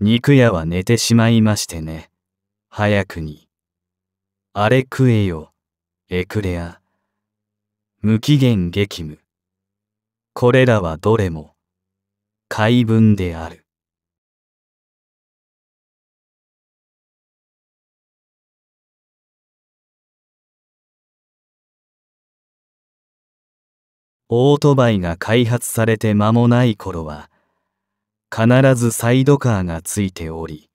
肉屋は寝てしまいましてね。早くに。あれ食えよ、エクレア。無期限激務。これらはどれも、怪文である。オートバイが開発されて間もない頃は、必ずサイドカーがついており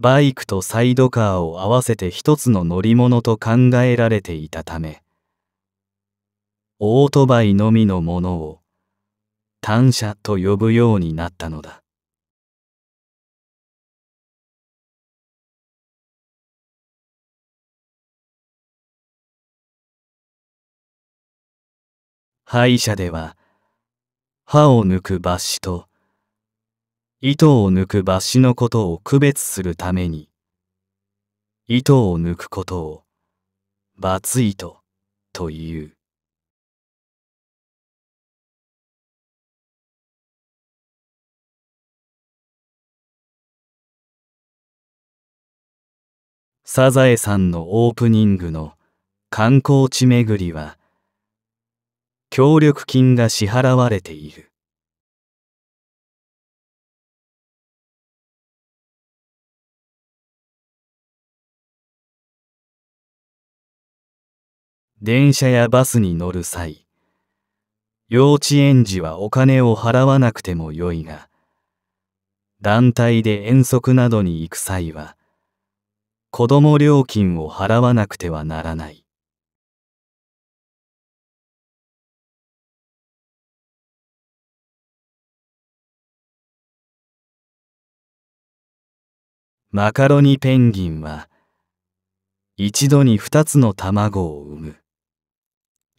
バイクとサイドカーを合わせて一つの乗り物と考えられていたためオートバイのみのものを単車と呼ぶようになったのだ歯医者では歯を抜く抜歯と糸を抜く抜歯のことを区別するために、糸を抜くことを、抜糸という。サザエさんのオープニングの観光地巡りは、協力金が支払われている。電車やバスに乗る際、幼稚園児はお金を払わなくてもよいが、団体で遠足などに行く際は、子供料金を払わなくてはならない。マカロニペンギンは、一度に二つの卵を産む。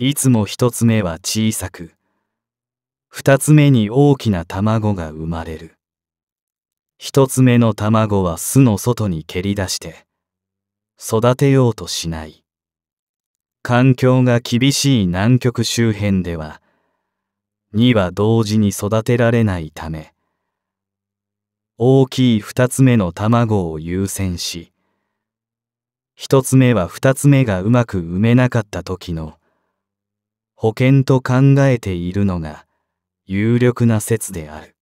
いつも一つ目は小さく、二つ目に大きな卵が生まれる。一つ目の卵は巣の外に蹴り出して、育てようとしない。環境が厳しい南極周辺では、2は同時に育てられないため、大きい2つ目の卵を優先し、1つ目は2つ目がうまく産めなかった時の保険と考えているのが有力な説である。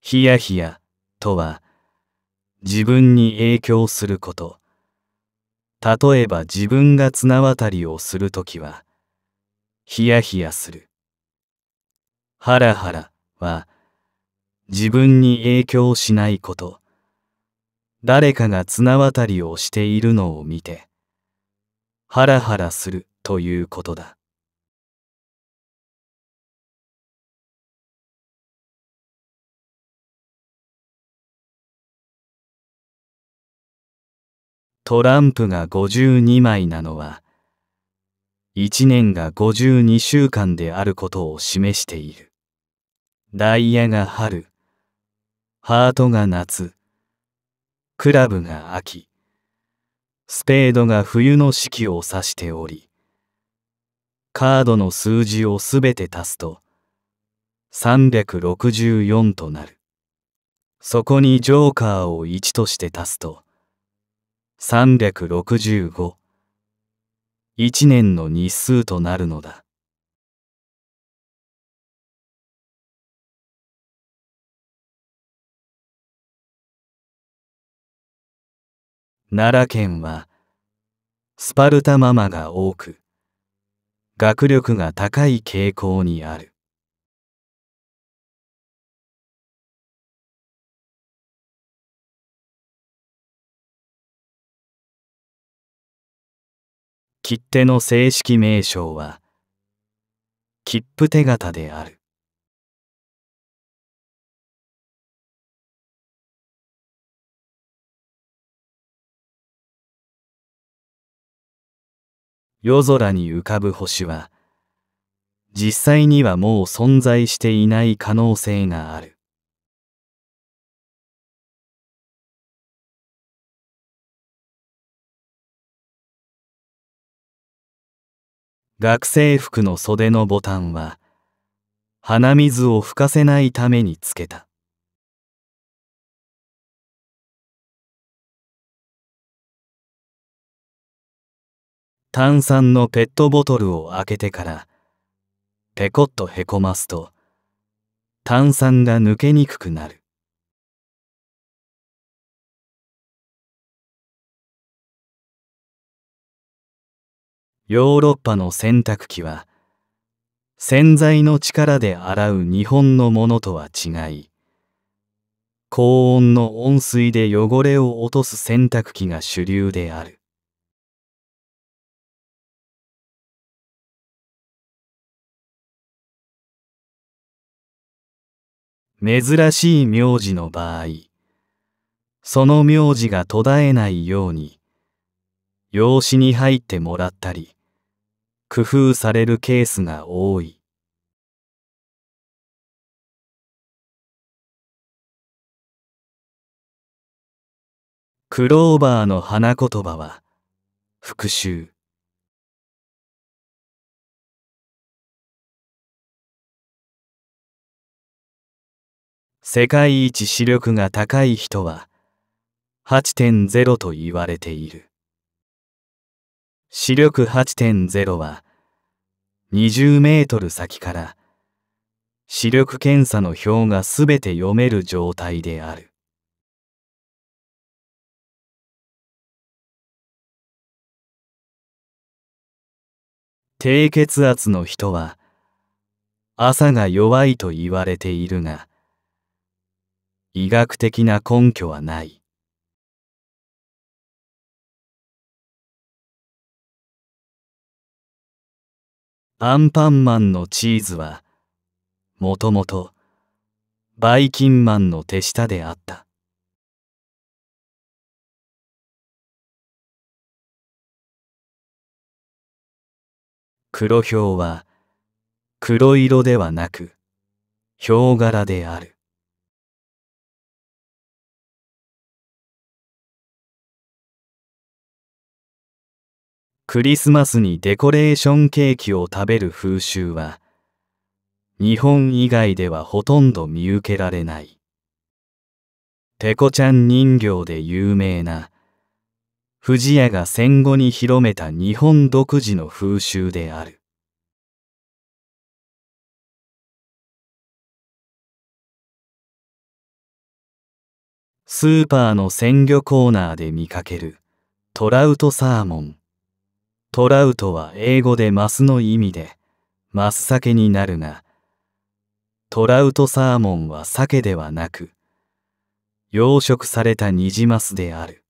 ヒヤヒヤとは自分に影響すること。例えば自分が綱渡りをするときは、ヒヤヒヤする。ハラハラは、自分に影響しないこと。誰かが綱渡りをしているのを見て、ハラハラするということだ。トランプが52枚なのは、1年が52週間であることを示している。ダイヤが春、ハートが夏、クラブが秋、スペードが冬の四季を指しており、カードの数字をすべて足すと、364となる。そこにジョーカーを1として足すと、365、1年の日数となるのだ。奈良県はスパルタママが多く学力が高い傾向にある切手の正式名称は切符手形である夜空に浮かぶ星は、実際にはもう存在していない可能性がある。学生服の袖のボタンは、鼻水を吹かせないためにつけた。炭酸のペットボトルを開けてからペコッとへこますと炭酸が抜けにくくなるヨーロッパの洗濯機は洗剤の力で洗う日本のものとは違い高温の温水で汚れを落とす洗濯機が主流である珍しい名字の場合、その名字が途絶えないように、養子に入ってもらったり、工夫されるケースが多い。クローバーの花言葉は、復讐。世界一視力が高い人は8.0と言われている。視力8.0は20メートル先から視力検査の表がすべて読める状態である。低血圧の人は朝が弱いと言われているが、医学的な根拠はない。アンパンマンのチーズは、もともと、バイキンマンの手下であった。黒ひょうは、黒色ではなく、ヒョウ柄である。クリスマスにデコレーションケーキを食べる風習は日本以外ではほとんど見受けられないペコちゃん人形で有名な藤屋が戦後に広めた日本独自の風習であるスーパーの鮮魚コーナーで見かけるトラウトサーモントラウトは英語でマスの意味で、マス酒になるが、トラウトサーモンは鮭ではなく、養殖されたニジマスである。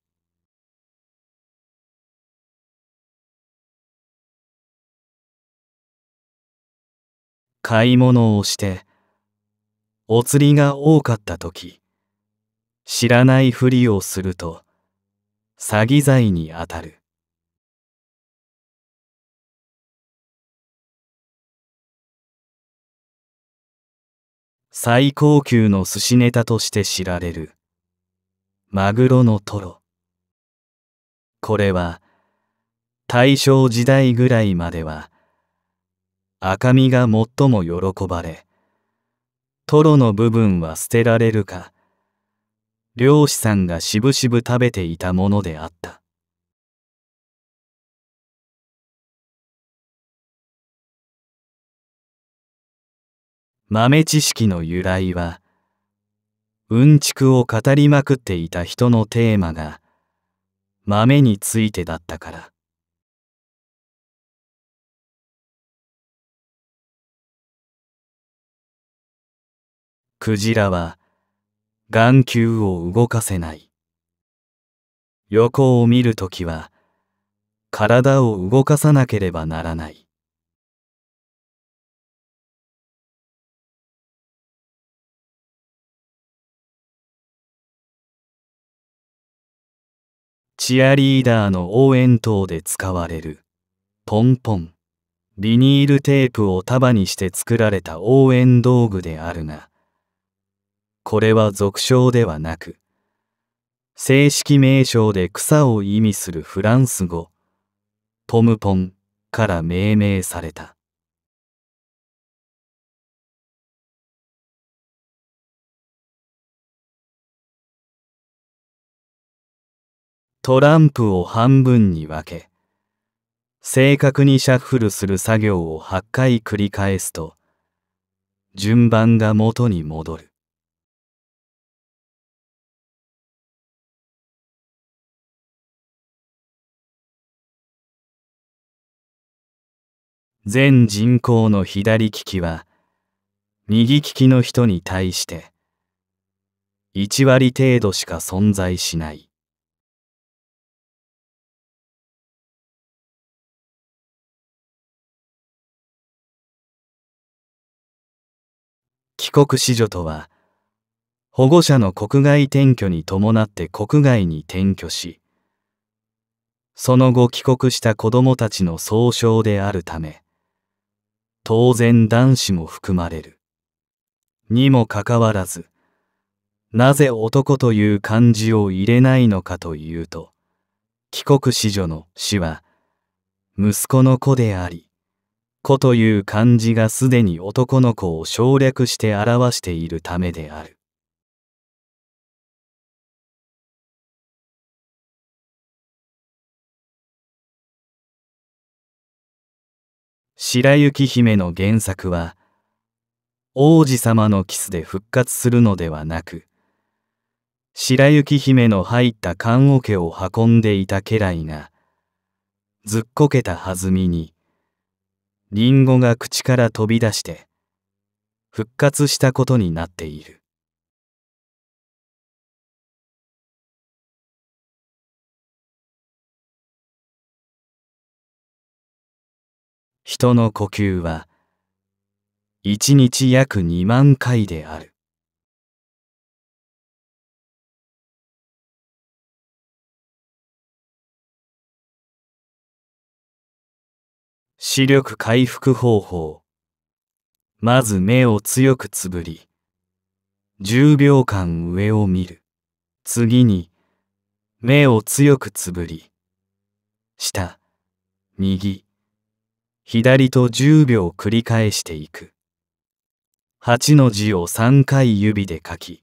買い物をして、お釣りが多かった時、知らないふりをすると、詐欺罪にあたる。最高級の寿司ネタとして知られるマグロのトロこれは大正時代ぐらいまでは赤身が最も喜ばれトロの部分は捨てられるか漁師さんがしぶしぶ食べていたものであった豆知識の由来はうんちくを語りまくっていた人のテーマが豆についてだったからクジラは眼球を動かせない横を見るときは体を動かさなければならないチアリーダーの応援等で使われるポンポンビニールテープを束にして作られた応援道具であるがこれは俗称ではなく正式名称で草を意味するフランス語ポムポンから命名されたトランプを半分に分け、正確にシャッフルする作業を8回繰り返すと、順番が元に戻る。全人口の左利きは、右利きの人に対して、1割程度しか存在しない。帰国子女とは、保護者の国外転居に伴って国外に転居し、その後帰国した子供たちの総称であるため、当然男子も含まれる。にもかかわらず、なぜ男という漢字を入れないのかというと、帰国子女の死は、息子の子であり、子という漢字がすでに男の子を省略して表しているためである。白雪姫の原作は王子様のキスで復活するのではなく白雪姫の入った棺桶を運んでいた家来がずっこけたはずみにリンゴが口から飛び出して復活したことになっている人の呼吸は一日約2万回である視力回復方法。まず目を強くつぶり、10秒間上を見る。次に、目を強くつぶり、下、右、左と10秒繰り返していく。8の字を3回指で書き、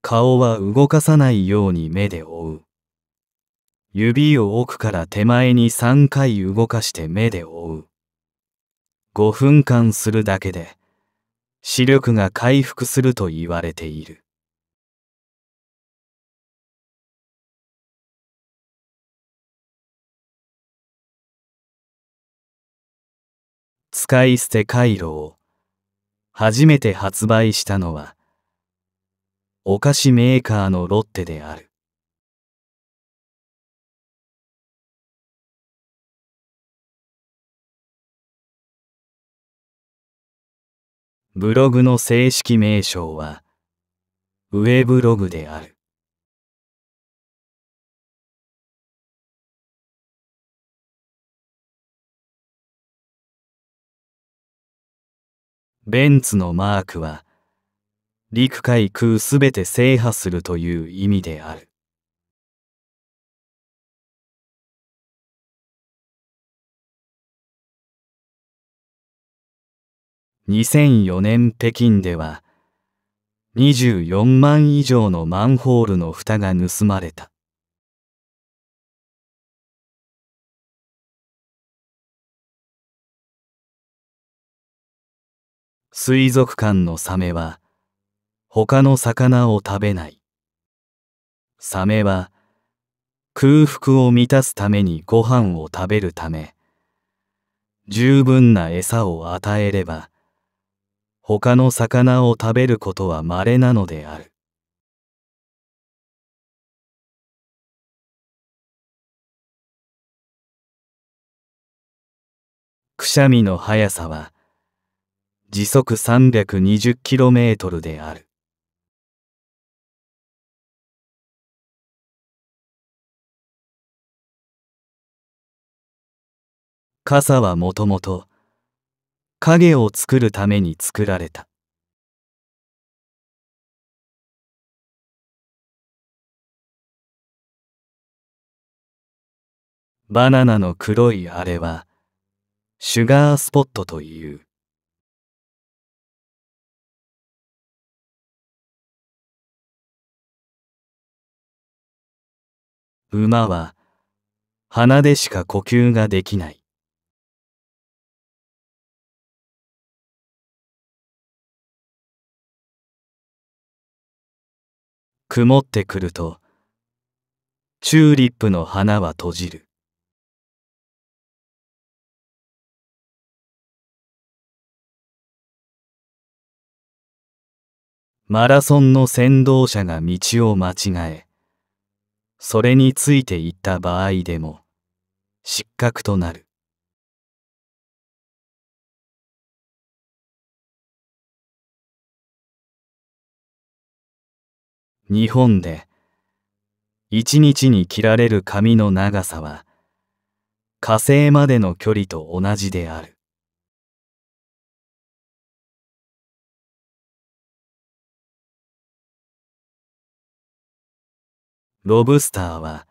顔は動かさないように目で追う。指を奥から手前に3回動かして目で追う。5分間するだけで視力が回復すると言われている。使い捨て回路を初めて発売したのはお菓子メーカーのロッテである。ブログの正式名称は、ウェブログである。ベンツのマークは、陸海空すべて制覇するという意味である。2004年北京では24万以上のマンホールの蓋が盗まれた。水族館のサメは他の魚を食べない。サメは空腹を満たすためにご飯を食べるため十分な餌を与えれば他の魚を食べることは稀なのである。くしゃみの速さは時速 320km である。傘はもともと影を作るために作られたバナナの黒いあれはシュガースポットという馬は鼻でしか呼吸ができない曇ってくるとチューリップの花は閉じるマラソンの先導者が道を間違えそれについていった場合でも失格となる日本で一日に切られる髪の長さは火星までの距離と同じである。ロブスターは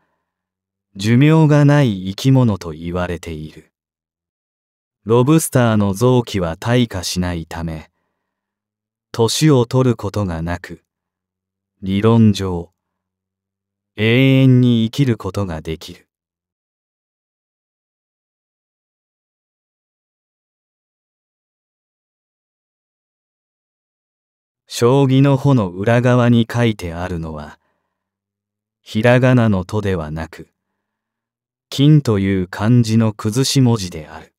寿命がない生き物と言われている。ロブスターの臓器は退化しないため、年を取ることがなく、理論上永遠に生きることができる将棋の穂の裏側に書いてあるのはひらがなの「と」ではなく「金」という漢字の崩し文字である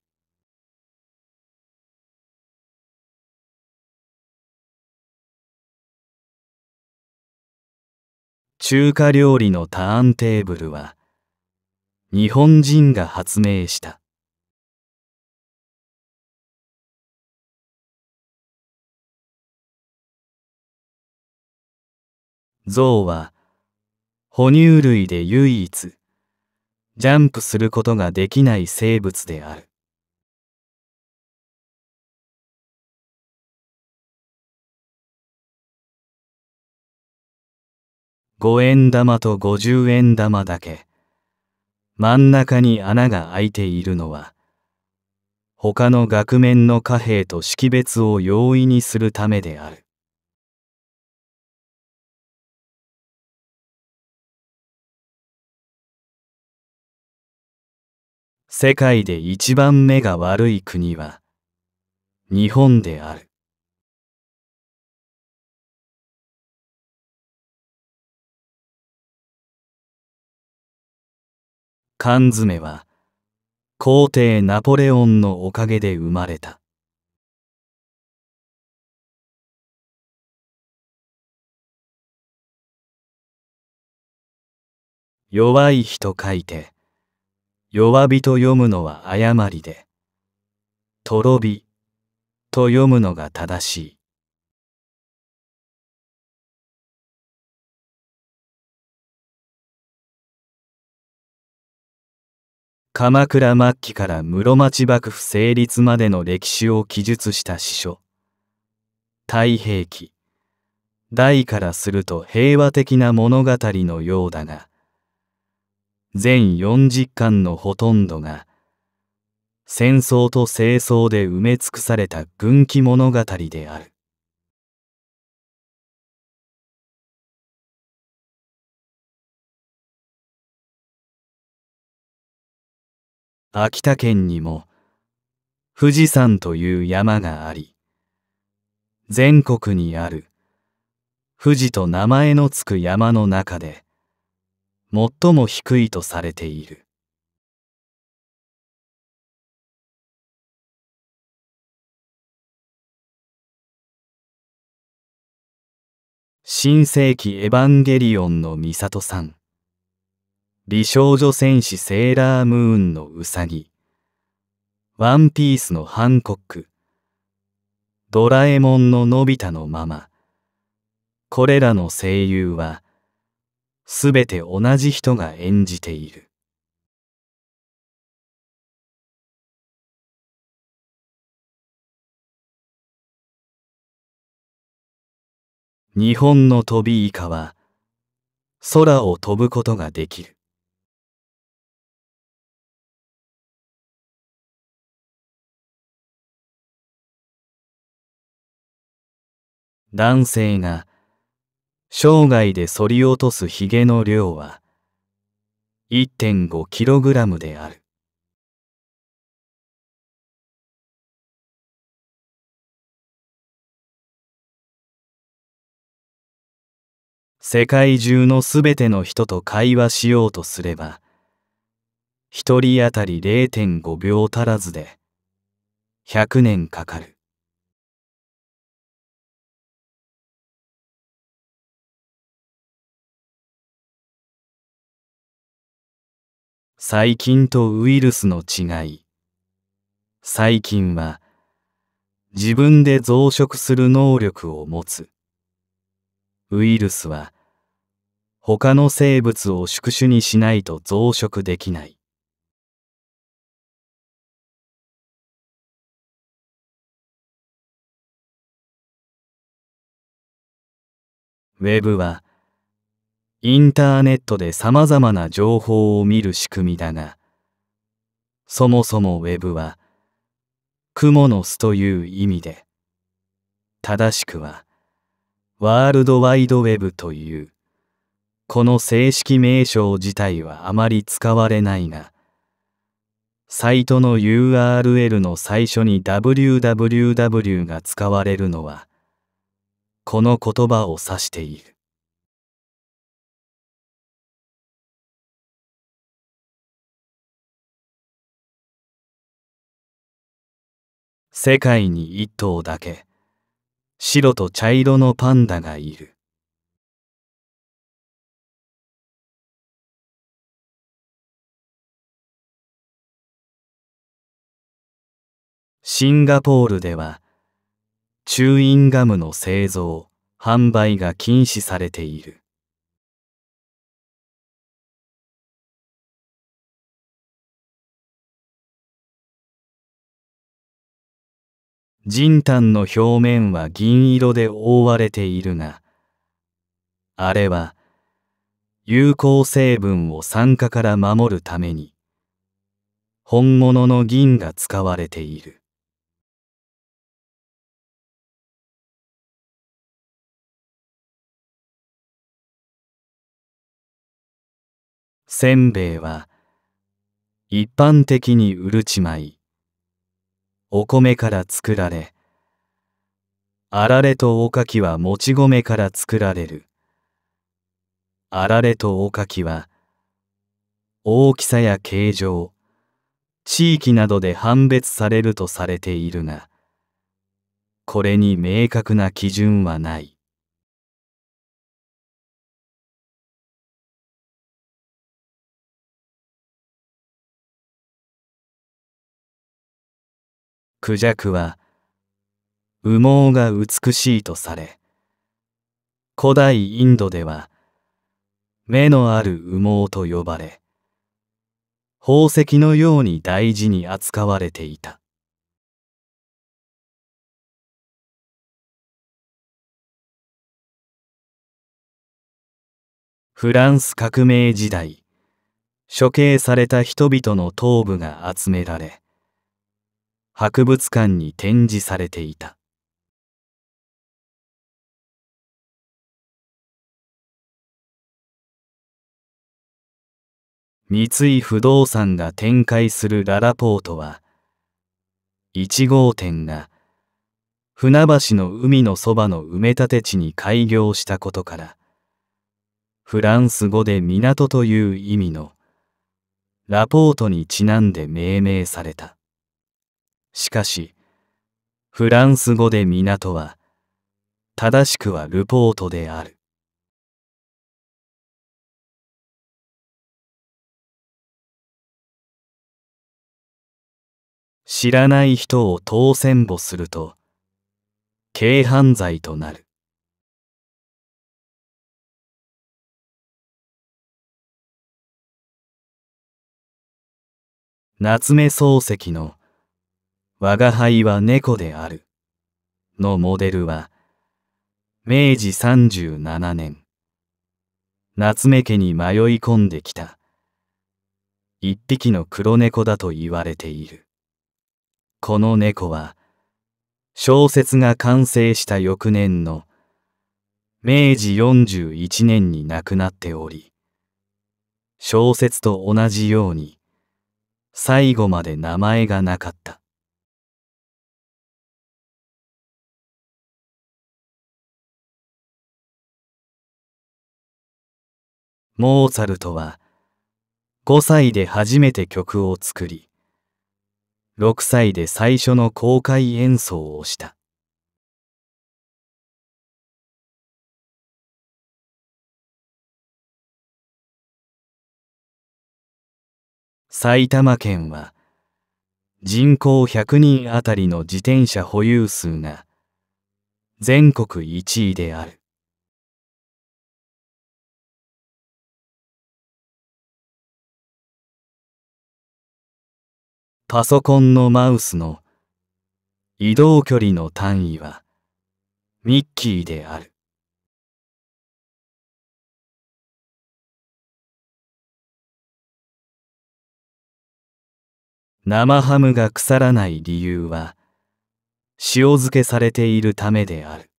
中華料理のターンテーブルは日本人が発明した象は哺乳類で唯一ジャンプすることができない生物である五円玉と五十円玉だけ真ん中に穴が開いているのは他の額面の貨幣と識別を容易にするためである世界で一番目が悪い国は日本である缶詰は皇帝ナポレオンのおかげで生まれた弱い人書いて弱火と読むのは誤りでとろ火と読むのが正しい鎌倉末期から室町幕府成立までの歴史を記述した詩書「太平記」大からすると平和的な物語のようだが全40巻のほとんどが戦争と清掃で埋め尽くされた軍記物語である。秋田県にも富士山という山があり、全国にある富士と名前のつく山の中で最も低いとされている。新世紀エヴァンゲリオンのミサトさん。美少女戦士セーラームーンのウサギ、ワンピースのハンコック、ドラえもんののび太のママ、これらの声優は、すべて同じ人が演じている。日本の飛びイカは、空を飛ぶことができる。男性が生涯で剃り落とすヒゲの量は 1.5kg である。世界中のすべての人と会話しようとすれば、一人当たり0.5秒足らずで、100年かかる。細菌とウイルスの違い細菌は自分で増殖する能力を持つウイルスは他の生物を宿主にしないと増殖できないウェブはインターネットで様々な情報を見る仕組みだが、そもそも Web は、雲の巣という意味で、正しくは、ワールドワイドウェブという、この正式名称自体はあまり使われないが、サイトの URL の最初に www が使われるのは、この言葉を指している。世界に一頭だけ白と茶色のパンダがいるシンガポールではチューインガムの製造販売が禁止されている人炭の表面は銀色で覆われているが、あれは有効成分を酸化から守るために、本物の銀が使われている。せんべいは一般的にうるち米お米から作られあられとおかきはもち米から作られるあられとおかきは大きさや形状地域などで判別されるとされているがこれに明確な基準はないクジャクは羽毛が美しいとされ古代インドでは目のある羽毛と呼ばれ宝石のように大事に扱われていたフランス革命時代処刑された人々の頭部が集められ博物館に展示されていた三井不動産が展開するララポートは1号店が船橋の海のそばの埋め立て地に開業したことからフランス語で港という意味のラポートにちなんで命名されたしかし、フランス語で港は、正しくはルポートである。知らない人を当選簿すると、軽犯罪となる。夏目漱石の我輩は猫である。のモデルは、明治37年、夏目家に迷い込んできた、一匹の黒猫だと言われている。この猫は、小説が完成した翌年の、明治41年に亡くなっており、小説と同じように、最後まで名前がなかった。モーツァルトは5歳で初めて曲を作り6歳で最初の公開演奏をした埼玉県は人口100人あたりの自転車保有数が全国1位であるパソコンのマウスの移動距離の単位はミッキーである。生ハムが腐らない理由は塩漬けされているためである。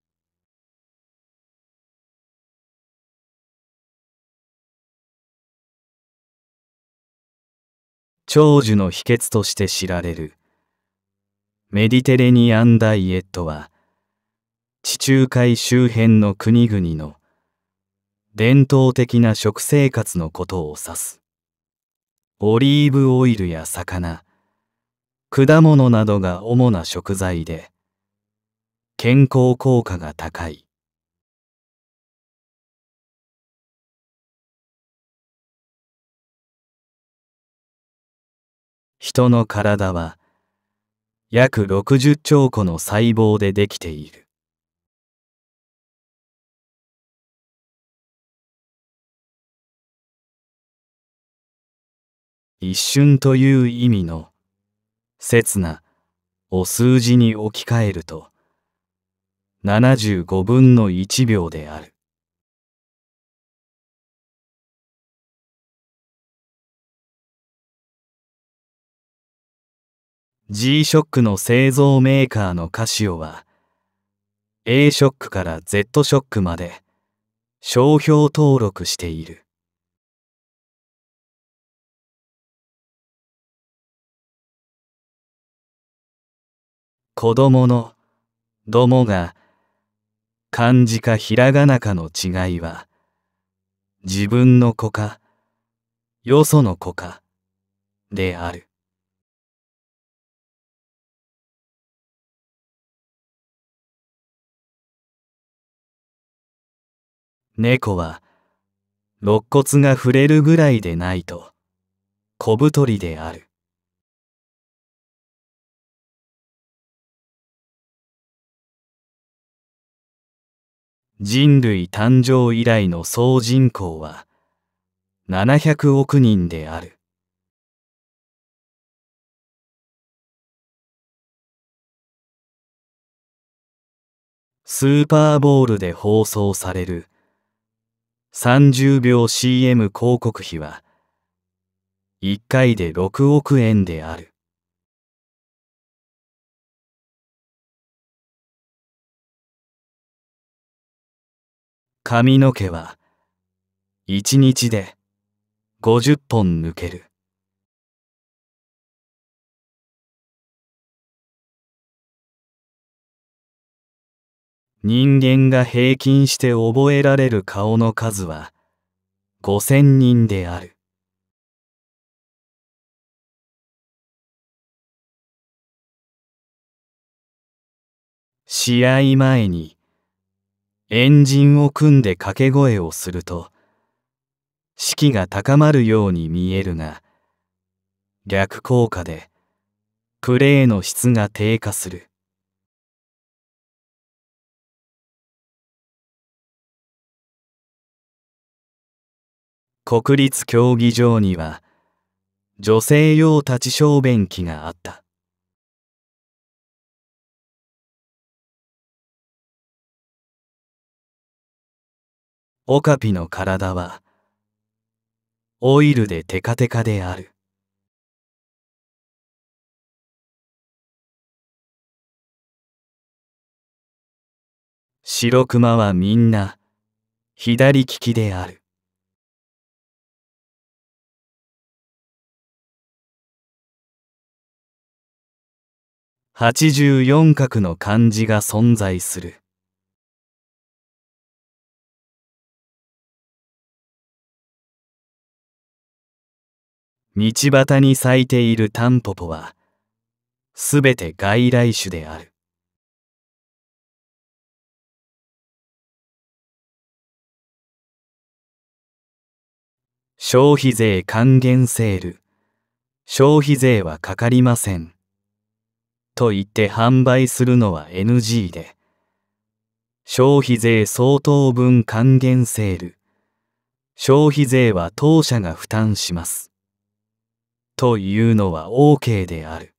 長寿の秘訣として知られるメディテレニアンダイエットは地中海周辺の国々の伝統的な食生活のことを指すオリーブオイルや魚果物などが主な食材で健康効果が高い人の体は約60兆個の細胞でできている一瞬という意味の刹那を数字に置き換えると75分の1秒である G-SHOCK の製造メーカーのカシオは A-SHOCK から Z-SHOCK まで商標登録している子供の「ども」が漢字かひらがなかの違いは自分の子かよその子かである。猫は肋骨が触れるぐらいでないと小太りである人類誕生以来の総人口は700億人であるスーパーボールで放送される30秒 CM 広告費は1回で6億円である。髪の毛は1日で50本抜ける。人間が平均して覚えられる顔の数は5000人である。試合前に円陣を組んで掛け声をすると士気が高まるように見えるが逆効果でプレーの質が低下する。国立競技場には女性用立ち小便器があったオカピの体はオイルでテカテカである白熊はみんな左利きである84画の漢字が存在する。道端に咲いているタンポポは、すべて外来種である。消費税還元セール。消費税はかかりません。と言って販売するのは NG で、消費税相当分還元セール、消費税は当社が負担します。というのは OK である。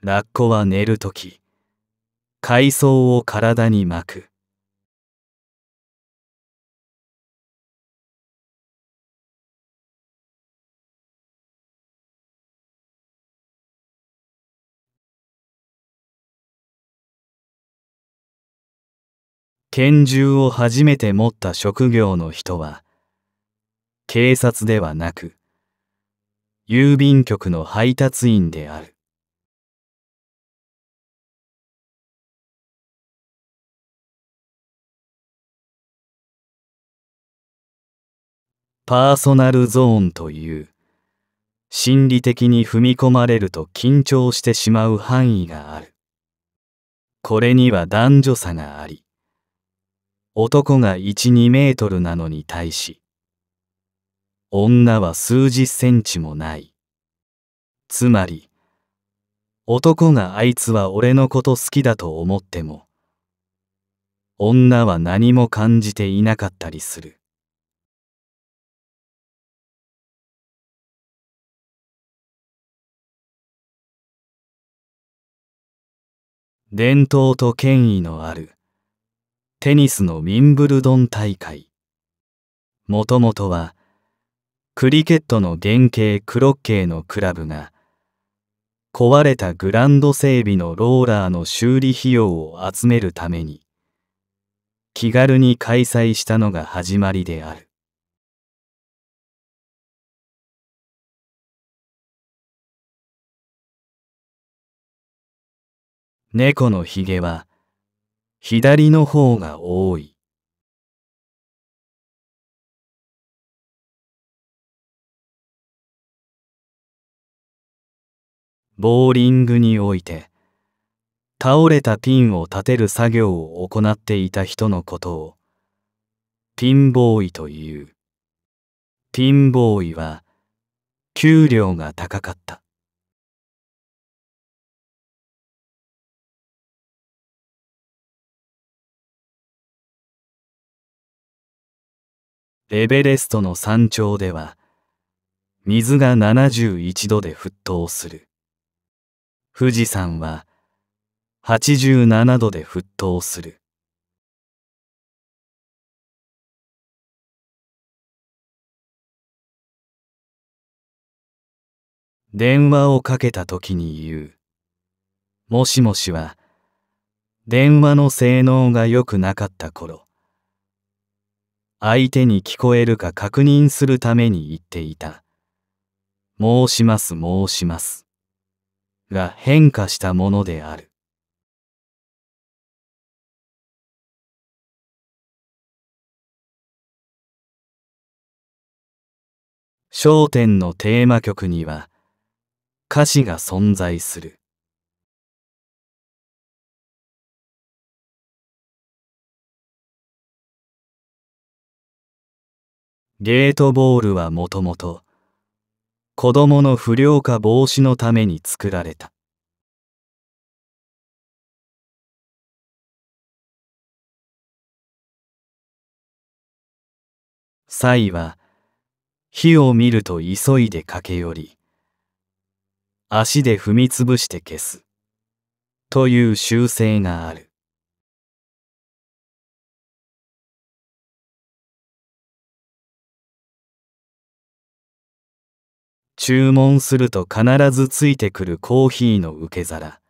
ラッコは寝るとき、海藻を体に巻く。拳銃を初めて持った職業の人は、警察ではなく、郵便局の配達員である。パーソナルゾーンという、心理的に踏み込まれると緊張してしまう範囲がある。これには男女差があり、男が1、2メートルなのに対し、女は数十センチもない。つまり、男があいつは俺のこと好きだと思っても、女は何も感じていなかったりする。伝統と権威のあるテニスのウィンブルドン大会。もともとは、クリケットの原型クロッケーのクラブが、壊れたグランド整備のローラーの修理費用を集めるために、気軽に開催したのが始まりである。猫のひげは、左の方が多い。ボーリングにおいて、倒れたピンを立てる作業を行っていた人のことを、ピンボーイという。ピンボーイは、給料が高かった。エベレストの山頂では、水が71度で沸騰する。富士山は87度で沸騰する。電話をかけた時に言う。もしもしは、電話の性能が良くなかった頃、相手に聞こえるか確認するために言っていた。申します申します。が変化したものである。笑点のテーマ曲には歌詞が存在する。ゲートボールはもともと子供の不良化防止のために作られた。サイは火を見ると急いで駆け寄り足で踏みつぶして消すという習性がある。注文すると必ずついてくるコーヒーの受け皿。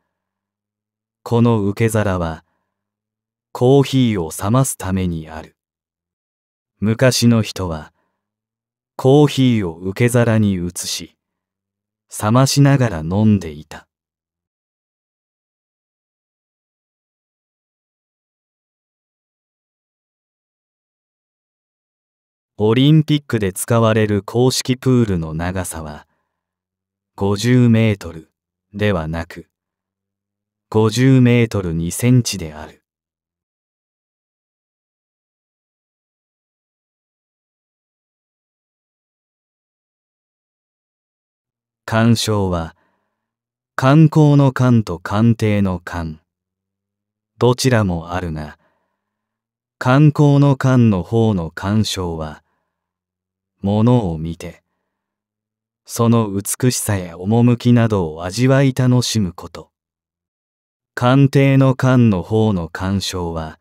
この受け皿は、コーヒーを冷ますためにある。昔の人は、コーヒーを受け皿に移し、冷ましながら飲んでいた。オリンピックで使われる公式プールの長さは50メートルではなく50メートル2センチである。鑑賞は観光の観と鑑定の観どちらもあるが観光の観の方の鑑賞はものを見てその美しさや趣などを味わい楽しむこと鑑定の観の方の鑑賞は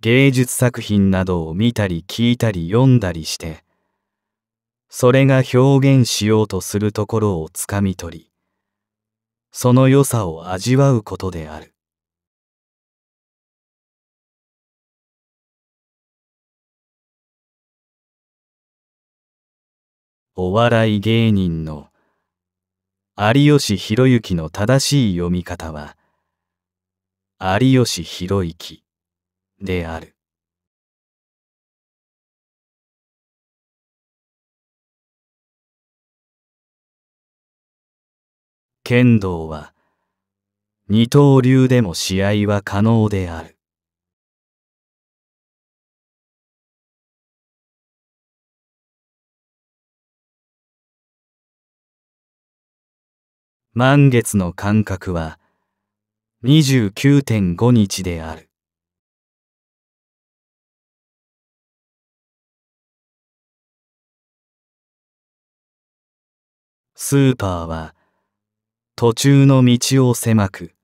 芸術作品などを見たり聞いたり読んだりしてそれが表現しようとするところをつかみ取りその良さを味わうことであるお笑い芸人の有吉弘行の正しい読み方は有吉弘行である。剣道は二刀流でも試合は可能である。満月の間隔は29.5日である。スーパーは途中の道を狭く、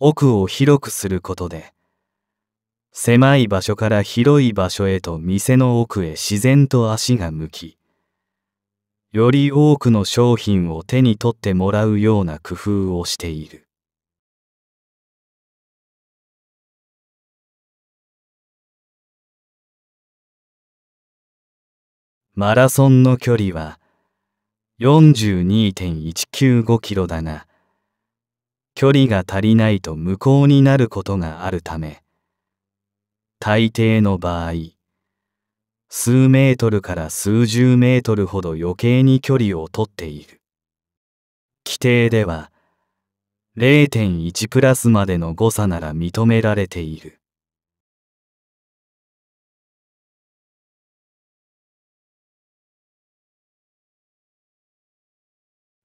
奥を広くすることで、狭い場所から広い場所へと店の奥へ自然と足が向き、より多くの商品を手に取ってもらうような工夫をしている。マラソンの距離は42.195キロだが、距離が足りないと無効になることがあるため、大抵の場合、数メートルから数十メートルほど余計に距離をとっている。規定では0.1プラスまでの誤差なら認められている。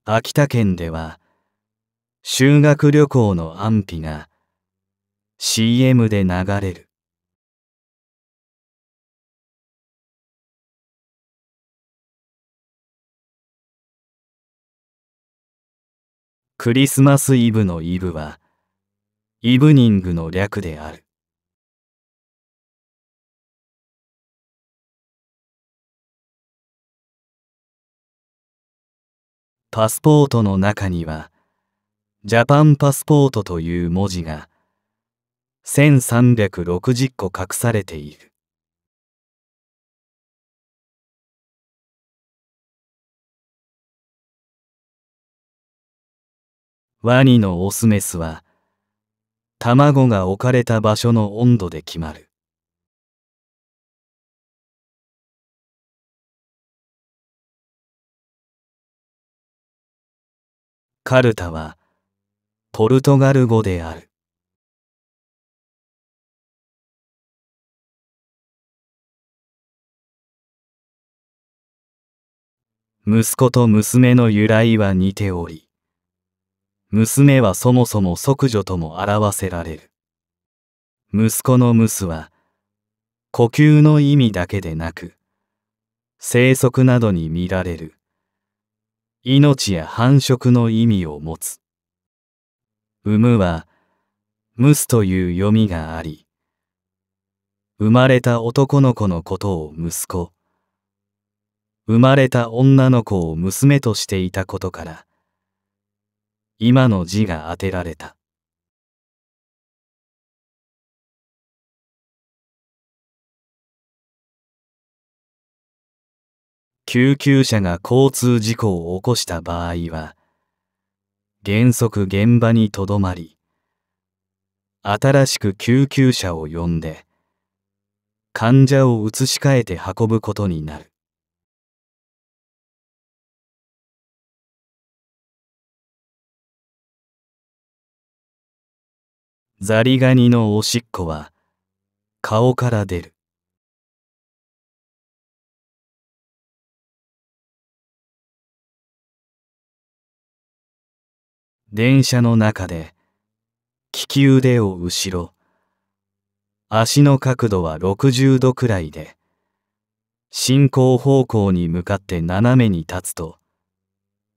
秋田県では修学旅行の安否が CM で流れる。クリスマスイブのイブは、イブニングの略である。パスポートの中には、ジャパンパスポートという文字が、1360個隠されている。ワニのオスメスは、卵が置かれた場所の温度で決まる。カルタは、ポルトガル語である。息子と娘の由来は似ており、娘はそもそも即女とも表せられる。息子のムスは、呼吸の意味だけでなく、生息などに見られる、命や繁殖の意味を持つ。産むは、ムスという読みがあり、生まれた男の子のことを息子、生まれた女の子を娘としていたことから、今の字が当てられた。救急車が交通事故を起こした場合は、原則現場にとどまり、新しく救急車を呼んで、患者を移し替えて運ぶことになる。ザリガニのおしっこは顔から出る。電車の中で利き腕を後ろ足の角度は60度くらいで進行方向に向かって斜めに立つと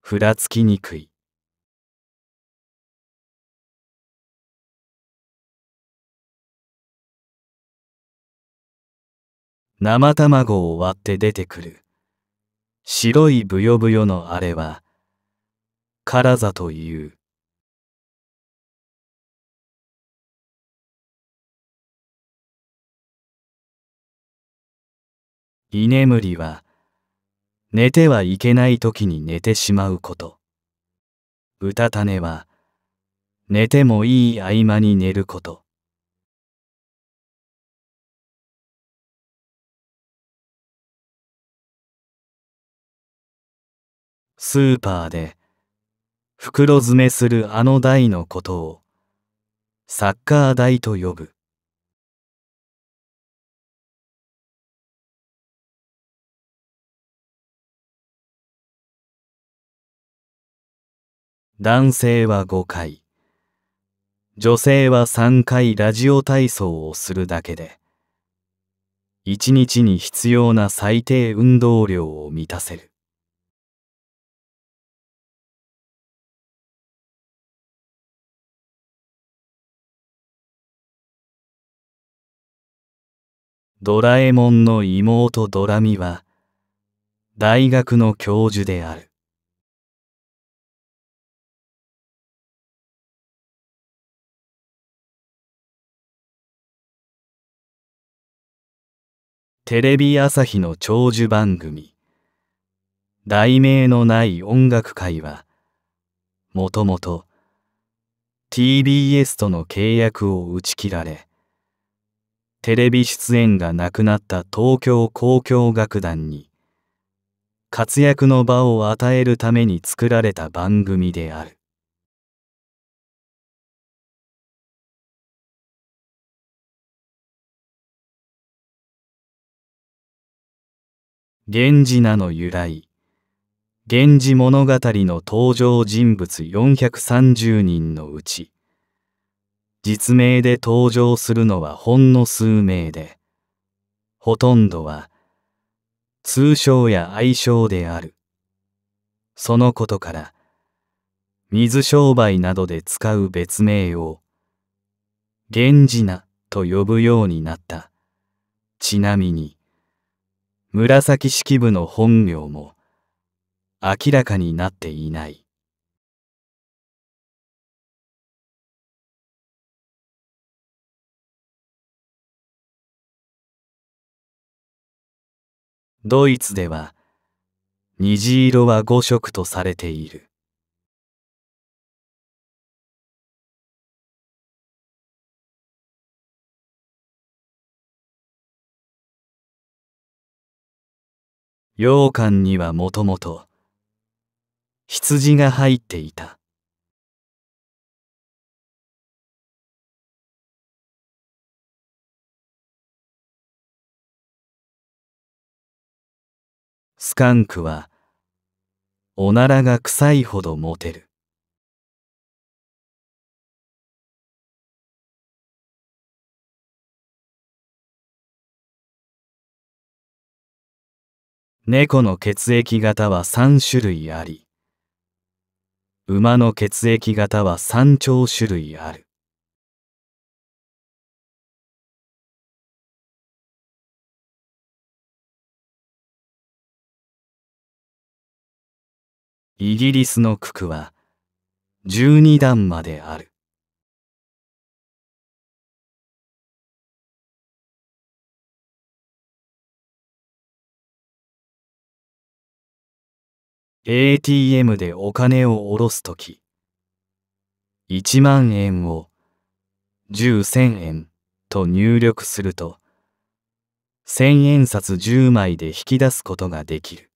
ふらつきにくい。生卵を割って出てくる白いブヨブヨのあれはカザという居眠りは寝てはいけない時に寝てしまうことうたた寝は寝てもいい合間に寝ることスーパーで袋詰めするあの台のことをサッカー台と呼ぶ男性は5回女性は3回ラジオ体操をするだけで1日に必要な最低運動量を満たせるドラえもんの妹ドラミは大学の教授であるテレビ朝日の長寿番組「題名のない音楽会は」もともと TBS との契約を打ち切られテレビ出演がなくなった東京交響楽団に活躍の場を与えるために作られた番組である源氏名の由来源氏物語の登場人物430人のうち実名で登場するのはほんの数名で、ほとんどは通称や愛称である。そのことから、水商売などで使う別名を、源氏名と呼ぶようになった。ちなみに、紫式部の本名も明らかになっていない。ドイツでは虹色は5色とされている。羊羹にはもともと羊が入っていた。スカンクはおならが臭いほどモテる猫の血液型は3種類あり馬の血液型は3兆種類あるイギリスの九九は12段まである。ATM でお金を下ろすとき、1万円を10千円と入力すると、千円札10枚で引き出すことができる。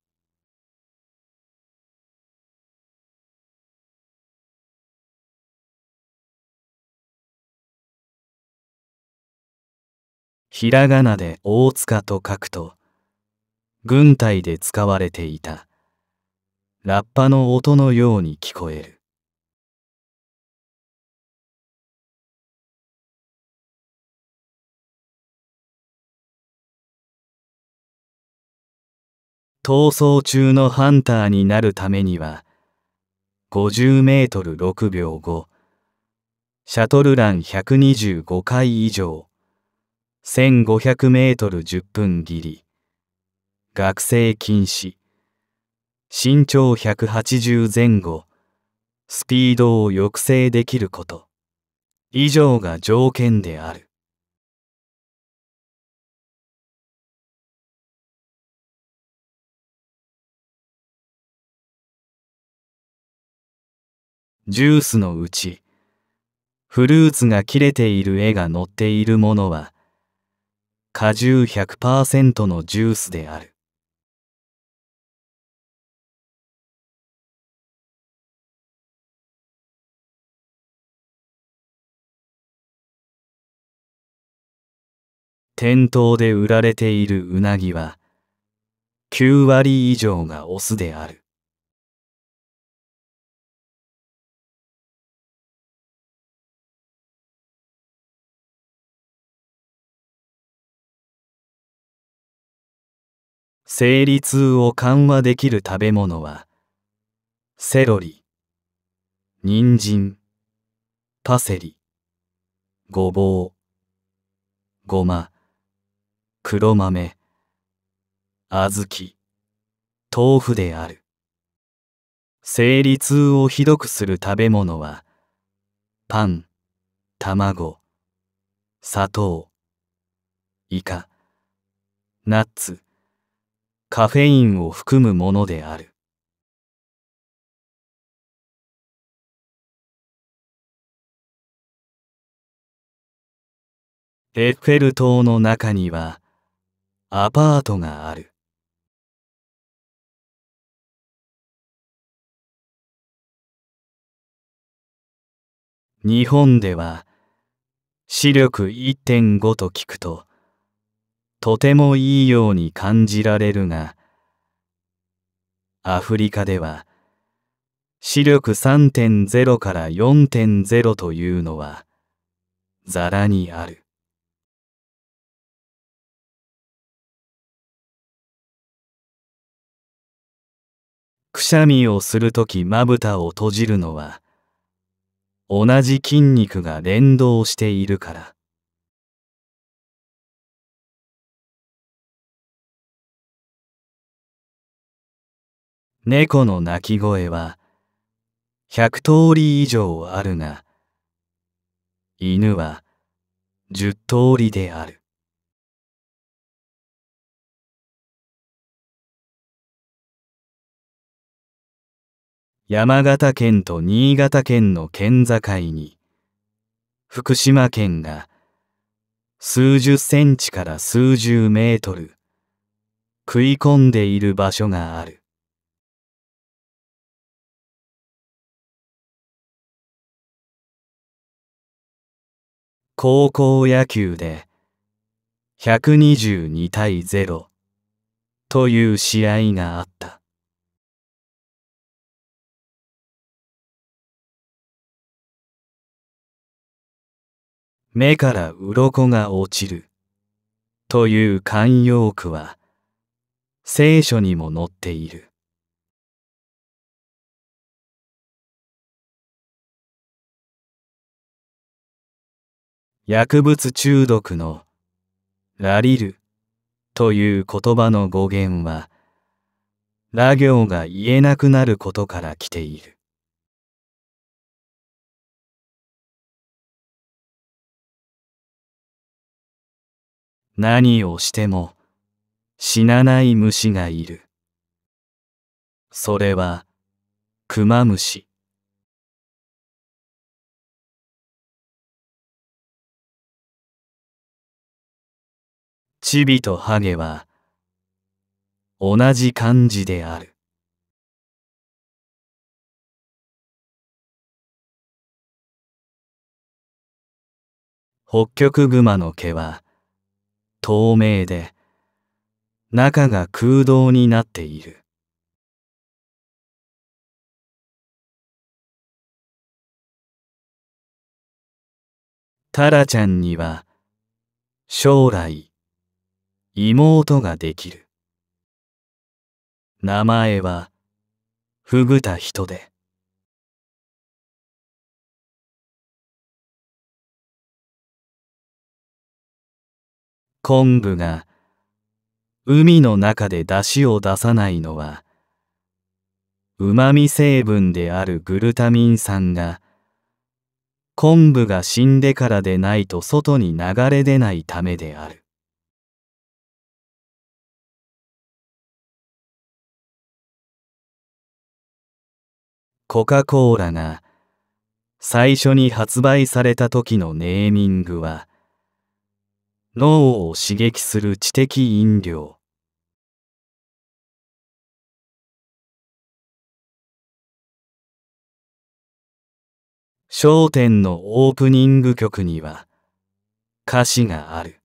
ひらがなで大塚と書くと、軍隊で使われていた、ラッパの音のように聞こえる。逃走中のハンターになるためには、50メートル6秒後、シャトルラン125回以上、1500メートル10分切り学生禁止身長180前後スピードを抑制できること以上が条件であるジュースのうちフルーツが切れている絵が載っているものは果汁100%のジュースである。店頭で売られているうなぎは9割以上がオスである。生理痛を緩和できる食べ物はセロリ人参パセリごぼうごま黒豆小豆豆腐である生理痛をひどくする食べ物はパン卵砂糖イカナッツカフェインを含むものである。エッフェル塔の中にはアパートがある。日本では視力1.5と聞くととてもいいように感じられるが、アフリカでは、視力3.0から4.0というのは、ざらにある。くしゃみをするときまぶたを閉じるのは、同じ筋肉が連動しているから。猫の鳴き声は100通り以上あるが犬は10通りである山形県と新潟県の県境に福島県が数十センチから数十メートル食い込んでいる場所がある高校野球で122対0という試合があった。目から鱗が落ちるという慣用句は聖書にも載っている。薬物中毒のラリルという言葉の語源は、ラ行が言えなくなることから来ている。何をしても死なない虫がいる。それはクマムシ。チビとハゲは同じ感じである。北極熊の毛は透明で中が空洞になっている。タラちゃんには将来妹ができる。名前は、ふぐた人で。昆布が海の中で出汁を出さないのは旨味成分であるグルタミン酸が昆布が死んでからでないと外に流れ出ないためである。コカ・コーラが最初に発売された時のネーミングは脳を刺激する知的飲料商店のオープニング曲には歌詞がある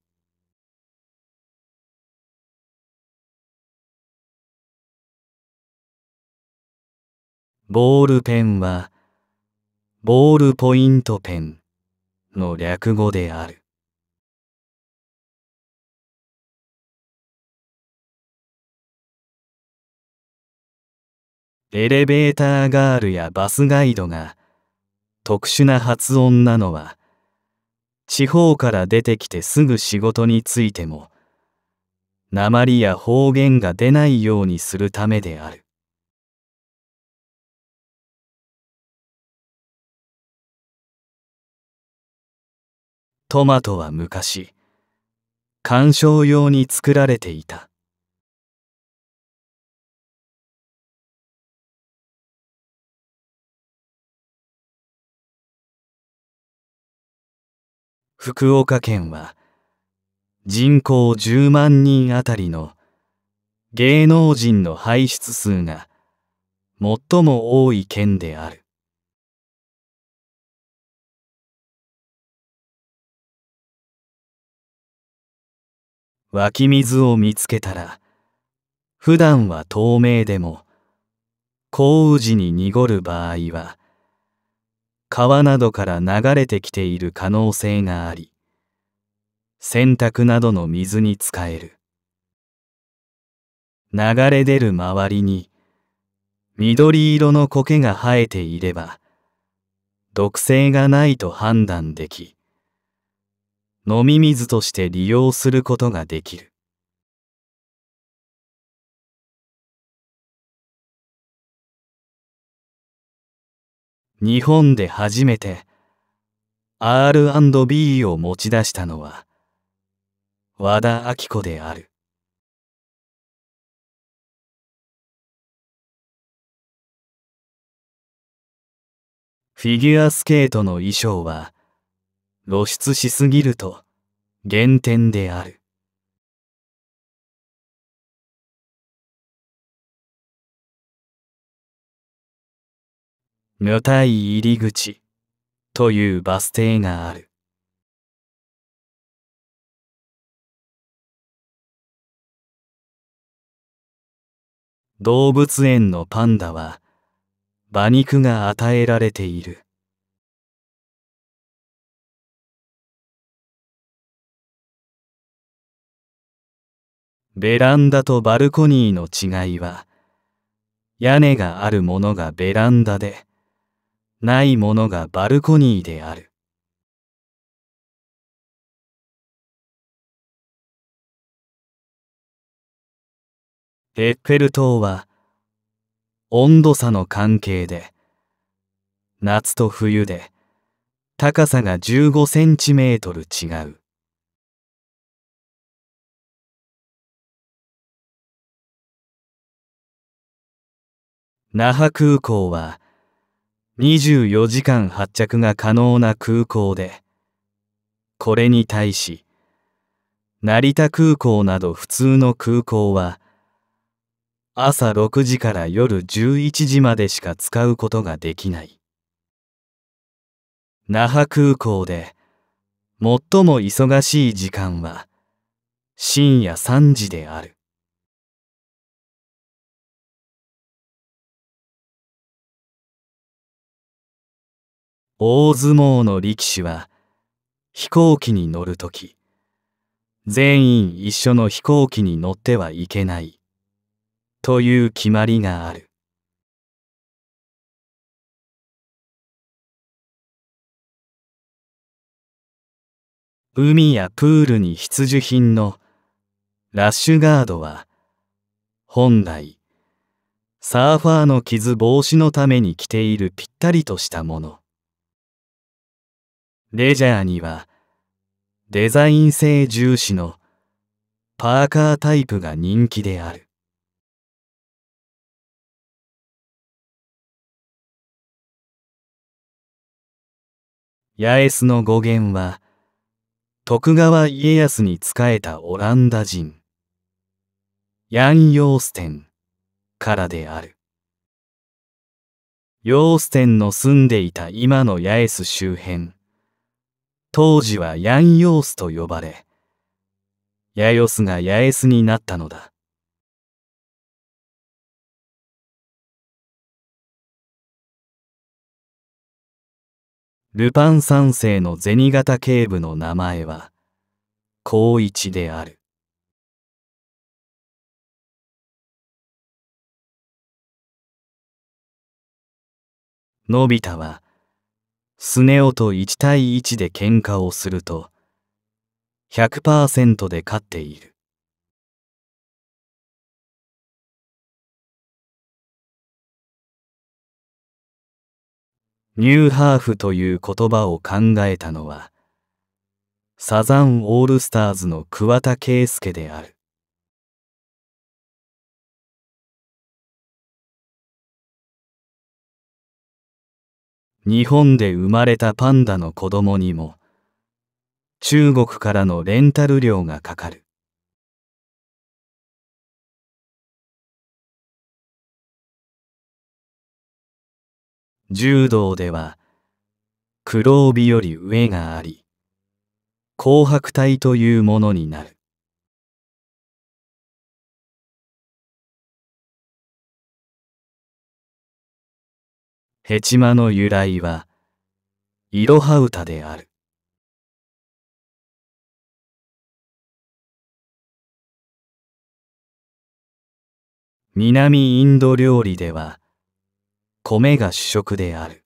ボールペンは、ボールポイントペンの略語である。エレベーターガールやバスガイドが特殊な発音なのは地方から出てきてすぐ仕事についても鉛や方言が出ないようにするためである。トマトは昔観賞用に作られていた福岡県は人口10万人あたりの芸能人の輩出数が最も多い県である湧き水を見つけたら普段は透明でも降雨時に濁る場合は川などから流れてきている可能性があり洗濯などの水に使える流れ出る周りに緑色の苔が生えていれば毒性がないと判断でき飲み水として利用することができる。日本で初めて R&B を持ち出したのは和田アキ子である。フィギュアスケートの衣装は露出しすぎると減点である。無体入り口というバス停がある。動物園のパンダは馬肉が与えられている。ベランダとバルコニーの違いは、屋根があるものがベランダで、ないものがバルコニーである。エッフェル塔は温度差の関係で夏と冬で高さが15センチメートル違う。那覇空港は24時間発着が可能な空港で、これに対し、成田空港など普通の空港は、朝6時から夜11時までしか使うことができない。那覇空港で最も忙しい時間は深夜3時である。大相撲の力士は飛行機に乗るとき、全員一緒の飛行機に乗ってはいけないという決まりがある。海やプールに必需品のラッシュガードは本来サーファーの傷防止のために着ているぴったりとしたもの。レジャーにはデザイン性重視のパーカータイプが人気である。八重洲の語源は徳川家康に仕えたオランダ人ヤン・ヨーステンからであるヨーステンの住んでいた今の八重洲周辺当時はヤンヨースと呼ばれ、ヤヨスがヤエスになったのだ。ルパン三世の銭形警部の名前は、高一である。のび太は、スネ夫と1対1で喧嘩をすると100%で勝っているニューハーフという言葉を考えたのはサザンオールスターズの桑田佳祐である日本で生まれたパンダの子供にも中国からのレンタル料がかかる。柔道では黒帯より上があり紅白帯というものになる。ヘチマの由来は、いろは歌である。南インド料理では、米が主食である。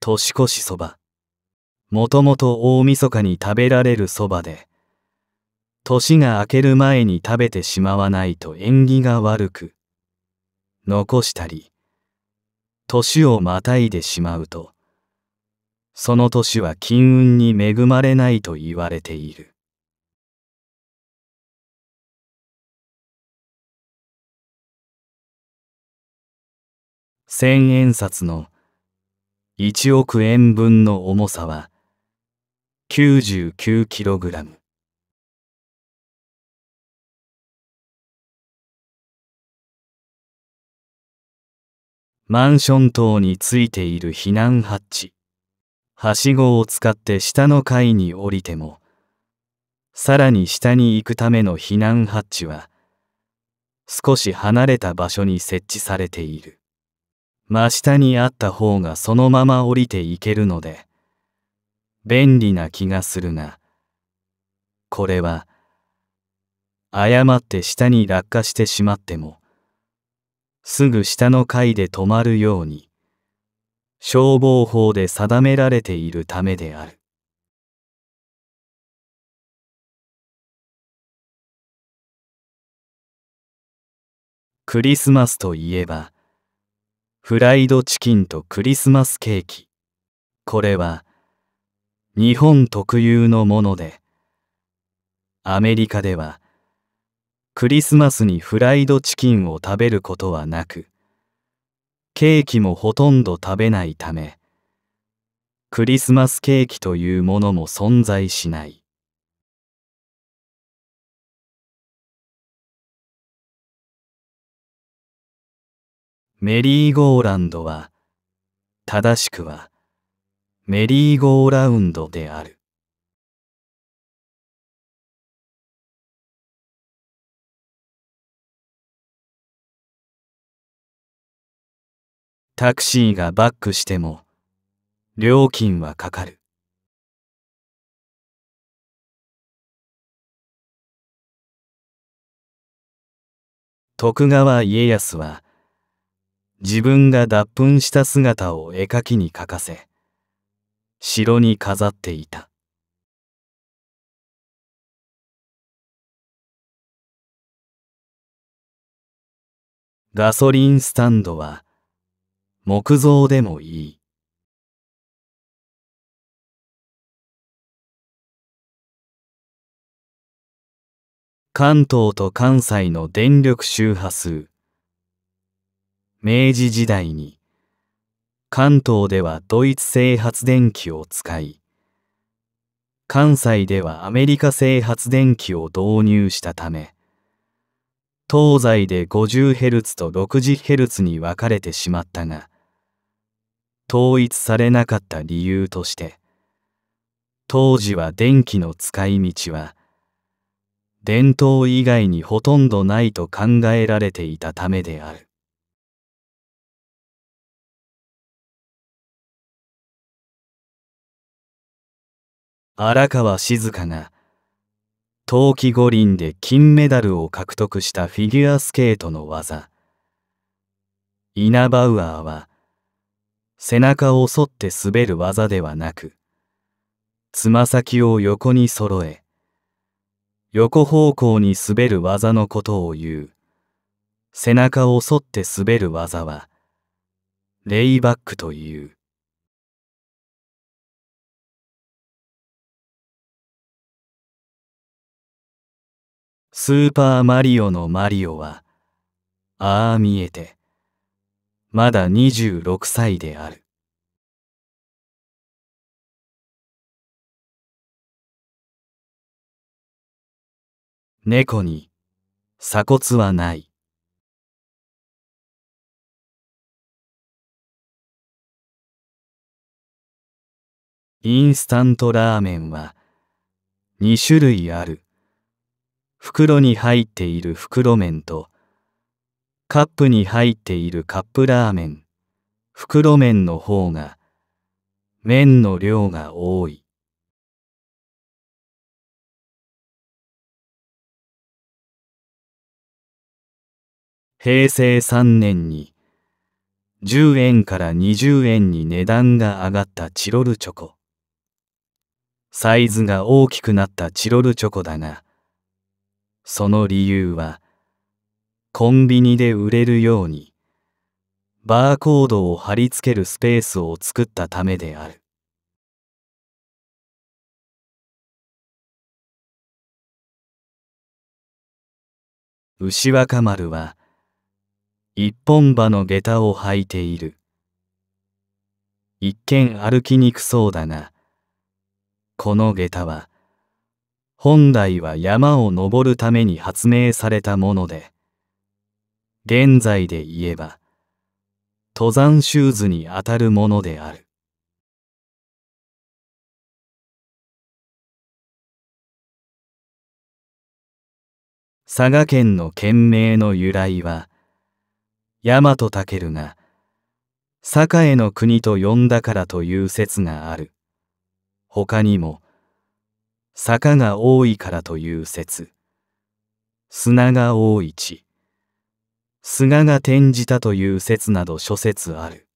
年越しそば。もともと大晦日に食べられるそばで、年が明ける前に食べてしまわないと縁起が悪く、残したり、年をまたいでしまうと、その年は金運に恵まれないと言われている。千円札の一億円分の重さは九十九キログラム。マンション等についている避難ハッチ。はしごを使って下の階に降りても、さらに下に行くための避難ハッチは、少し離れた場所に設置されている。真下にあった方がそのまま降りていけるので、便利な気がするが、これは、誤って下に落下してしまっても、すぐ下の階で止まるように消防法で定められているためであるクリスマスといえばフライドチキンとクリスマスケーキこれは日本特有のものでアメリカではクリスマスにフライドチキンを食べることはなくケーキもほとんど食べないためクリスマスケーキというものも存在しないメリーゴーランドは正しくはメリーゴーラウンドであるタクシーがバックしても料金はかかる。徳川家康は自分が脱粉した姿を絵描きに描かせ城に飾っていたガソリンスタンドは木造でもいい。関東と関西の電力周波数。明治時代に、関東ではドイツ製発電機を使い、関西ではアメリカ製発電機を導入したため、東西で 50Hz と 60Hz に分かれてしまったが、統一されなかった理由として当時は電気の使い道は伝統以外にほとんどないと考えられていたためである荒川静香が冬季五輪で金メダルを獲得したフィギュアスケートの技イナバウアーは背中を沿って滑る技ではなく、つま先を横に揃え、横方向に滑る技のことを言う。背中を沿って滑る技は、レイバックという。スーパーマリオのマリオは、ああ見えて、まだ26歳である。猫に鎖骨はない。インスタントラーメンは2種類ある。袋に入っている袋麺とカップに入っているカップラーメン、袋麺の方が、麺の量が多い。平成3年に、10円から20円に値段が上がったチロルチョコ。サイズが大きくなったチロルチョコだが、その理由は、コンビニで売れるようにバーコードを貼り付けるスペースを作ったためである牛若丸は一本歯の下駄を履いている一見歩きにくそうだがこの下駄は本来は山を登るために発明されたもので現在で言えば、登山シューズにあたるものである。佐賀県の県名の由来は、大和武が、栄の国と呼んだからという説がある。他にも、坂が多いからという説、砂が多い地、菅が転じたという説など諸説ある。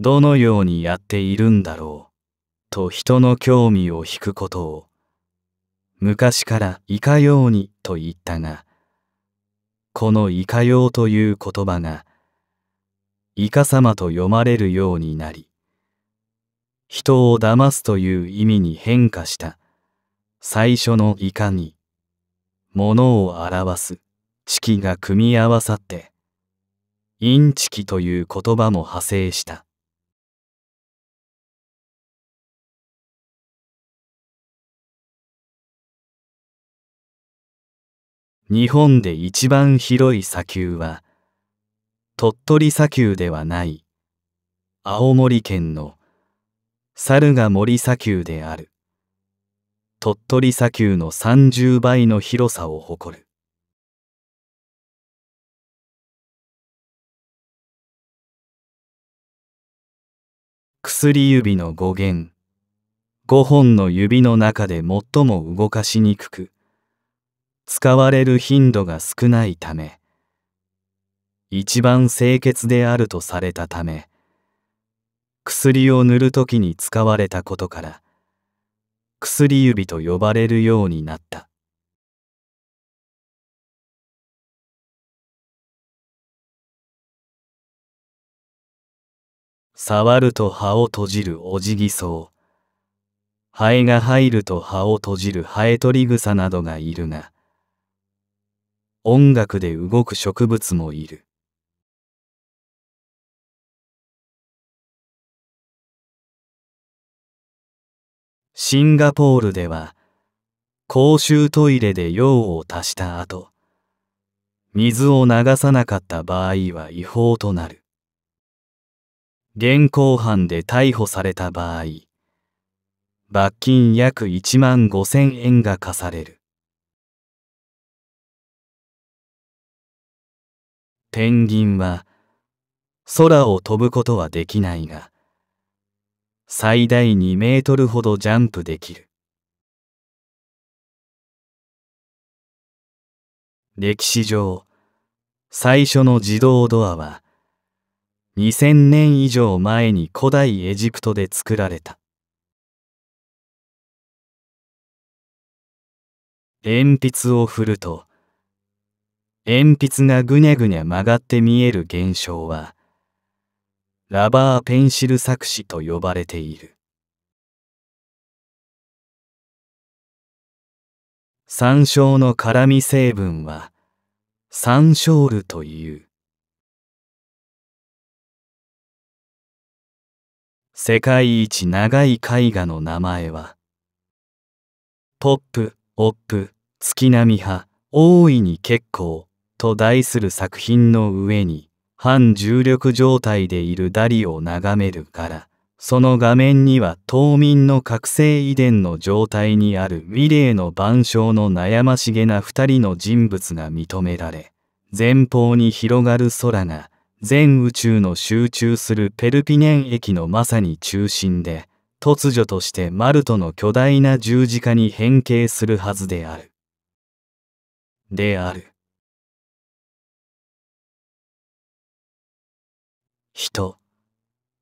どのようにやっているんだろう、と人の興味を引くことを、昔からいかようにと言ったが、このいかようという言葉が、かさ様と読まれるようになり、人を騙すという意味に変化した最初の「いかに」物を表す「知気」が組み合わさって「インチキ」という言葉も派生した日本で一番広い砂丘は鳥取砂丘ではない青森県の猿が森砂丘である。鳥取砂丘の30倍の広さを誇る。薬指の語源。5本の指の中で最も動かしにくく、使われる頻度が少ないため、一番清潔であるとされたため、薬を塗る時に使われたことから薬指と呼ばれるようになった触ると葉を閉じるおジギソウハが入ると葉を閉じるハエトリグサなどがいるが音楽で動く植物もいるシンガポールでは公衆トイレで用を足した後水を流さなかった場合は違法となる現行犯で逮捕された場合罰金約1万5千円が課されるペンギンは空を飛ぶことはできないが最大2メートルほどジャンプできる歴史上最初の自動ドアは2000年以上前に古代エジプトで作られた鉛筆を振ると鉛筆がぐにゃぐにゃ曲がって見える現象はラバーペンシル作詞と呼ばれている山椒の辛み成分は山椒ルという世界一長い絵画の名前はポップオップ月並み派大いに結構と題する作品の上に反重力状態でいるダリを眺めるから、その画面には島民の覚醒遺伝の状態にあるウィレーの晩鐘の悩ましげな二人の人物が認められ、前方に広がる空が全宇宙の集中するペルピネン駅のまさに中心で、突如としてマルトの巨大な十字架に変形するはずである。である。人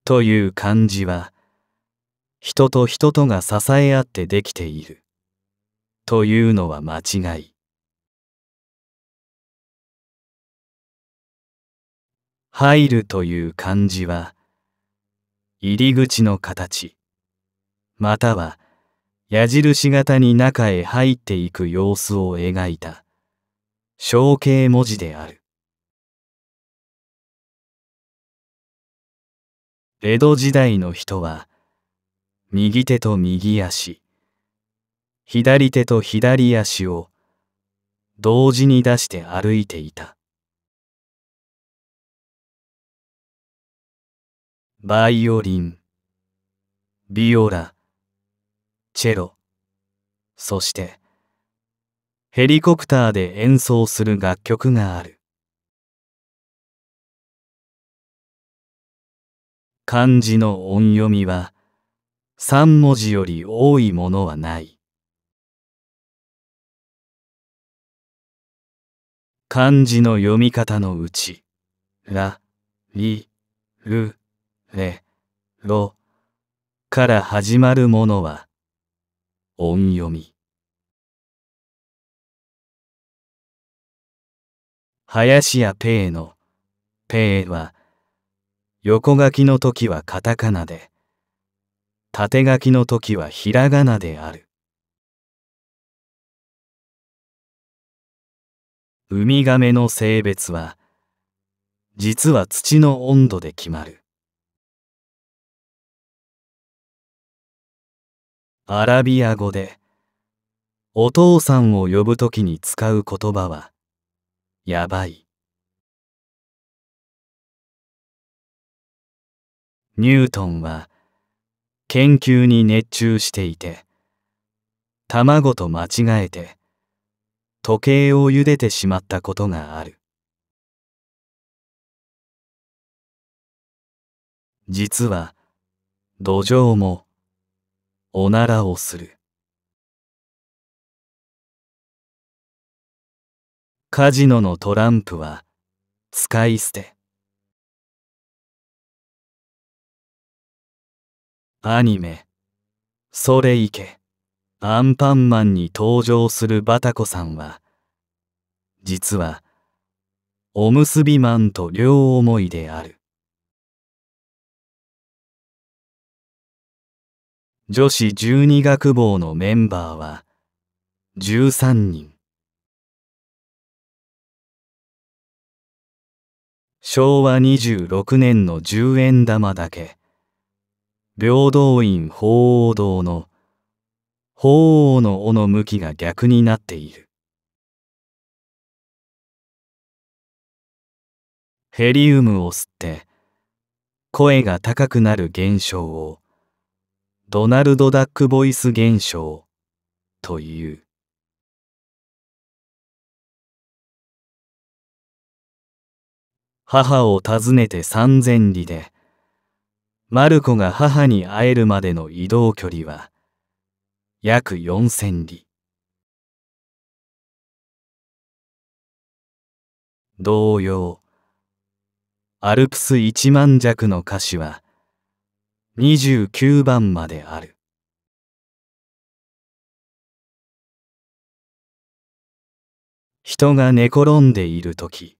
という漢字は人と人とが支え合ってできているというのは間違い入るという漢字は入り口の形または矢印型に中へ入っていく様子を描いた象形文字である江戸時代の人は、右手と右足、左手と左足を同時に出して歩いていた。バイオリン、ビオラ、チェロ、そしてヘリコプターで演奏する楽曲がある。漢字の音読みは三文字より多いものはない。漢字の読み方のうち、ら、り、る、れ、ろから始まるものは音読み。林やペーのペーは横書きの時はカタカナで、縦書きの時はひらがなである。ウミガメの性別は、実は土の温度で決まる。アラビア語で、お父さんを呼ぶときに使う言葉は、やばい。ニュートンは研究に熱中していて卵と間違えて時計を茹でてしまったことがある実は土壌もおならをするカジノのトランプは使い捨てアニメ、それいけ、アンパンマンに登場するバタコさんは、実は、おむすびマンと両思いである。女子十二学坊のメンバーは13人。昭和26年の10円玉だけ。平等院鳳凰堂の鳳凰の尾の向きが逆になっている。ヘリウムを吸って声が高くなる現象をドナルド・ダック・ボイス現象という。母を訪ねて三千里でマルコが母に会えるまでの移動距離は約4,000里同様アルプス一万弱の歌詞は29番まである人が寝転んでいる時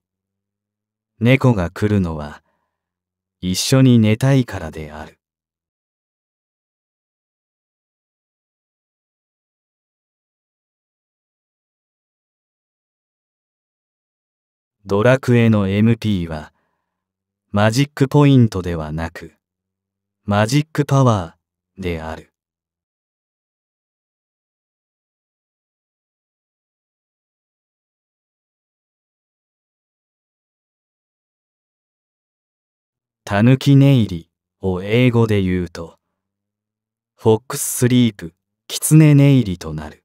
猫が来るのは一緒に寝たいからである。ドラクエの MP はマジックポイントではなくマジックパワーである。タヌキ寝入りを英語で言うと、フォックススリープ、キツネ寝入りとなる。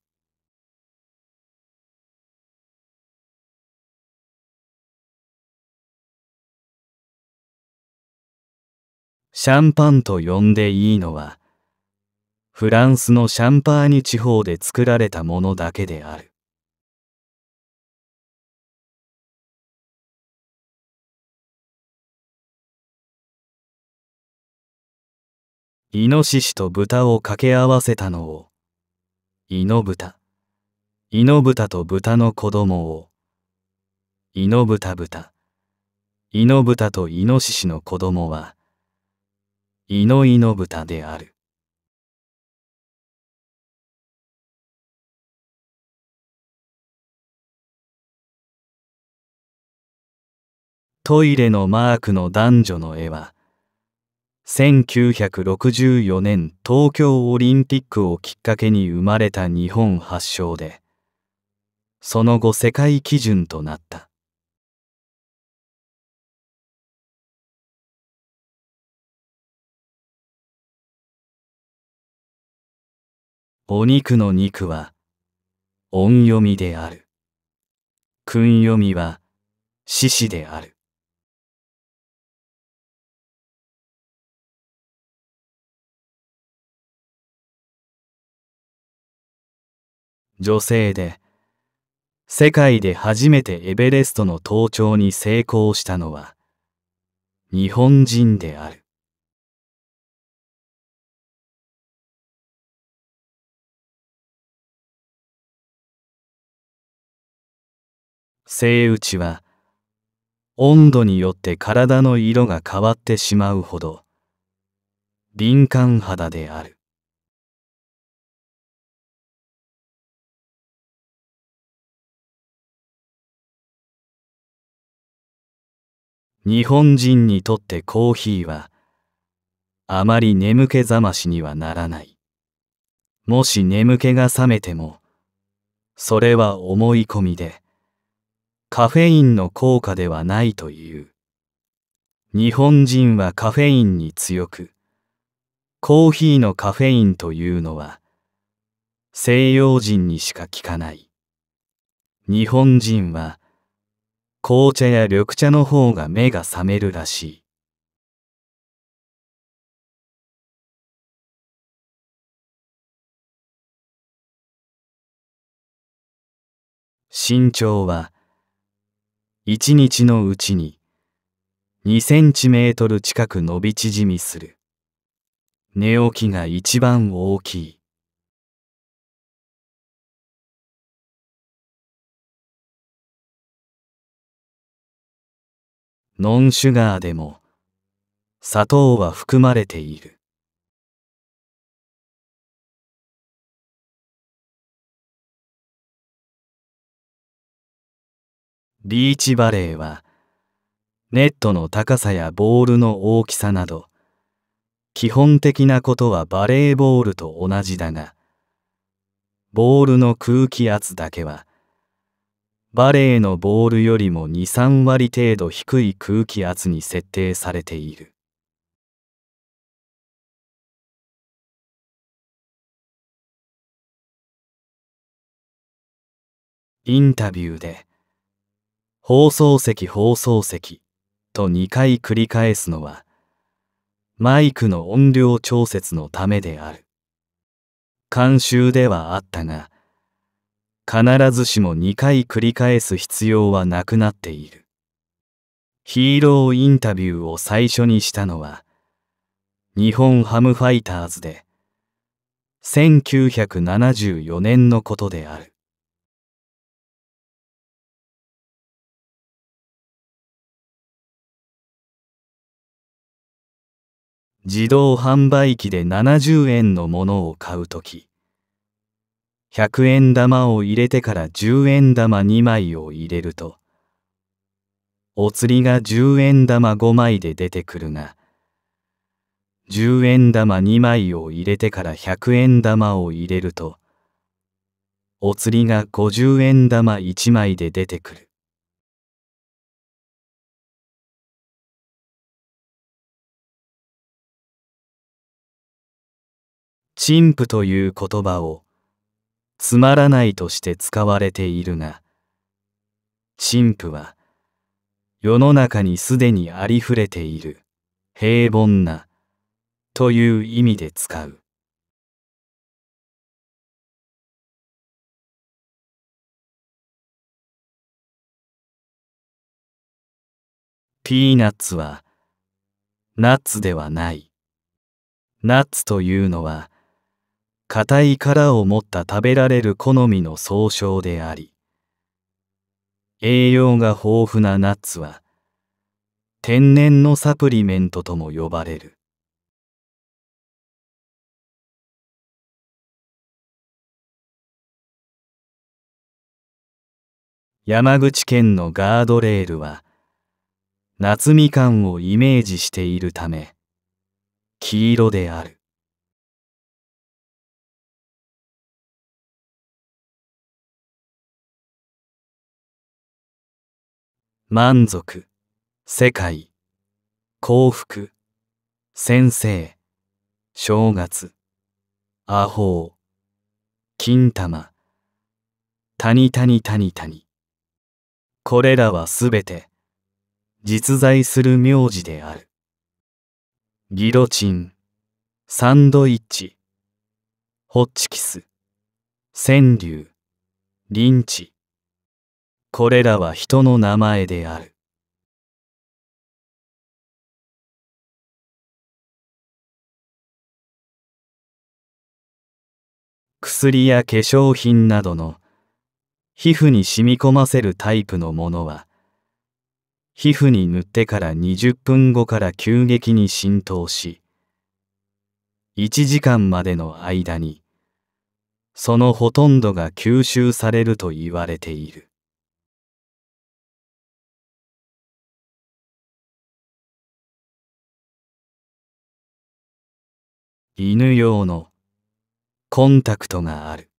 シャンパンと呼んでいいのは、フランスのシャンパーニュ地方で作られたものだけである。イノシシと豚を掛け合わせたのを、イノブタ、イノブタと豚の子供を、イノブタブタ、イノブタとイノシシの子供は、イノイノブタである。トイレのマークの男女の絵は、1964年東京オリンピックをきっかけに生まれた日本発祥でその後世界基準となったお肉の肉は音読みである訓読みは獅子である女性で世界で初めてエベレストの登頂に成功したのは日本人であるセイウチは温度によって体の色が変わってしまうほど敏感肌である日本人にとってコーヒーはあまり眠気覚ましにはならない。もし眠気が覚めても、それは思い込みで、カフェインの効果ではないという。日本人はカフェインに強く、コーヒーのカフェインというのは、西洋人にしか効かない。日本人は紅茶や緑茶の方が目が覚めるらしい。身長は一日のうちに二センチメートル近く伸び縮みする。寝起きが一番大きい。ノンシュガーでも砂糖は含まれている。ビーチバレーはネットの高さやボールの大きさなど基本的なことはバレーボールと同じだがボールの空気圧だけはバレーのボールよりも23割程度低い空気圧に設定されているインタビューで「放送席放送席」と2回繰り返すのはマイクの音量調節のためである慣習ではあったが必ずしも2回繰り返す必要はなくなっている。ヒーローインタビューを最初にしたのは、日本ハムファイターズで、1974年のことである。自動販売機で70円のものを買うとき、100円玉を入れてから10円玉2枚を入れると、お釣りが10円玉5枚で出てくるが、10円玉2枚を入れてから100円玉を入れると、お釣りが50円玉1枚で出てくる。陳腐という言葉をつまらないとして使われているが、陳腐は、世の中にすでにありふれている、平凡な、という意味で使う。ピーナッツは、ナッツではない。ナッツというのは、硬い殻を持った食べられる好みの総称であり栄養が豊富なナッツは天然のサプリメントとも呼ばれる山口県のガードレールは夏みかんをイメージしているため黄色である満足世界幸福先生正月アホ金玉谷谷谷谷これらはすべて実在する名字であるギロチンサンドイッチホッチキス川柳リンチこれらは人の名前である。薬や化粧品などの皮膚に染み込ませるタイプのものは皮膚に塗ってから20分後から急激に浸透し1時間までの間にそのほとんどが吸収されると言われている。犬用のコンタクトがある。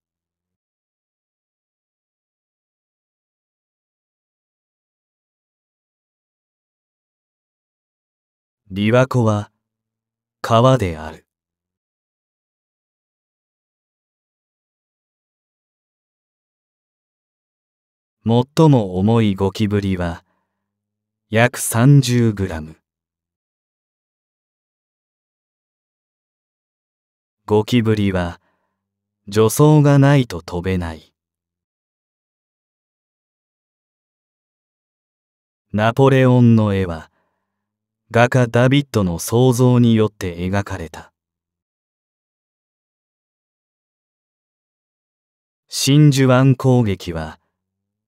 琵琶湖は川である。最も重いゴキブリは約30グラム。ゴキブリは助走がないと飛べない。ナポレオンの絵は画家ダビッドの想像によって描かれた。真珠湾攻撃は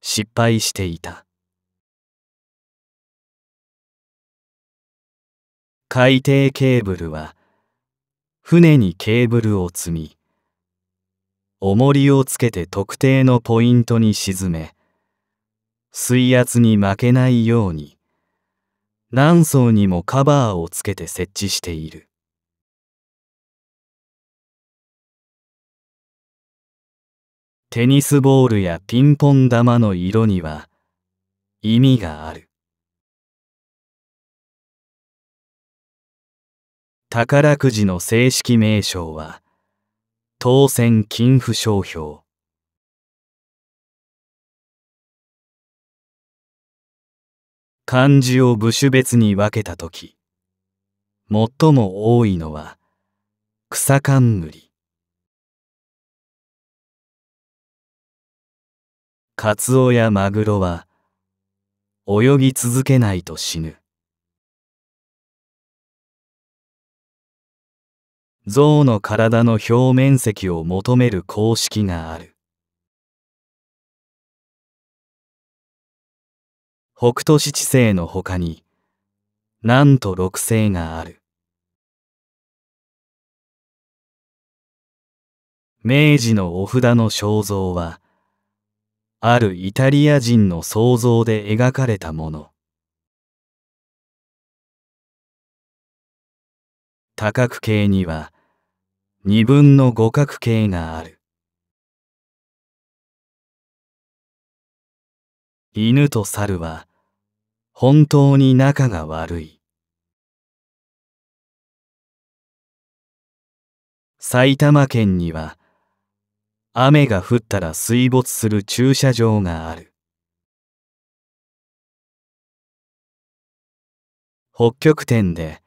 失敗していた。海底ケーブルは船にケーブルを積み重りをつけて特定のポイントに沈め水圧に負けないように何層にもカバーをつけて設置しているテニスボールやピンポン玉の色には意味がある宝くじの正式名称は当選金不商標漢字を部首別に分けた時最も多いのは草冠カツオやマグロは泳ぎ続けないと死ぬ象の体の表面積を求める公式がある北斗七星の他になんと六星がある明治のお札の肖像はあるイタリア人の想像で描かれたもの多角形には二分の五角形がある。犬と猿は本当に仲が悪い。埼玉県には雨が降ったら水没する駐車場がある。北極点で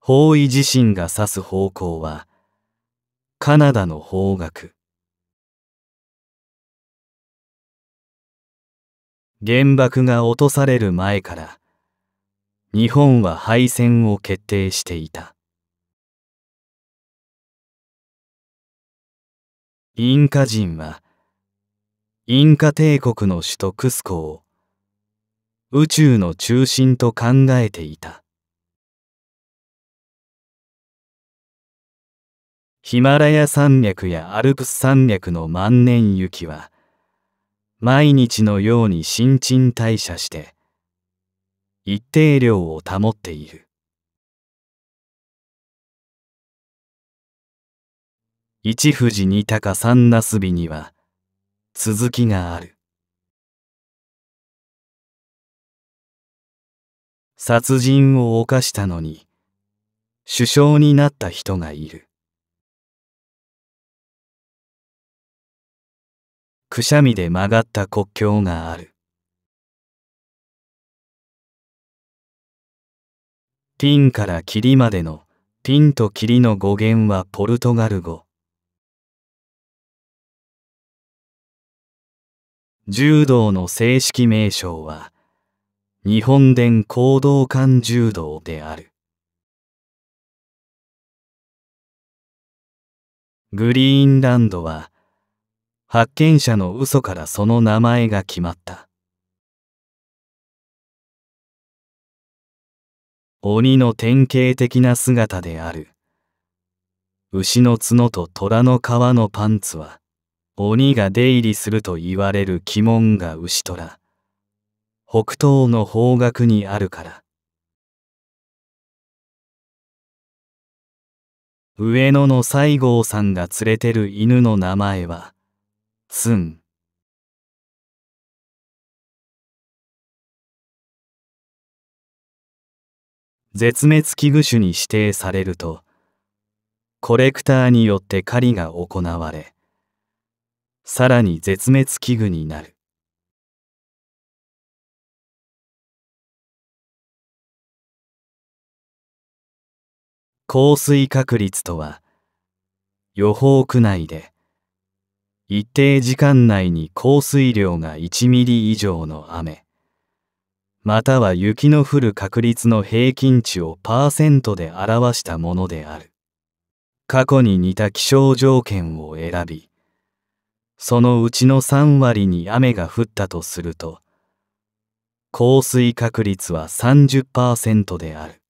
方位地震が指す方向はカナダの方角原爆が落とされる前から日本は敗戦を決定していたインカ人はインカ帝国の首都クスコを宇宙の中心と考えていたヒマラヤ山脈やアルプス山脈の万年雪は、毎日のように新陳代謝して、一定量を保っている。一富士二鷹三なすびには、続きがある。殺人を犯したのに、首相になった人がいる。くしゃみで曲がった国境がある。ピンから霧までのピンと霧の語源はポルトガル語。柔道の正式名称は日本伝行動館柔道である。グリーンランドは発見者の嘘からその名前が決まった鬼の典型的な姿である牛の角と虎の皮のパンツは鬼が出入りすると言われる鬼門が牛虎北東の方角にあるから上野の西郷さんが連れてる犬の名前はん。絶滅危惧種に指定されるとコレクターによって狩りが行われさらに絶滅危惧になる降水確率とは予報区内で一定時間内に降水量が1ミリ以上の雨または雪の降る確率の平均値をパーセントで表したものである過去に似た気象条件を選びそのうちの3割に雨が降ったとすると降水確率は30%である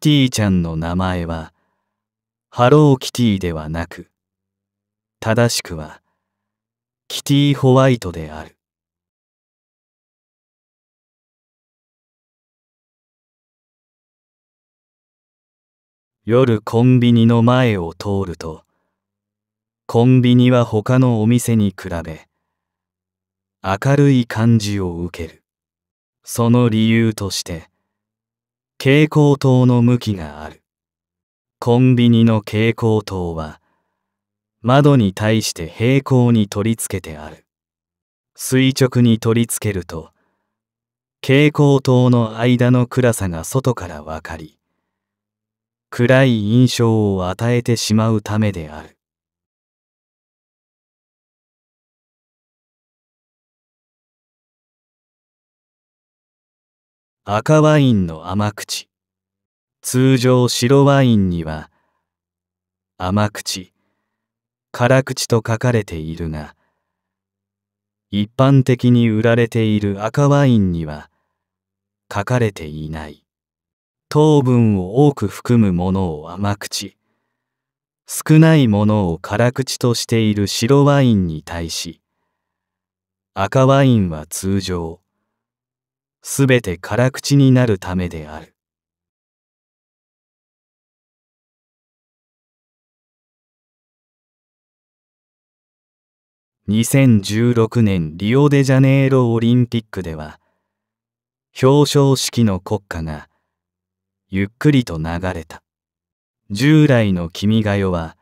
キティちゃんの名前はハローキティではなく正しくはキティホワイトである夜コンビニの前を通るとコンビニは他のお店に比べ明るい感じを受けるその理由として蛍光灯の向きがある。コンビニの蛍光灯は、窓に対して平行に取り付けてある。垂直に取り付けると、蛍光灯の間の暗さが外からわかり、暗い印象を与えてしまうためである。赤ワインの甘口通常白ワインには甘口辛口と書かれているが一般的に売られている赤ワインには書かれていない糖分を多く含むものを甘口少ないものを辛口としている白ワインに対し赤ワインは通常すべて辛口になるためである。2016年リオデジャネイロオリンピックでは表彰式の国歌がゆっくりと流れた従来の「君が代」は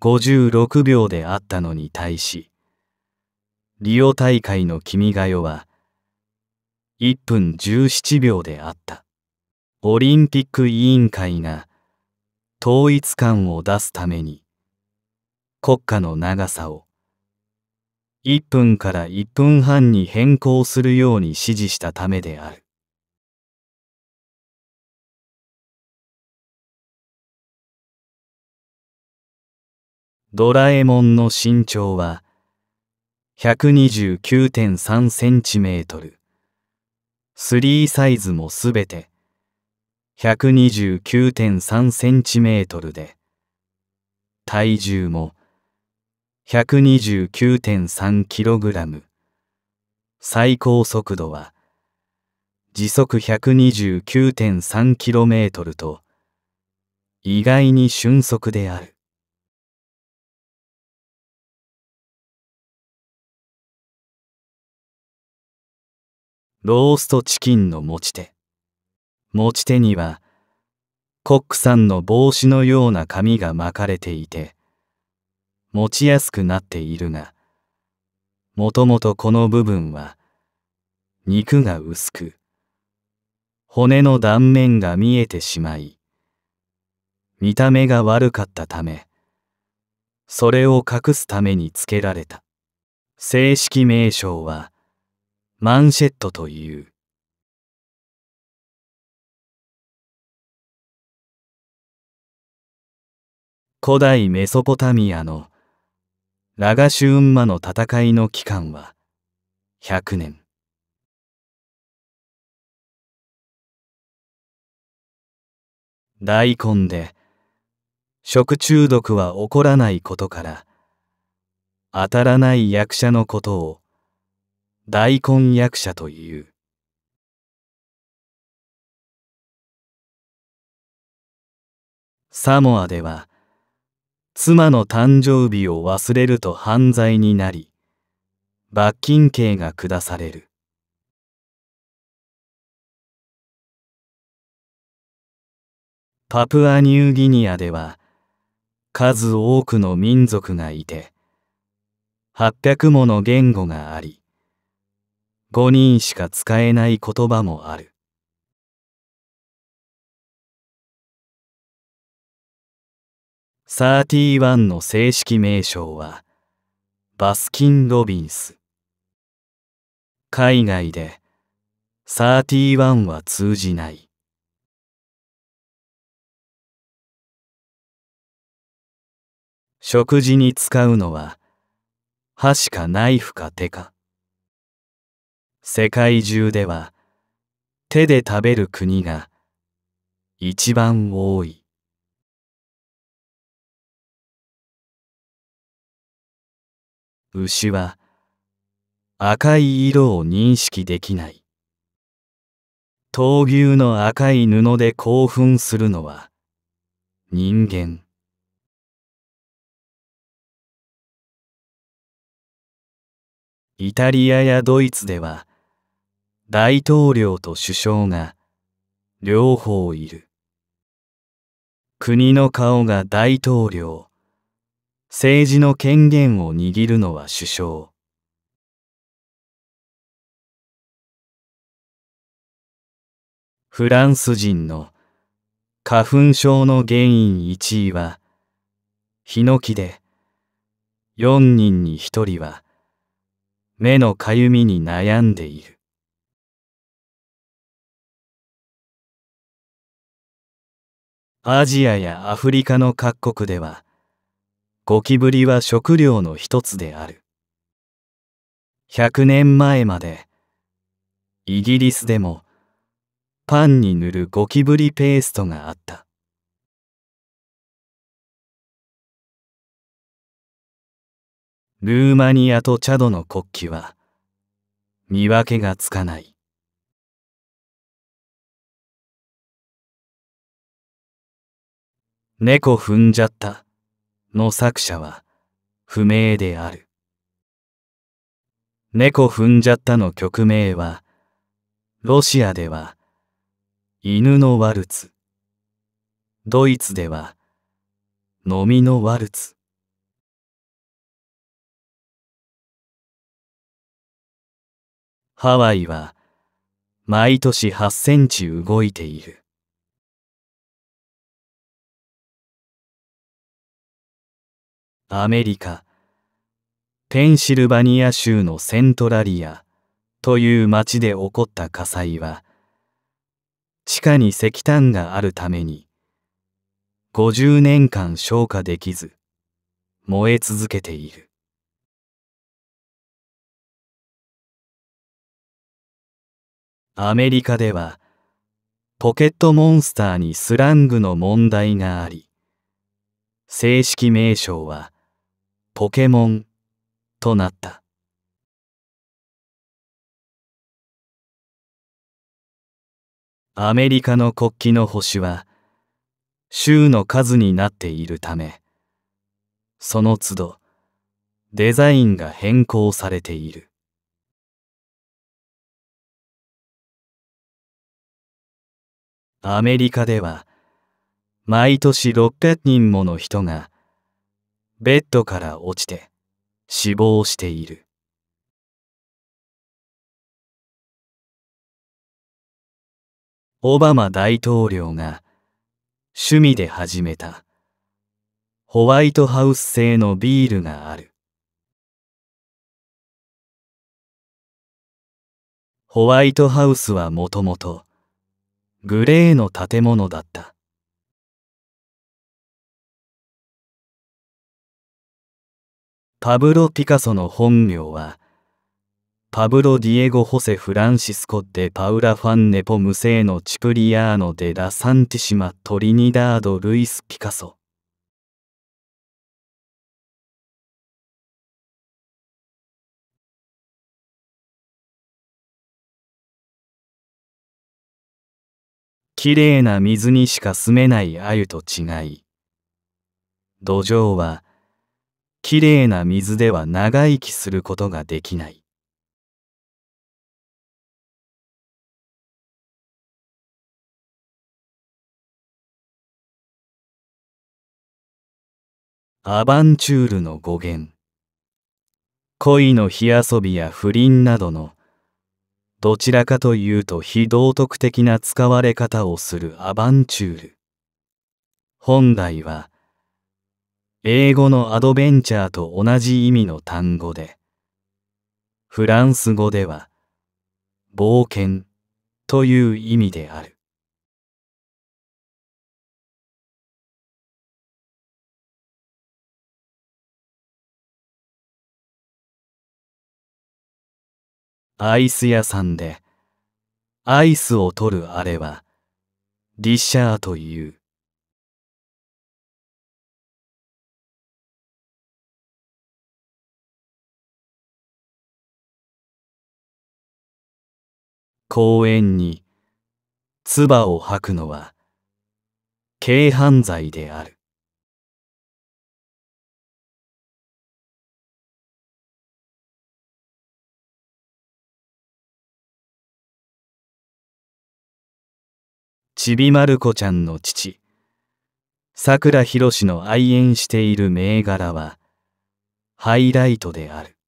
56秒であったのに対しリオ大会の「君が代」は1分17秒であったオリンピック委員会が統一感を出すために国家の長さを1分から1分半に変更するように指示したためであるドラえもんの身長は129.3センチメートル3サイズもすべて 129.3cm で体重も 129.3kg 最高速度は時速 129.3km と意外に瞬速であるローストチキンの持ち手。持ち手には、コックさんの帽子のような紙が巻かれていて、持ちやすくなっているが、もともとこの部分は、肉が薄く、骨の断面が見えてしまい、見た目が悪かったため、それを隠すためにつけられた。正式名称は、マンシェットという。古代メソポタミアのラガシュウンマの戦いの期間は100年。大根で食中毒は起こらないことから当たらない役者のことを大根役者という。サモアでは、妻の誕生日を忘れると犯罪になり、罰金刑が下される。パプアニューギニアでは、数多くの民族がいて、800もの言語があり、5人しか使えない言葉もある。サーティワンの正式名称は、バスキン・ロビンス。海外で、ワンは通じない。食事に使うのは、歯しかナイフか手か。世界中では手で食べる国が一番多い。牛は赤い色を認識できない。闘牛の赤い布で興奮するのは人間。イタリアやドイツでは大統領と首相が両方いる。国の顔が大統領、政治の権限を握るのは首相。フランス人の花粉症の原因1位は、ヒノキで、4人に1人は、目のかゆみに悩んでいる。アジアやアフリカの各国ではゴキブリは食料の一つである100年前までイギリスでもパンに塗るゴキブリペーストがあったルーマニアとチャドの国旗は見分けがつかない猫踏んじゃったの作者は不明である。猫踏んじゃったの曲名は、ロシアでは、犬のワルツ。ドイツでは、飲みのワルツ。ハワイは、毎年8センチ動いている。アメリカペンシルバニア州のセントラリアという町で起こった火災は地下に石炭があるために50年間消火できず燃え続けているアメリカではポケットモンスターにスラングの問題があり正式名称はポケモンとなった。アメリカの国旗の星は州の数になっているため、その都度デザインが変更されている。アメリカでは毎年600人もの人がベッドから落ちて死亡している。オバマ大統領が趣味で始めたホワイトハウス製のビールがある。ホワイトハウスはもともとグレーの建物だった。パブロ・ピカソの本名は、パブロ・ディエゴ・ホセ・フランシスコ・デ・パウラ・ファンネポ・ムセーノ・チプリアーノ・デ・ラ・サンティシマ・トリニダード・ルイス・ピカソ。きれいな水にしか住めないアユと違い土壌はきれいな水では長生きすることができない。アバンチュールの語源恋の火遊びや不倫などのどちらかというと非道徳的な使われ方をするアバンチュール本来は英語のアドベンチャーと同じ意味の単語で、フランス語では、冒険という意味である。アイス屋さんで、アイスを取るあれは、リッシャーという。公園に唾を吐くのは軽犯罪である。ちびまる子ちゃんの父、さくらひろしの愛演している銘柄は、ハイライトである。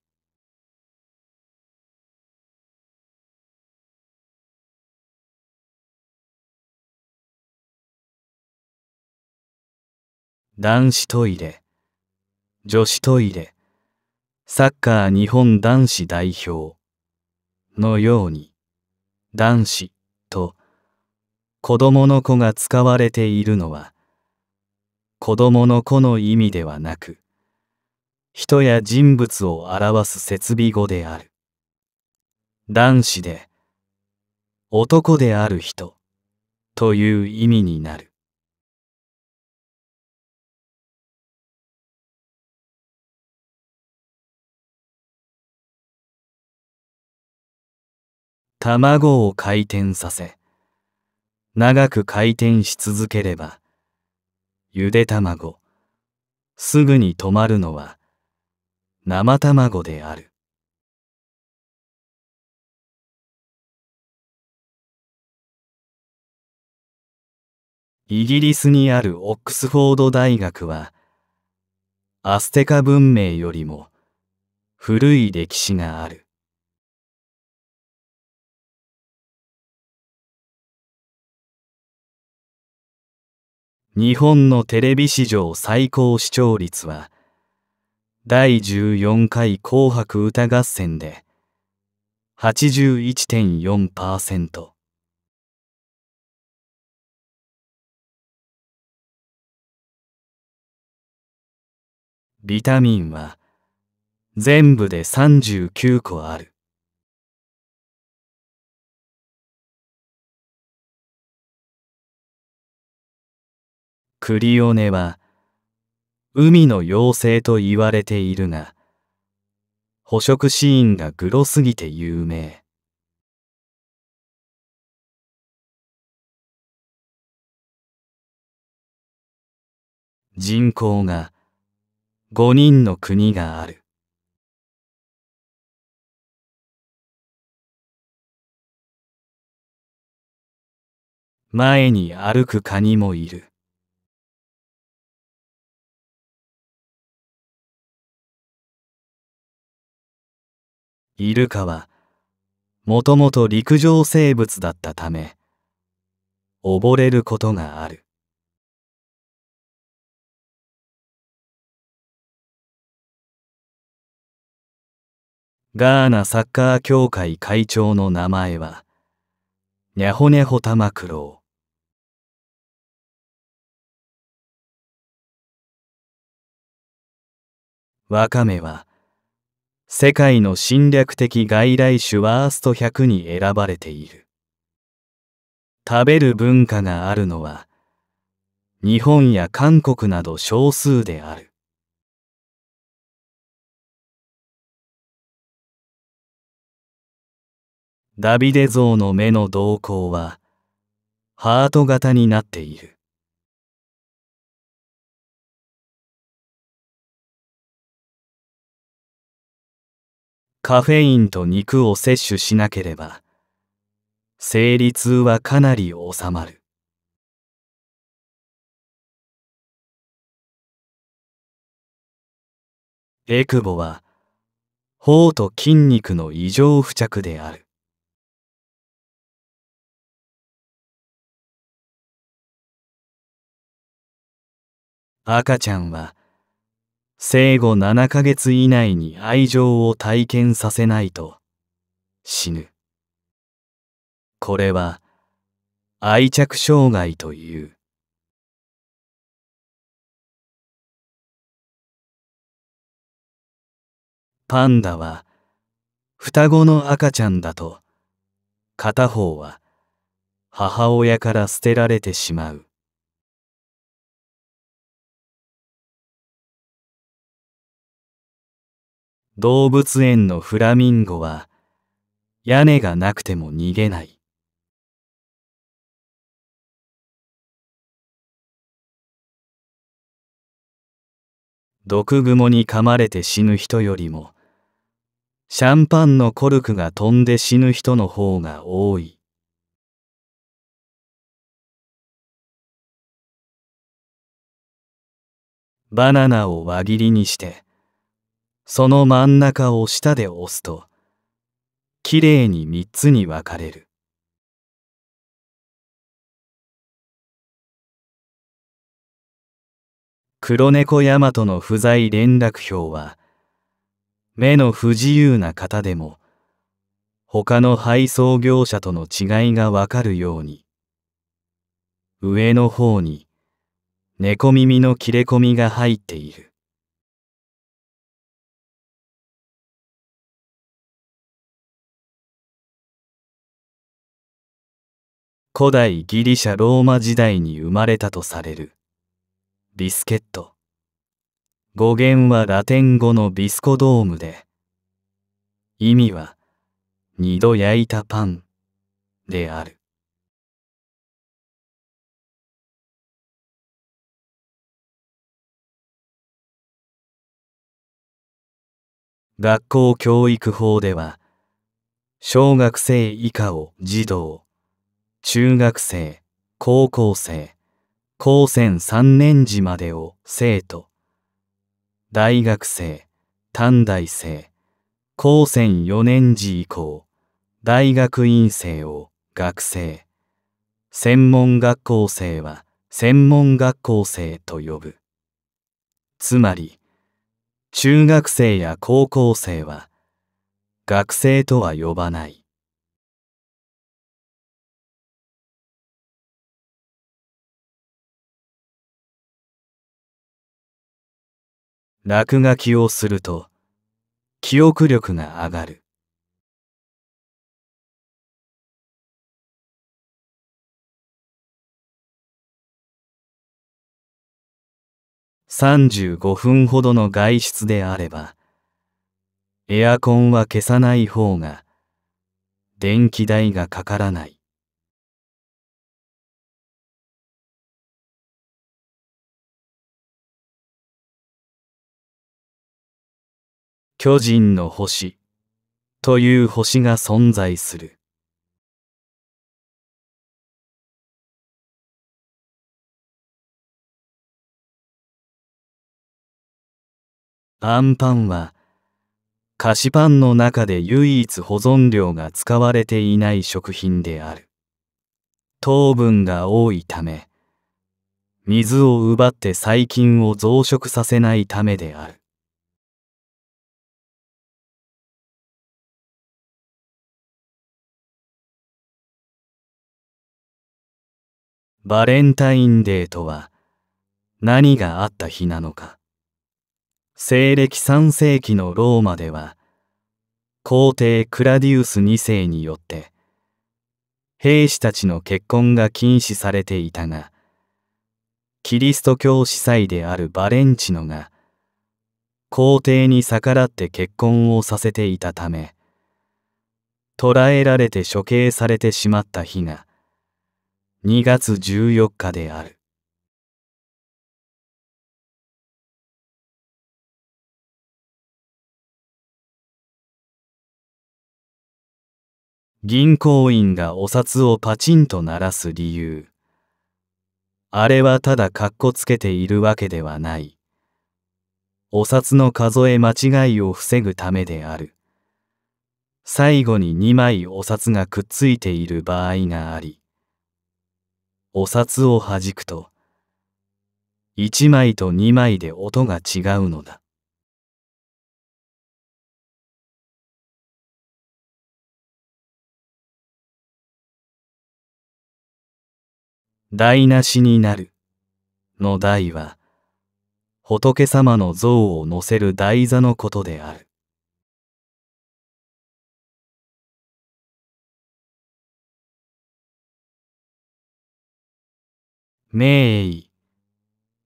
男子トイレ、女子トイレ、サッカー日本男子代表のように、男子と子供の子が使われているのは、子供の子の意味ではなく、人や人物を表す設備語である。男子で、男である人という意味になる。卵を回転させ、長く回転し続ければ、ゆで卵、すぐに止まるのは、生卵である。イギリスにあるオックスフォード大学は、アステカ文明よりも古い歴史がある。日本のテレビ史上最高視聴率は、第14回紅白歌合戦で81.4%。ビタミンは全部で39個ある。クリオネは海の妖精と言われているが捕食シーンがグロすぎて有名人口が5人の国がある。前に歩くカニもいる。イルカはもともと陸上生物だったため溺れることがあるガーナサッカー協会会長の名前はニャホニホタマクロウワカメは世界の侵略的外来種ワースト100に選ばれている。食べる文化があるのは、日本や韓国など少数である。ダビデ像の目の瞳孔は、ハート型になっている。カフェインと肉を摂取しなければ、生理痛はかなり収まる。エクボは、頬と筋肉の異常付着である。赤ちゃんは、生後7ヶ月以内に愛情を体験させないと死ぬ。これは愛着障害という。パンダは双子の赤ちゃんだと片方は母親から捨てられてしまう。動物園のフラミンゴは屋根がなくても逃げない。毒蜘蛛に噛まれて死ぬ人よりもシャンパンのコルクが飛んで死ぬ人の方が多い。バナナを輪切りにしてその真ん中を下で押すときれいに3つに分かれる黒猫マトの不在連絡票は目の不自由な方でも他の配送業者との違いがわかるように上の方に猫耳の切れ込みが入っている古代ギリシャ・ローマ時代に生まれたとされるビスケット語源はラテン語のビスコドームで意味は二度焼いたパンである学校教育法では小学生以下を児童中学生、高校生、高専3年時までを生徒、大学生、短大生、高専4年時以降、大学院生を学生、専門学校生は専門学校生と呼ぶ。つまり、中学生や高校生は学生とは呼ばない。落書きをすると記憶力が上がる。35分ほどの外出であれば、エアコンは消さない方が電気代がかからない。巨人の星という星が存在する。あんパンは菓子パンの中で唯一保存料が使われていない食品である。糖分が多いため、水を奪って細菌を増殖させないためである。バレンタインデーとは何があった日なのか。西暦3世紀のローマでは、皇帝クラディウス2世によって、兵士たちの結婚が禁止されていたが、キリスト教司祭であるバレンチノが、皇帝に逆らって結婚をさせていたため、捕らえられて処刑されてしまった日が、2月14日である。銀行員がお札をパチンと鳴らす理由。あれはただかっこつけているわけではない。お札の数え間違いを防ぐためである。最後に2枚お札がくっついている場合があり、お札をはじくと、一枚と二枚で音が違うのだ。台無しになるの台は、仏様の像を乗せる台座のことである。名医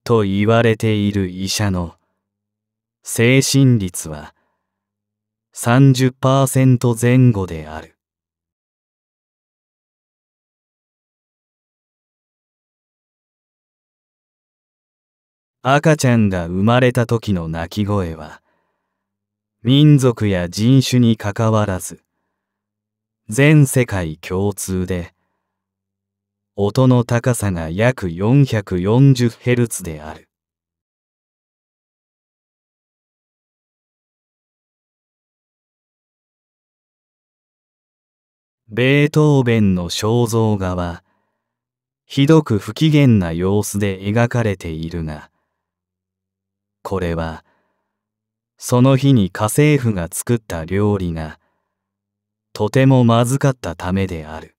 と言われている医者の精神率は30%前後である。赤ちゃんが生まれた時の鳴き声は民族や人種にかかわらず全世界共通で音の高さが約 440Hz である。ベートーベンの肖像画は、ひどく不機嫌な様子で描かれているが、これは、その日に家政婦が作った料理が、とてもまずかったためである。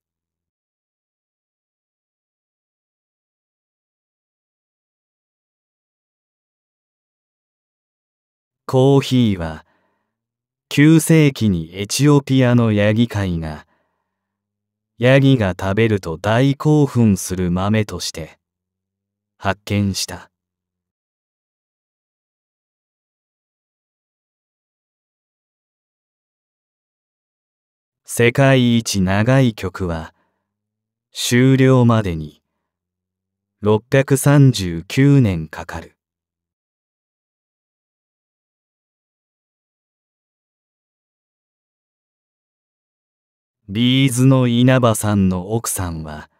コーヒーは9世紀にエチオピアのヤギ界がヤギが食べると大興奮する豆として発見した世界一長い曲は終了までに639年かかるビーズの稲葉さんの奥さんは、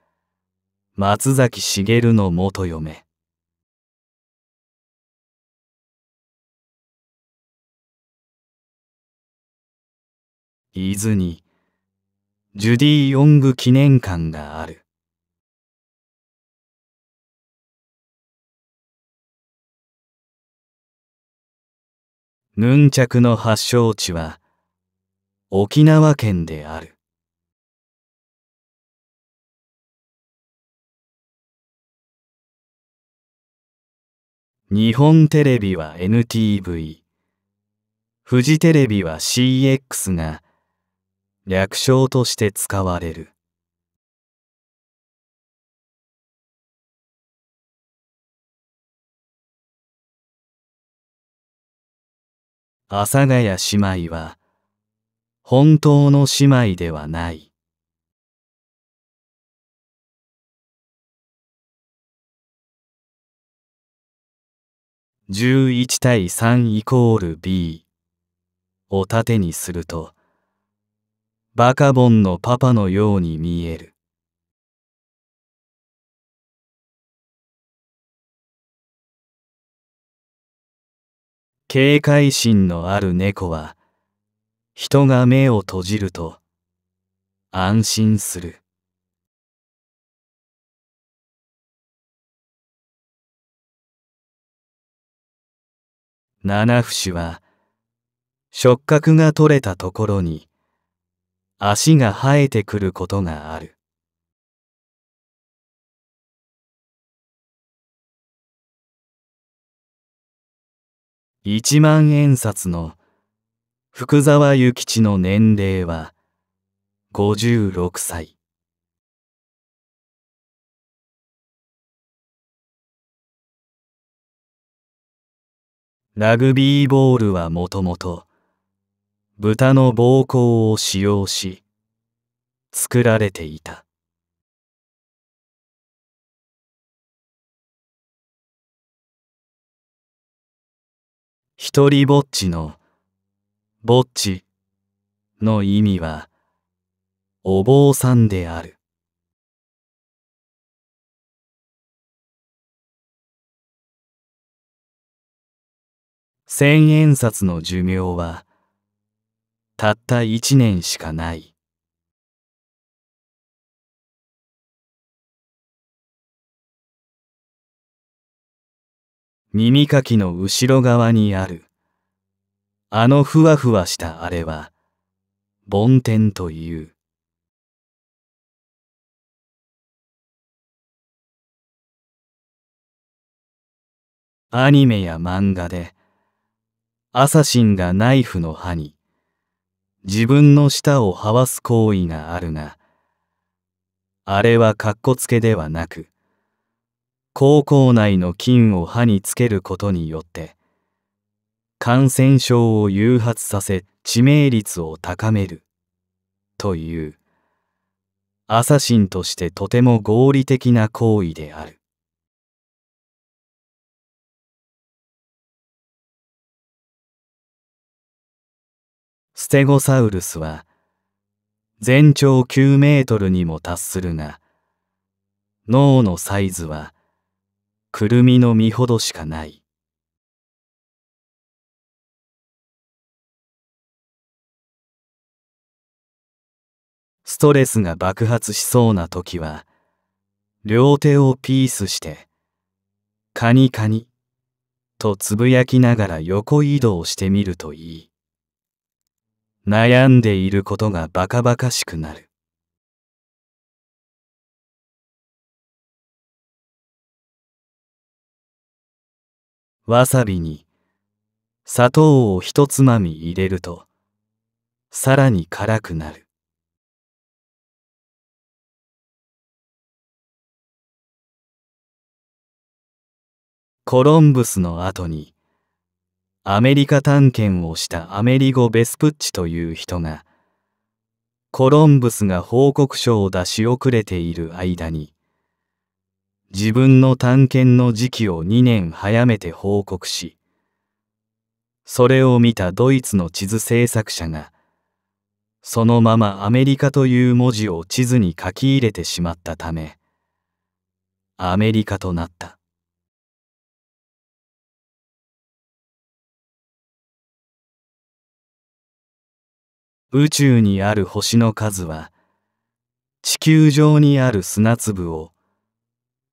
松崎しげるの元嫁。伊豆に、ジュディ・ヨング記念館がある。ヌンチャクの発祥地は沖縄県である。日本テレビは NTV、フジテレビは CX が略称として使われる。阿佐ヶ谷姉妹は本当の姉妹ではない。11対3イコール B を縦にすると、バカボンのパパのように見える。警戒心のある猫は、人が目を閉じると、安心する。七節は、触覚が取れたところに、足が生えてくることがある。一万円札の福沢諭吉の年齢は56歳。ラグビーボールはもともと豚の膀胱を使用し作られていた一りぼっちのぼっちの意味はお坊さんである千円札の寿命はたった一年しかない耳かきの後ろ側にあるあのふわふわしたあれは梵天というアニメや漫画でアサシンがナイフの刃に、自分の舌をはわす行為があるが、あれはかっこつけではなく、高校内の菌を歯につけることによって、感染症を誘発させ致命率を高める、という、アサシンとしてとても合理的な行為である。ステゴサウルスは全長9メートルにも達するが脳のサイズはクルミの実ほどしかないストレスが爆発しそうな時は両手をピースしてカニカニとつぶやきながら横移動してみるといい。悩んでいることがバカバカしくなる。わさびに砂糖をひとつまみ入れるとさらに辛くなる。コロンブスの後にアメリカ探検をしたアメリゴ・ベスプッチという人がコロンブスが報告書を出し遅れている間に自分の探検の時期を2年早めて報告しそれを見たドイツの地図制作者がそのままアメリカという文字を地図に書き入れてしまったためアメリカとなった宇宙にある星の数は地球上にある砂粒を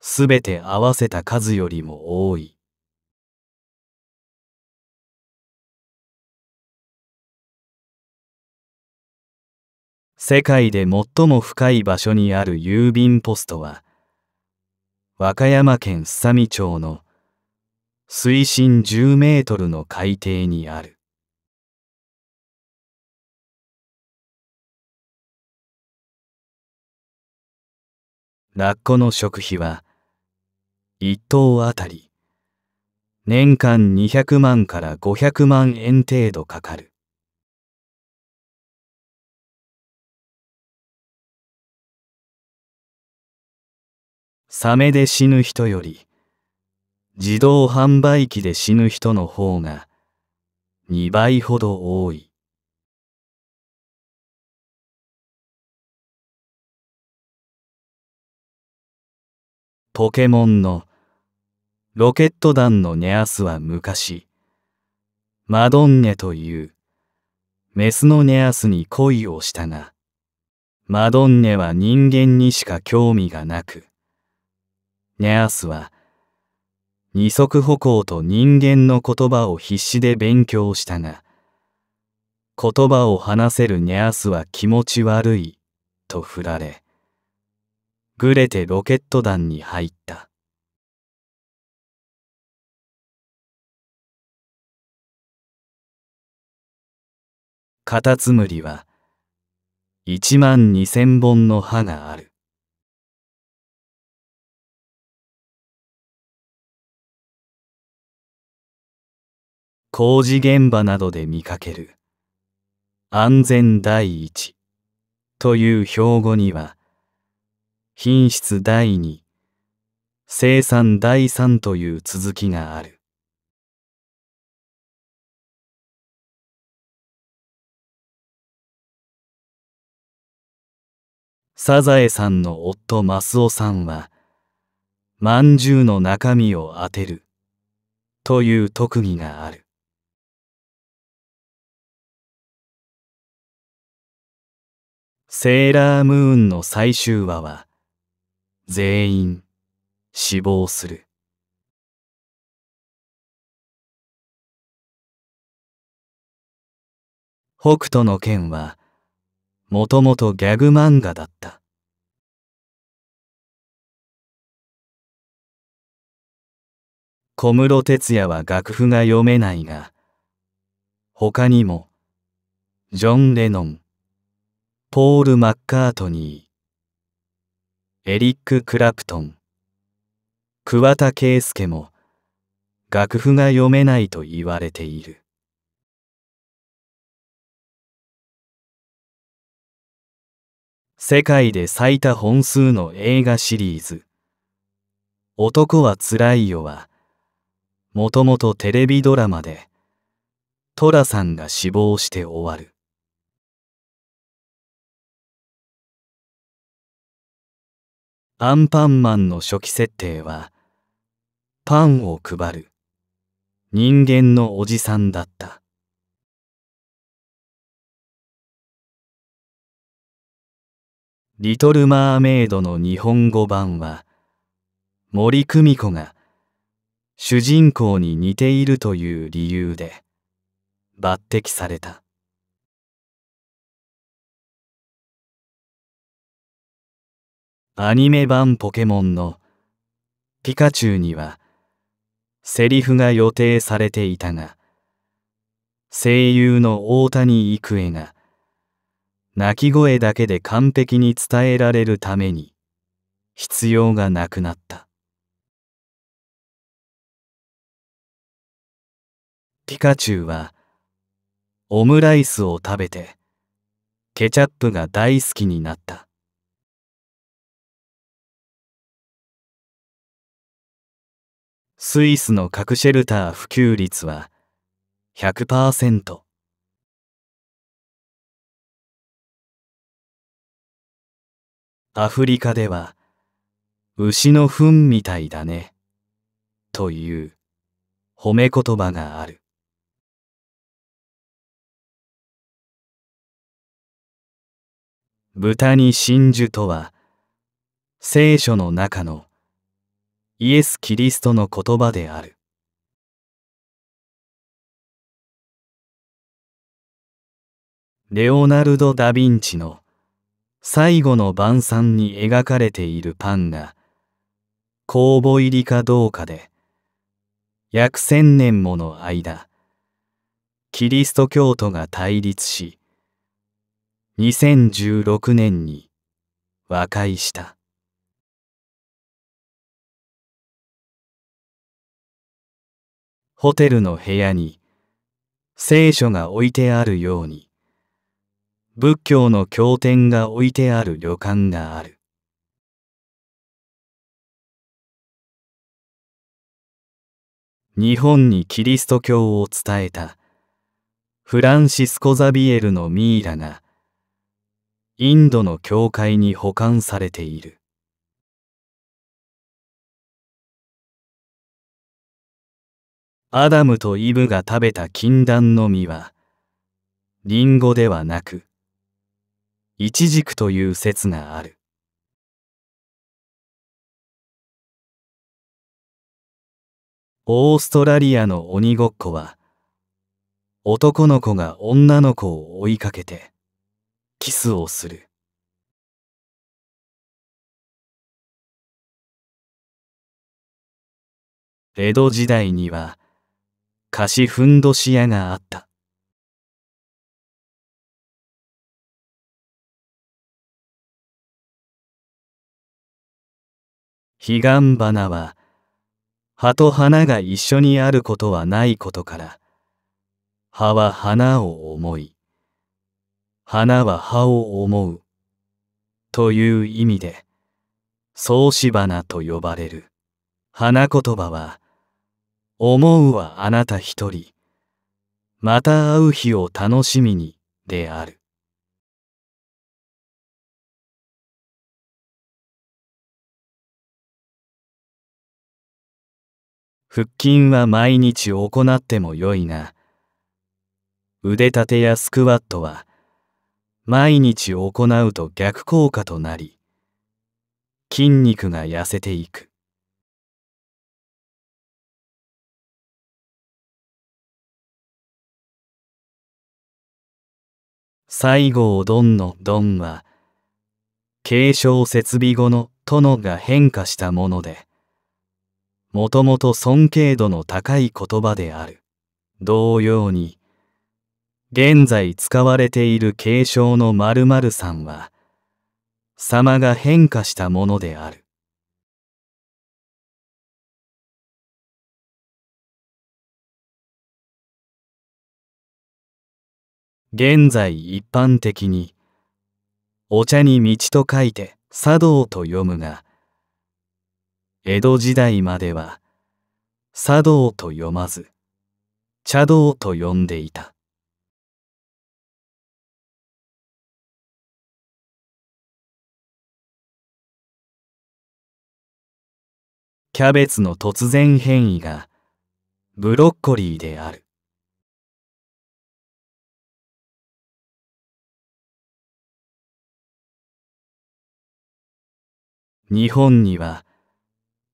すべて合わせた数よりも多い。世界で最も深い場所にある郵便ポストは和歌山県すさみ町の水深10メートルの海底にある。ラッコの食費は一頭あたり年間200万から500万円程度かかる。サメで死ぬ人より自動販売機で死ぬ人の方が2倍ほど多い。ポケモンのロケット団のネアスは昔、マドンネというメスのネアスに恋をしたが、マドンネは人間にしか興味がなく、ネアスは二足歩行と人間の言葉を必死で勉強したが、言葉を話せるネアスは気持ち悪い、と振られ、ぐれてロケット弾に入った。カタツムリは一万二千本の歯がある。工事現場などで見かける安全第一という標語には品質第二、生産第三という続きがある。サザエさんの夫マスオさんは、まんじゅうの中身を当てるという特技がある。セーラームーンの最終話は、全員死亡する。北斗の剣はもともとギャグ漫画だった。小室哲也は楽譜が読めないが、他にも、ジョン・レノン、ポール・マッカートニー、エリック・クラプトン桑田佳祐も楽譜が読めないと言われている世界で最多本数の映画シリーズ「男はつらいよは」もともとテレビドラマで寅さんが死亡して終わるアンパンマンの初期設定は、パンを配る人間のおじさんだった。リトル・マーメイドの日本語版は、森久美子が主人公に似ているという理由で抜擢された。アニメ版ポケモンのピカチュウにはセリフが予定されていたが、声優の大谷育恵が鳴き声だけで完璧に伝えられるために必要がなくなった。ピカチュウはオムライスを食べてケチャップが大好きになった。スイスの核シェルター普及率は100%アフリカでは牛の糞みたいだねという褒め言葉がある豚に真珠とは聖書の中の「イエス・キリストの言葉である。レオナルド・ダ・ヴィンチの最後の晩餐に描かれているパンが酵母入りかどうかで約千年もの間キリスト教徒が対立し2016年に和解した。ホテルの部屋に聖書が置いてあるように仏教の経典が置いてある旅館がある日本にキリスト教を伝えたフランシスコ・ザビエルのミイラがインドの教会に保管されているアダムとイブが食べた禁断の実は、リンゴではなく、イチジクという説がある。オーストラリアの鬼ごっこは、男の子が女の子を追いかけて、キスをする。江戸時代には、貸しふんどし屋があった。彼岸花は、葉と花が一緒にあることはないことから、葉は花を思い、花は葉を思う、という意味で、草子花と呼ばれる。花言葉は、思うはあなた一人。また会う日を楽しみにである。腹筋は毎日行ってもよいが、腕立てやスクワットは毎日行うと逆効果となり、筋肉が痩せていく。西郷どんのどんは、継承設備後の殿が変化したもので、もともと尊敬度の高い言葉である。同様に、現在使われている継承の〇〇さんは、様が変化したものである。現在一般的にお茶に道と書いて茶道と読むが江戸時代までは茶道と読まず茶道と呼んでいたキャベツの突然変異がブロッコリーである日本には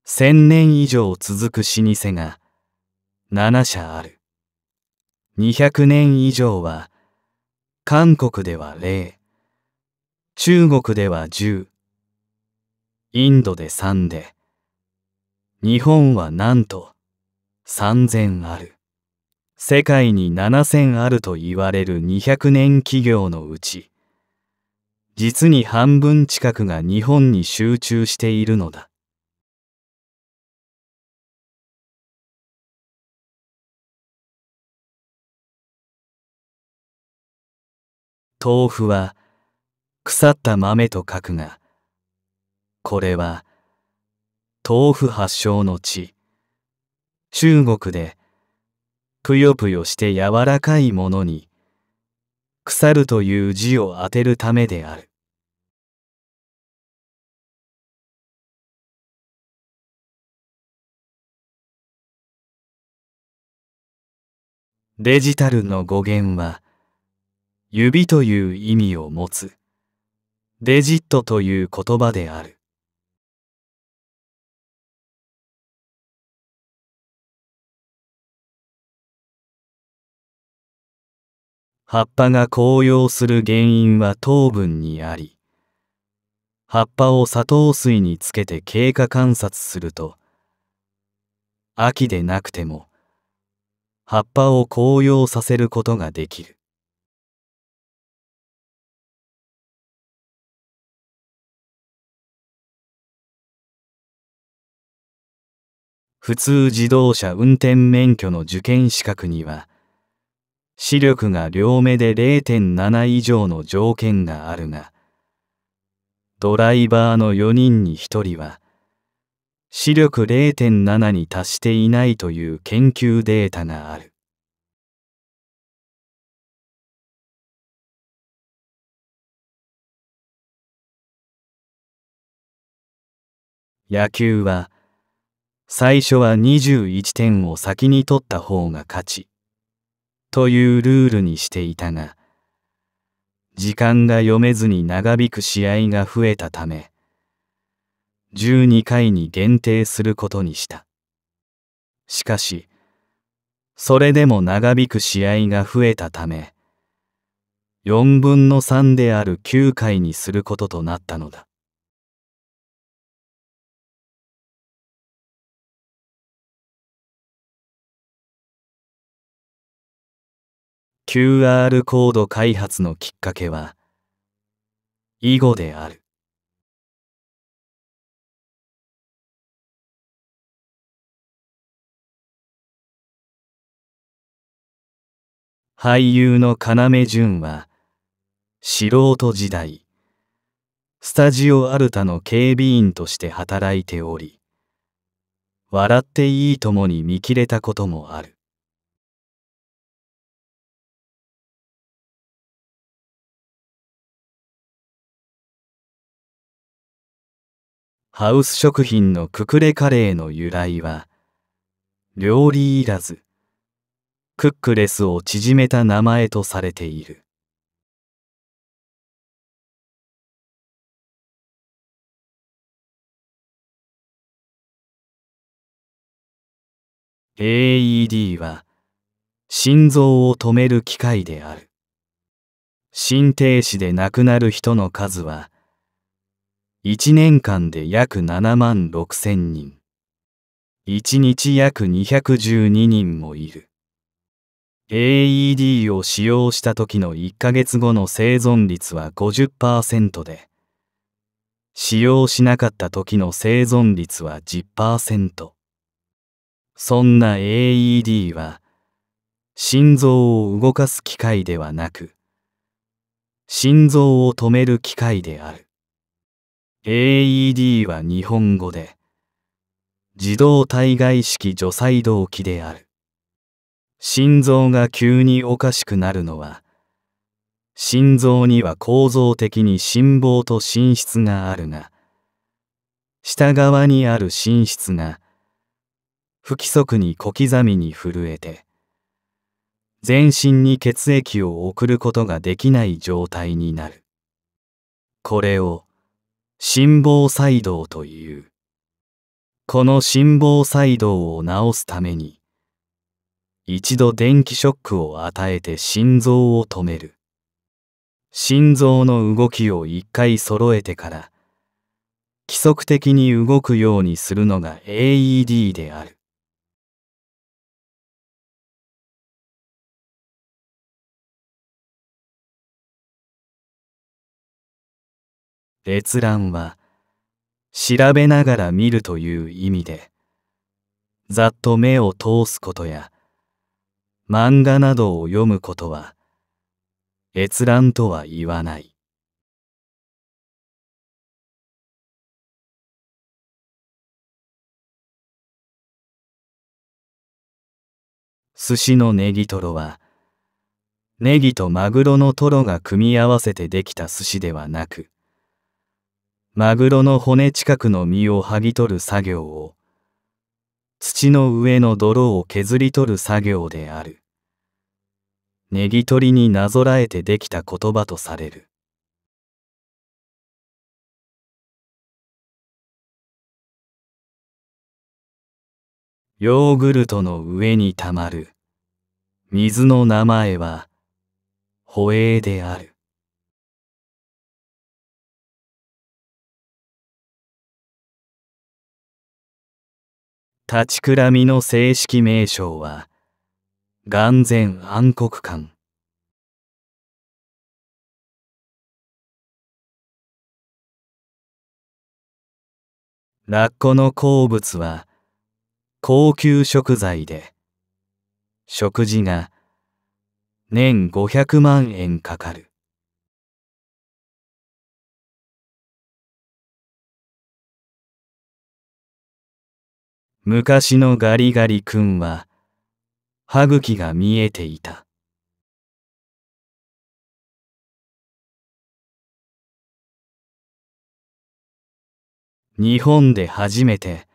千年以上続く老舗が七社ある。二百年以上は韓国では零、中国では十、インドで三で、日本はなんと三千ある。世界に七千あると言われる二百年企業のうち、実に半分近くが日本に集中しているのだ。豆腐は腐った豆と書くが、これは豆腐発祥の地、中国でぷよぷよして柔らかいものに腐るという字を当てるためである。デジタルの語源は、指という意味を持つ、デジットという言葉である。葉っぱが紅葉する原因は糖分にあり葉っぱを砂糖水につけて経過観察すると秋でなくても葉っぱを紅葉させることができる普通自動車運転免許の受験資格には視力が両目で0.7以上の条件があるが、ドライバーの4人に1人は、視力0.7に達していないという研究データがある。野球は、最初は21点を先に取った方が勝ち、というルールにしていたが、時間が読めずに長引く試合が増えたため、12回に限定することにした。しかし、それでも長引く試合が増えたため、4分の3である9回にすることとなったのだ。QR コード開発のきっかけは囲碁である俳優の要潤は素人時代スタジオアルタの警備員として働いており「笑っていいとも」に見切れたこともあるハウス食品のククレカレーの由来は、料理いらず、クックレスを縮めた名前とされている。AED は心臓を止める機械である。心停止で亡くなる人の数は1年間で約7万6千人。1日約212人もいる。AED を使用した時の1ヶ月後の生存率は50%で、使用しなかった時の生存率は10%。そんな AED は、心臓を動かす機械ではなく、心臓を止める機械である。AED は日本語で、自動体外式除細動器である。心臓が急におかしくなるのは、心臓には構造的に心房と心室があるが、下側にある心室が、不規則に小刻みに震えて、全身に血液を送ることができない状態になる。これを、心房細動という。この心房細動を治すために、一度電気ショックを与えて心臓を止める。心臓の動きを一回揃えてから、規則的に動くようにするのが AED である。閲覧は調べながら見るという意味でざっと目を通すことや漫画などを読むことは閲覧とは言わない寿司のネギトロはネギとマグロのトロが組み合わせてできた寿司ではなくマグロの骨近くの身を剥ぎ取る作業を、土の上の泥を削り取る作業である。ネギ取りになぞらえてできた言葉とされる。ヨーグルトの上にたまる水の名前は、ホエである。立ちくらみの正式名称は眼前暗黒館ラッコの好物は高級食材で食事が年500万円かかる昔のガリガリ君は歯茎が見えていた。日本で初めて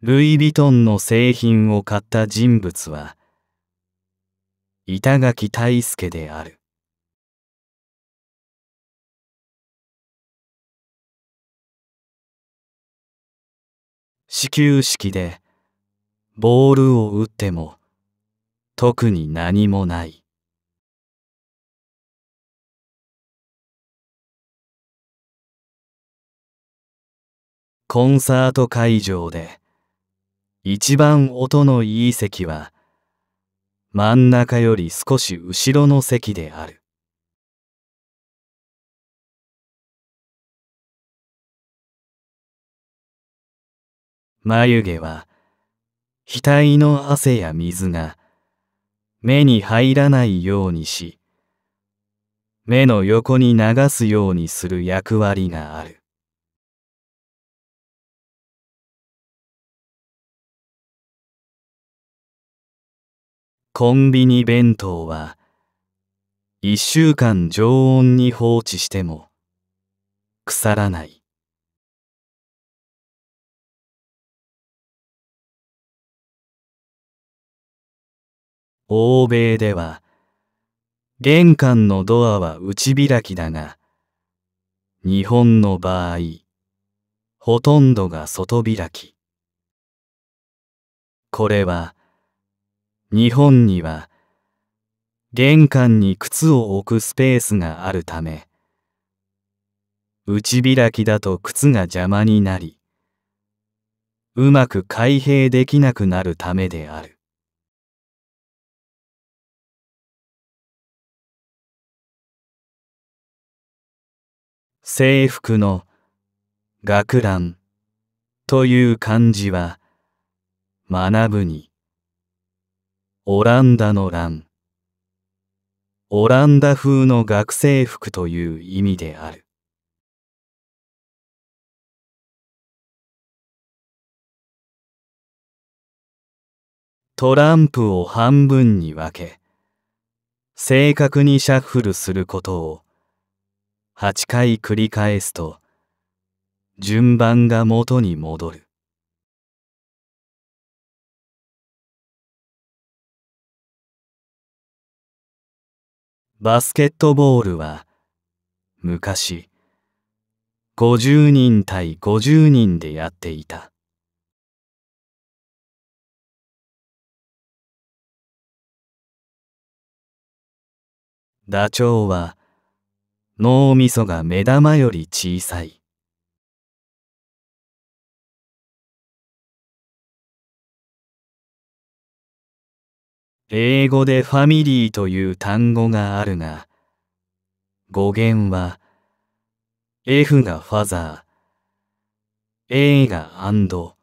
ルイ・ヴィトンの製品を買った人物は板垣退助である。始球式でボールを打っても特に何もない。コンサート会場で一番音のいい席は真ん中より少し後ろの席である。眉毛は、額の汗や水が目に入らないようにし、目の横に流すようにする役割がある。コンビニ弁当は、一週間常温に放置しても、腐らない。欧米では、玄関のドアは内開きだが、日本の場合、ほとんどが外開き。これは、日本には、玄関に靴を置くスペースがあるため、内開きだと靴が邪魔になり、うまく開閉できなくなるためである。制服の学ンという漢字は学ぶにオランダの欄。オランダ風の学生服という意味であるトランプを半分に分け正確にシャッフルすることを8回繰り返すと順番が元に戻るバスケットボールは昔50人対50人でやっていたダチョウは脳みそが目玉より小さい。英語でファミリーという単語があるが、語源は、F がファザー、A がアンド、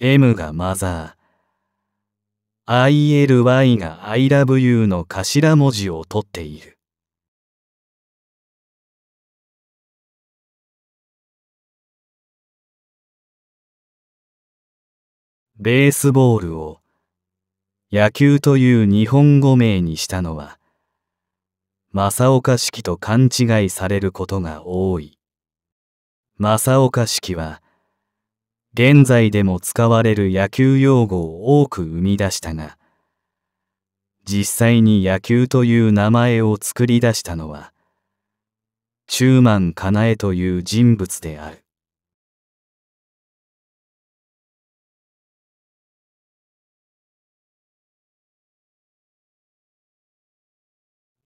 M がマザー、ILY が I love you の頭文字を取っている。ベースボールを野球という日本語名にしたのは、正岡式と勘違いされることが多い。正岡式は、現在でも使われる野球用語を多く生み出したが、実際に野球という名前を作り出したのは、中満かなえという人物である。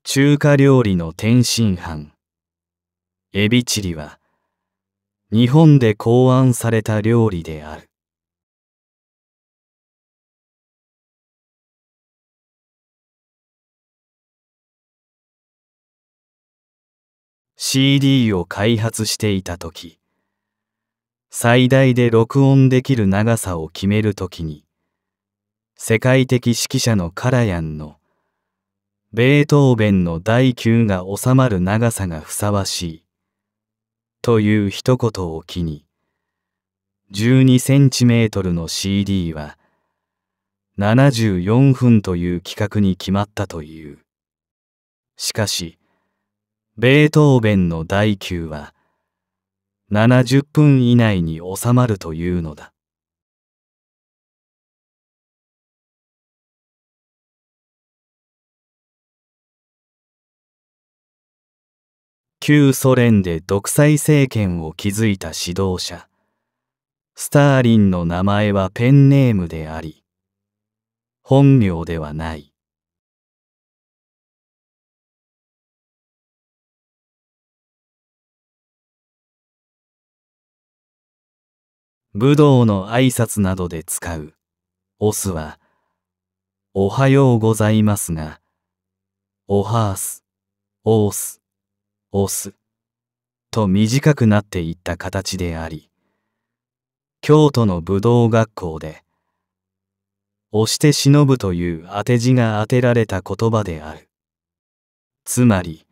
中華料理の天津飯エビチリは日本で考案された料理である「CD を開発していた時最大で録音できる長さを決めるときに世界的指揮者のカラヤンの「ベートーベンの第9が収まる長さがふさわしい。という一言を機に、12センチメートルの CD は、74分という企画に決まったという。しかし、ベートーベンの第9は、70分以内に収まるというのだ。旧ソ連で独裁政権を築いた指導者スターリンの名前はペンネームであり本名ではない武道の挨拶などで使うオスはおはようございますがおはーす、オース」押すと短くなっていった形であり京都の武道学校で押して忍ぶという当て字が当てられた言葉であるつまり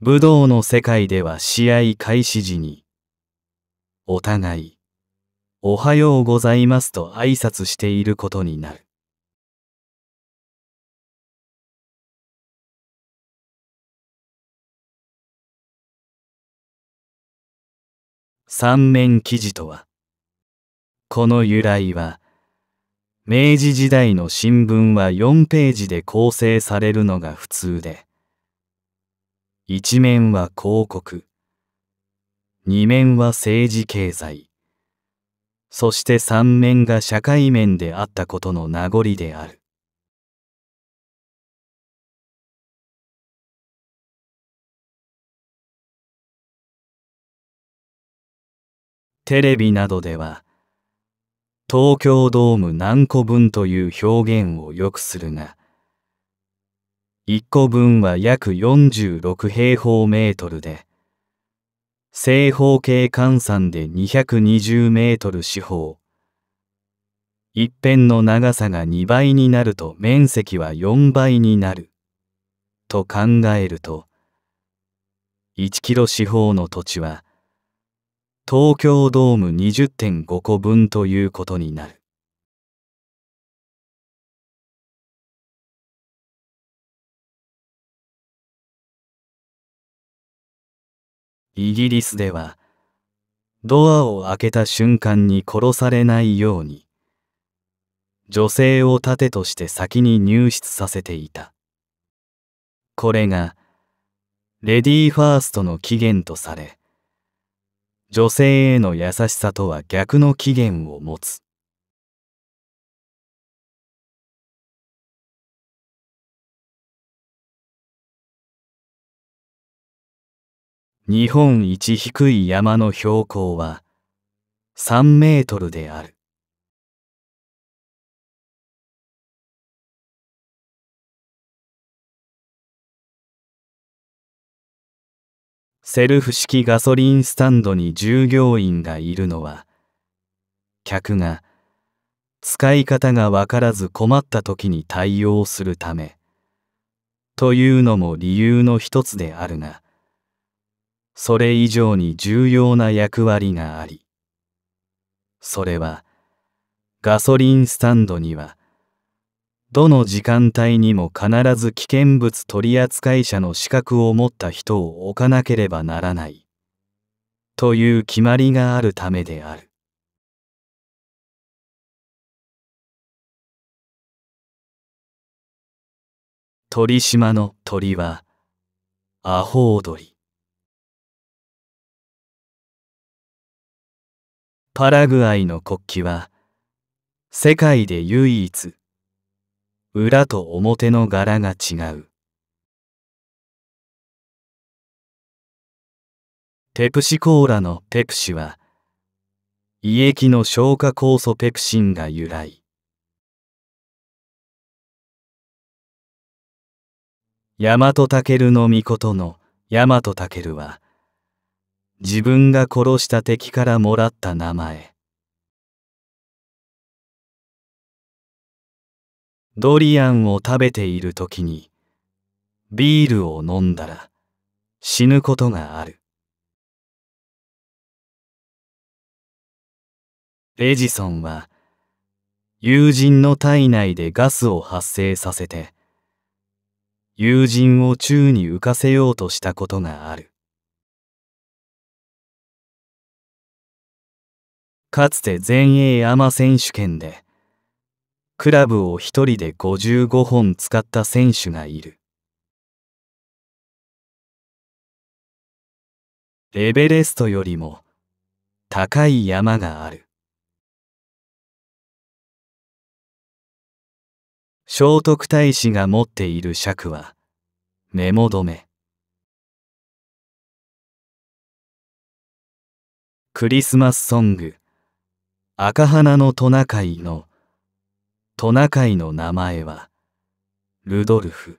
武道の世界では試合開始時にお互いおはようございますと挨拶していることになる三面記事とはこの由来は明治時代の新聞は4ページで構成されるのが普通で一面は広告二面は政治経済そして三面が社会面であったことの名残であるテレビなどでは、東京ドーム何個分という表現をよくするが、1個分は約46平方メートルで、正方形換算で220メートル四方。一辺の長さが2倍になると面積は4倍になる。と考えると、1キロ四方の土地は東京ドーム20.5個分ということになる。イギリスでは、ドアを開けた瞬間に殺されないように、女性を盾として先に入室させていた。これが、レディーファーストの起源とされ、女性への優しさとは逆の起源を持つ日本一低い山の標高は3メートルであるセルフ式ガソリンスタンドに従業員がいるのは、客が使い方がわからず困った時に対応するため、というのも理由の一つであるが、それ以上に重要な役割があり、それはガソリンスタンドにはどの時間帯にも必ず危険物取扱者の資格を持った人を置かなければならない。という決まりがあるためである。鳥島の鳥は、アホウドリ。パラグアイの国旗は、世界で唯一裏と表の柄が違う。ペプシコーラのペプシは、胃液の消化酵素ペプシンが由来。ヤマトタケルの御事のヤマトタケルは、自分が殺した敵からもらった名前。ドリアンを食べている時にビールを飲んだら死ぬことがあるエジソンは友人の体内でガスを発生させて友人を宙に浮かせようとしたことがあるかつて全英アマ選手権でクラブを一人で55本使った選手がいる。エベレストよりも高い山がある。聖徳太子が持っている尺はメモ止め。クリスマスソング赤花のトナカイのトナカイの名前はルドルフ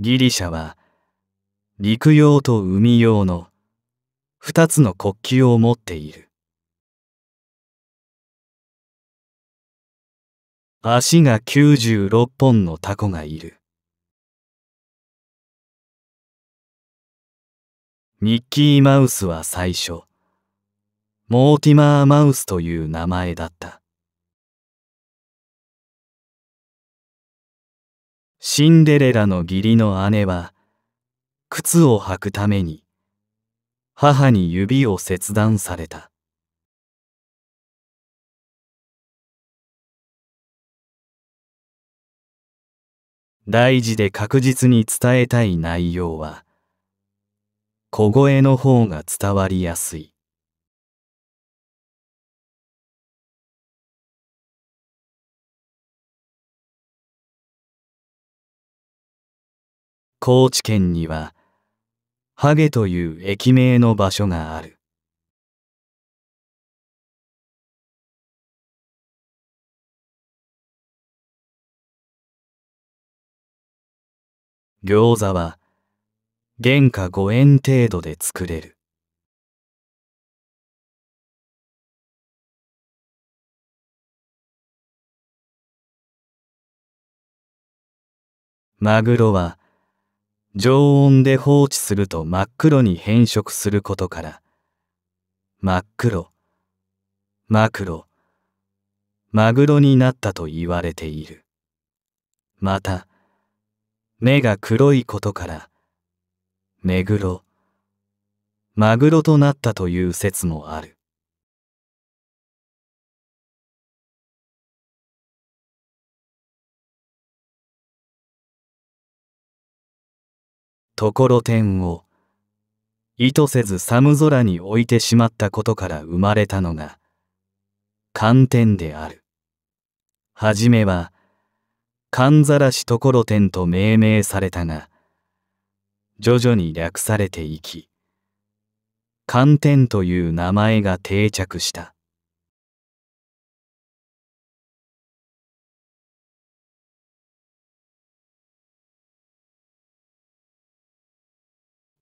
ギリシャは陸用と海用の2つの国旗を持っている足が96本のタコがいるミッキーマウスは最初モーティマー・マウスという名前だったシンデレラの義理の姉は靴を履くために母に指を切断された大事で確実に伝えたい内容は小声の方が伝わりやすい高知県にはハゲという駅名の場所がある餃子は原価5円程度で作れるマグロは常温で放置すると真っ黒に変色することから真っ黒マクロマグロになったと言われているまた目が黒いことから目黒マグロとなったという説もあるところてんを意図せず寒空に置いてしまったことから生まれたのが寒天である。はじめは寒ざらしところてんと命名されたが徐々に略されていき寒天という名前が定着した。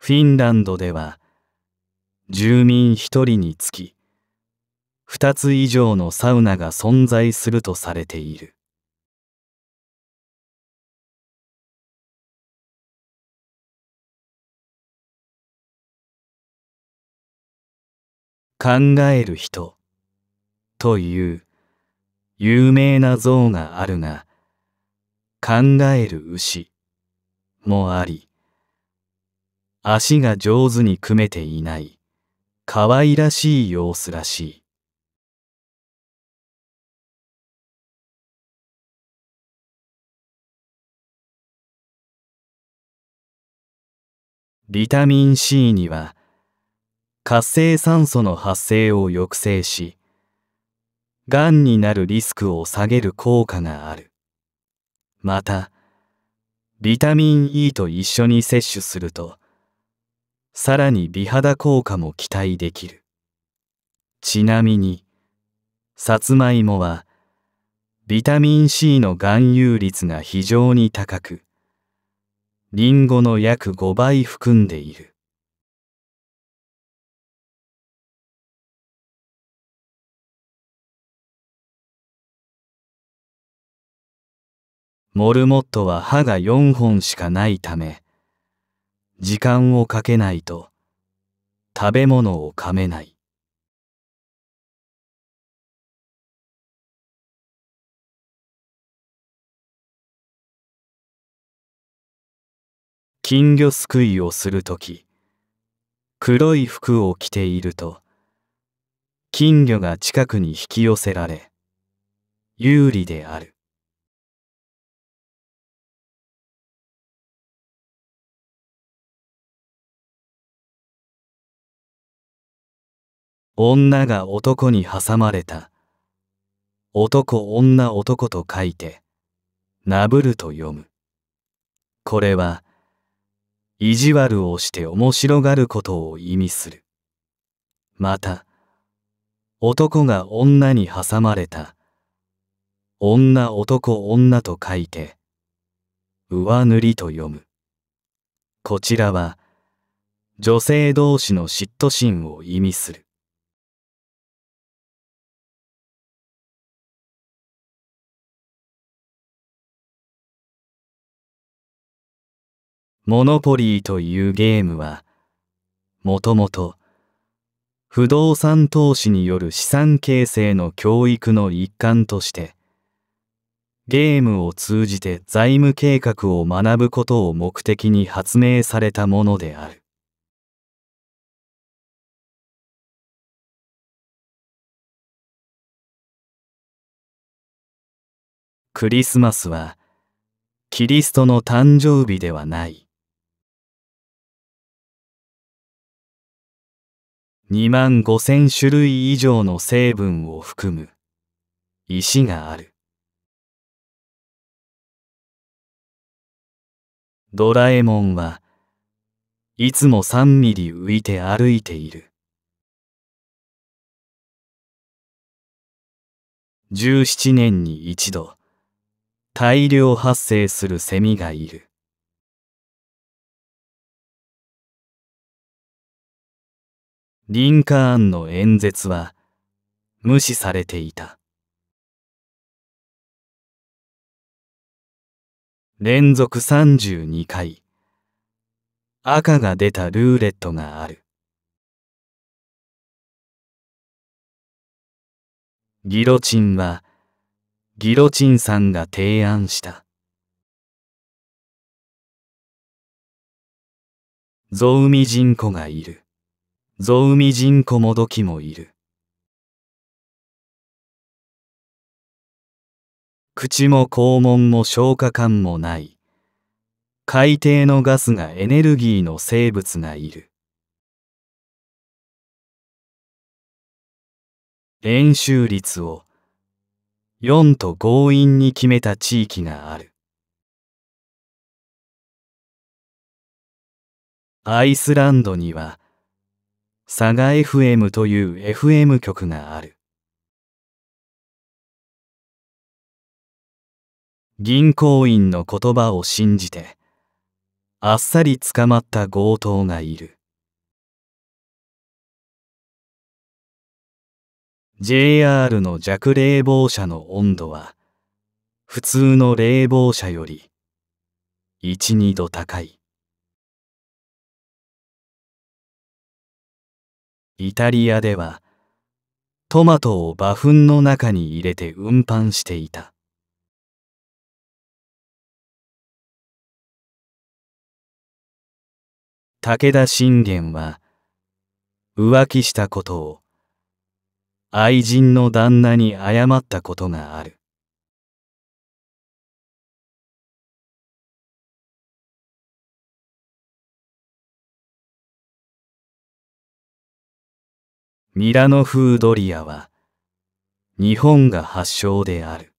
フィンランドでは住民1人につき2つ以上のサウナが存在するとされている考える人という有名な像があるが考える牛もあり足が上手に組めていない。可愛らしい様子らしい。ビタミン C には活性酸素の発生を抑制しがんになるリスクを下げる効果があるまたビタミン E と一緒に摂取するとさらに美肌効果も期待できるちなみにさつまいもはビタミン C の含有率が非常に高くリンゴの約5倍含んでいるモルモットは歯が4本しかないため時間をかけないと食べ物を噛めない金魚すくいをする時黒い服を着ていると金魚が近くに引き寄せられ有利である女が男に挟まれた。男女男と書いて、なぶると読む。これは、意地悪をして面白がることを意味する。また、男が女に挟まれた。女男女と書いて、上塗りと読む。こちらは、女性同士の嫉妬心を意味する。モノポリーというゲームは、もともと、不動産投資による資産形成の教育の一環として、ゲームを通じて財務計画を学ぶことを目的に発明されたものである。クリスマスは、キリストの誕生日ではない。2万5千種類以上の成分を含む石がある。ドラえもんはいつも3ミリ浮いて歩いている。17年に一度大量発生するセミがいる。リンカーンの演説は無視されていた連続32回赤が出たルーレットがあるギロチンはギロチンさんが提案したゾウミジンコがいるゾウミジンコモドキもいる。口も肛門も消化管もない。海底のガスがエネルギーの生物がいる。円周率を4と強引に決めた地域がある。アイスランドには佐賀 FM という FM 局がある。銀行員の言葉を信じて、あっさり捕まった強盗がいる。JR の弱冷房車の温度は、普通の冷房車より、一、二度高い。イタリアではトマトを馬糞の中に入れて運搬していた。武田信玄は浮気したことを愛人の旦那に謝ったことがある。ニラノードリアは日本が発祥である。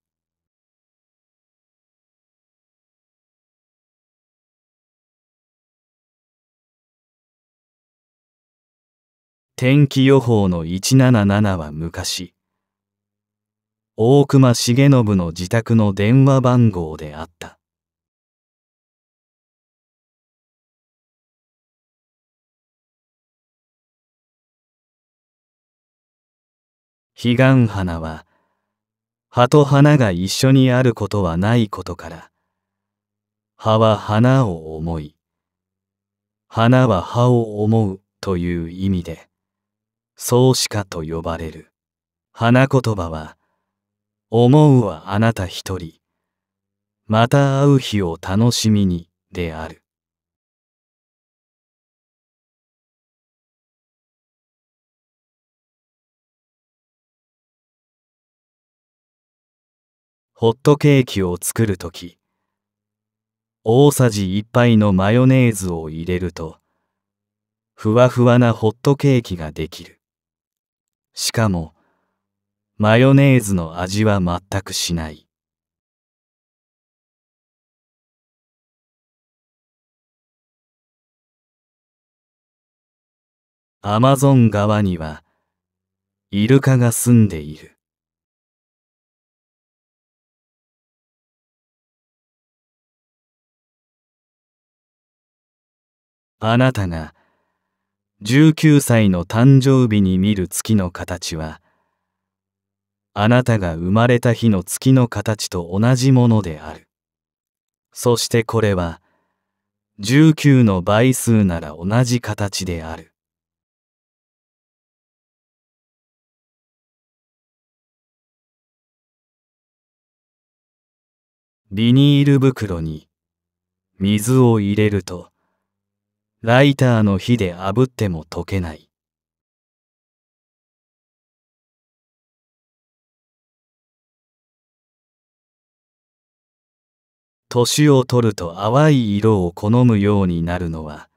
天気予報の177は昔、大隈重信の自宅の電話番号であった。彼岸花は葉と花が一緒にあることはないことから葉は花を思い花は葉を思うという意味で創始家と呼ばれる花言葉は思うはあなた一人また会う日を楽しみにであるホットケーキを作るとき、大さじ一杯のマヨネーズを入れると、ふわふわなホットケーキができる。しかも、マヨネーズの味は全くしない。アマゾン川には、イルカが住んでいる。あなたが19歳の誕生日に見る月の形はあなたが生まれた日の月の形と同じものである。そしてこれは19の倍数なら同じ形である。ビニール袋に水を入れるとライターの火で炙っても溶けない。年を取ると淡い色を好むようになるのは、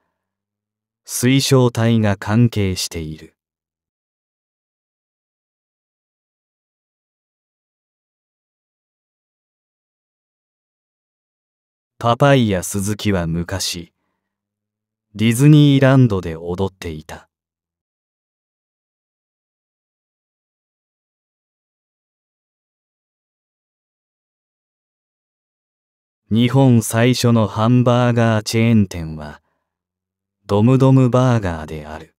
水晶体が関係している。パパイヤズキは昔、ディズニーランドで踊っていた。日本最初のハンバーガーチェーン店は、ドムドムバーガーである。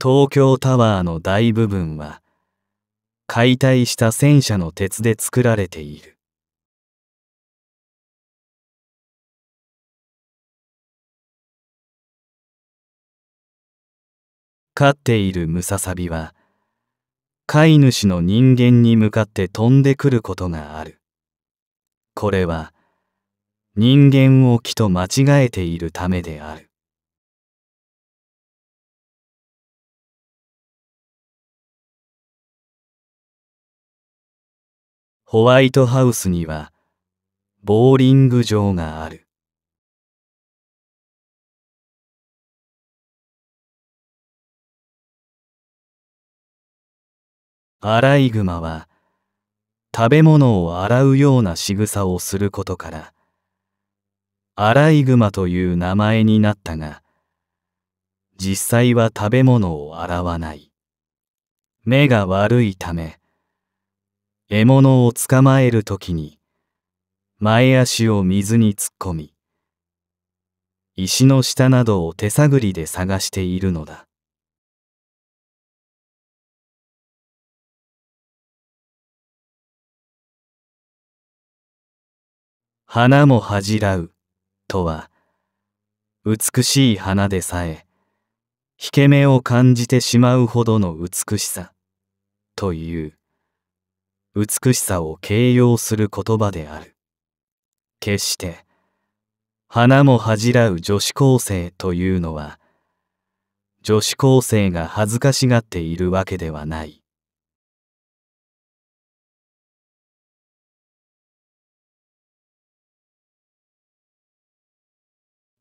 東京タワーの大部分は、解体した戦車の鉄で作られている飼っているムササビは飼い主の人間に向かって飛んでくることがあるこれは人間を木と間違えているためであるホワイトハウスにはボーリング場がある。アライグマは食べ物を洗うような仕草をすることからアライグマという名前になったが実際は食べ物を洗わない目が悪いため獲物を捕まえるときに、前足を水に突っ込み、石の下などを手探りで探しているのだ。花も恥じらうとは、美しい花でさえ、引け目を感じてしまうほどの美しさという。美しさを形容する言葉である。決して、花も恥じらう女子高生というのは、女子高生が恥ずかしがっているわけではない。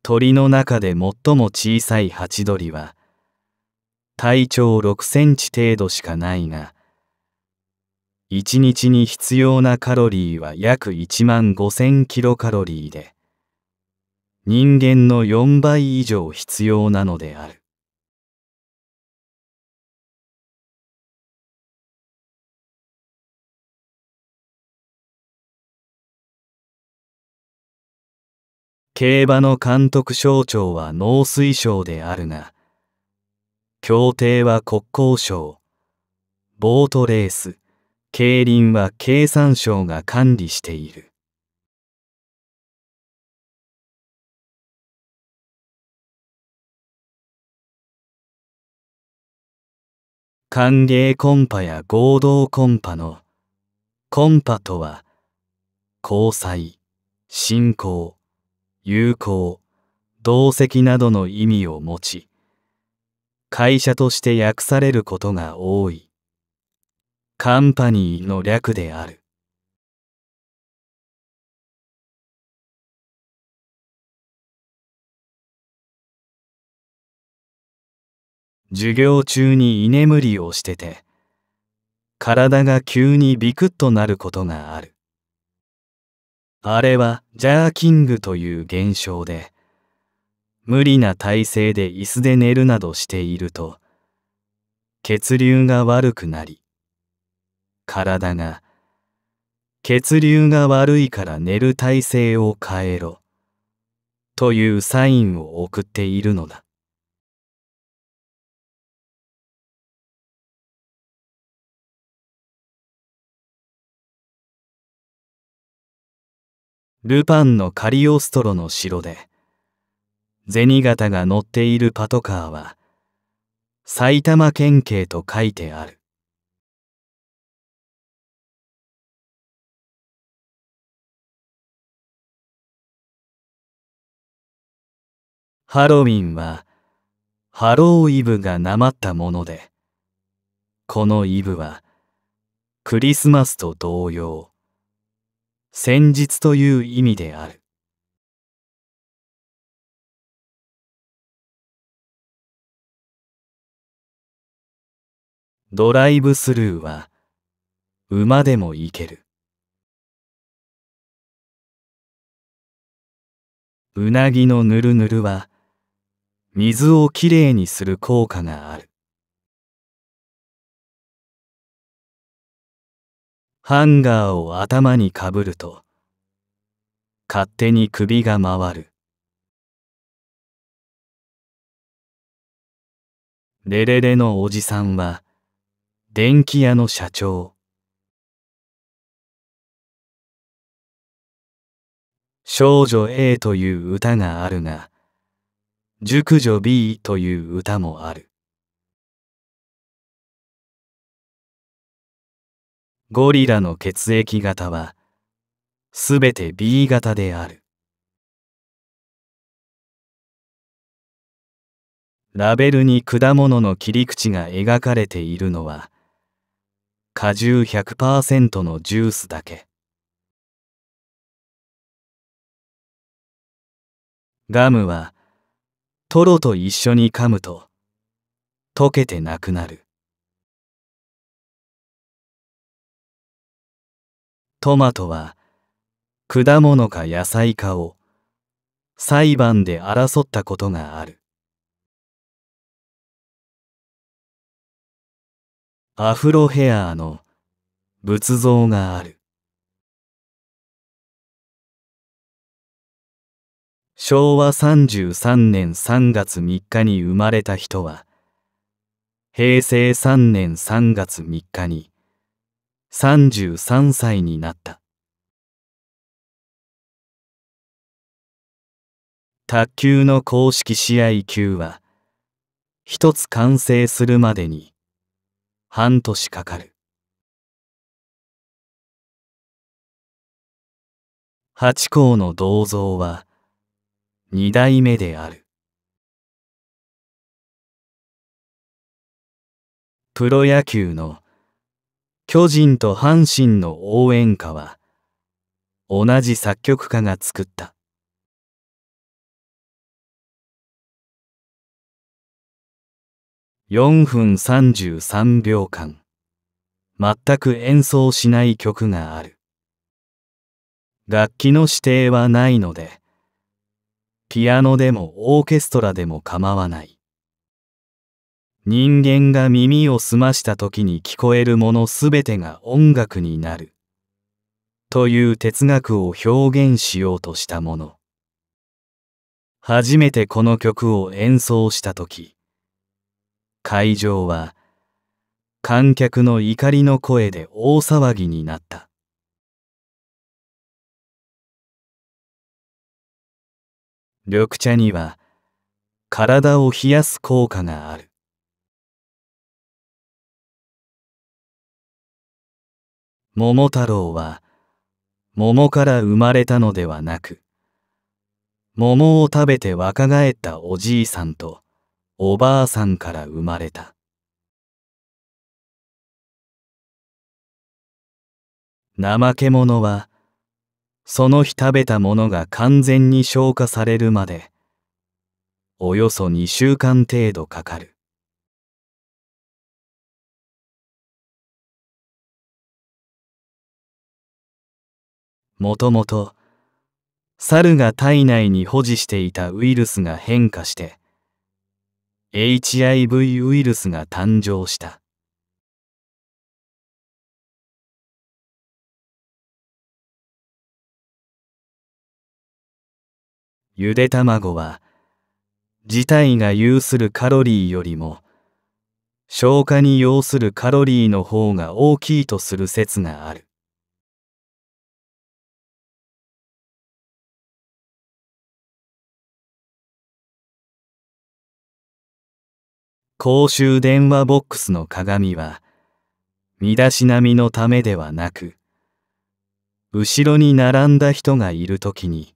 鳥の中で最も小さいハチドリは、体長6センチ程度しかないが、1日に必要なカロリーは約1万5000キロカロリーで、人間の4倍以上必要なのである。競馬の監督省庁は農水省であるが、協定は国交省、ボートレース、競輪は経産省が管理している。歓迎コンパや合同コンパのコンパとは交際、信仰、友好、同席などの意味を持ち会社として訳されることが多い。カンパニーの略である。授業中に居眠りをしてて、体が急にビクッとなることがある。あれはジャーキングという現象で、無理な体勢で椅子で寝るなどしていると、血流が悪くなり、体が血流が悪いから寝る体勢を変えろというサインを送っているのだルパンのカリオストロの城で銭形が乗っているパトカーは埼玉県警と書いてあるハロウィンはハローイブがなまったもので、このイブはクリスマスと同様、先日という意味である。ドライブスルーは馬でも行ける。うなぎのぬるぬるは水をきれいにする効果があるハンガーを頭にかぶると勝手に首が回るレレレのおじさんは電気屋の社長少女 A という歌があるが熟女 B という歌もある。ゴリラの血液型はすべて B 型である。ラベルに果物の切り口が描かれているのは果汁100%のジュースだけ。ガムはトロと一緒に噛むと溶けてなくなるトマトは果物か野菜かを裁判で争ったことがあるアフロヘアーの仏像がある昭和33年3月3日に生まれた人は、平成3年3月3日に33歳になった。卓球の公式試合級は、一つ完成するまでに半年かかる。八甲の銅像は、二代目である。プロ野球の巨人と阪神の応援歌は同じ作曲家が作った。4分33秒間全く演奏しない曲がある楽器の指定はないのでピアノでもオーケストラでも構わない。人間が耳を澄ました時に聞こえるものすべてが音楽になる。という哲学を表現しようとしたもの。初めてこの曲を演奏した時、会場は観客の怒りの声で大騒ぎになった。緑茶には体を冷やす効果がある桃太郎は桃から生まれたのではなく桃を食べて若返ったおじいさんとおばあさんから生まれた怠け者はその日食べたものが完全に消化されるまで、およそ2週間程度かかる。もともと、猿が体内に保持していたウイルスが変化して、HIV ウイルスが誕生した。ゆで卵は自体が有するカロリーよりも消化に要するカロリーの方が大きいとする説がある。公衆電話ボックスの鏡は身だしなみのためではなく後ろに並んだ人がいる時に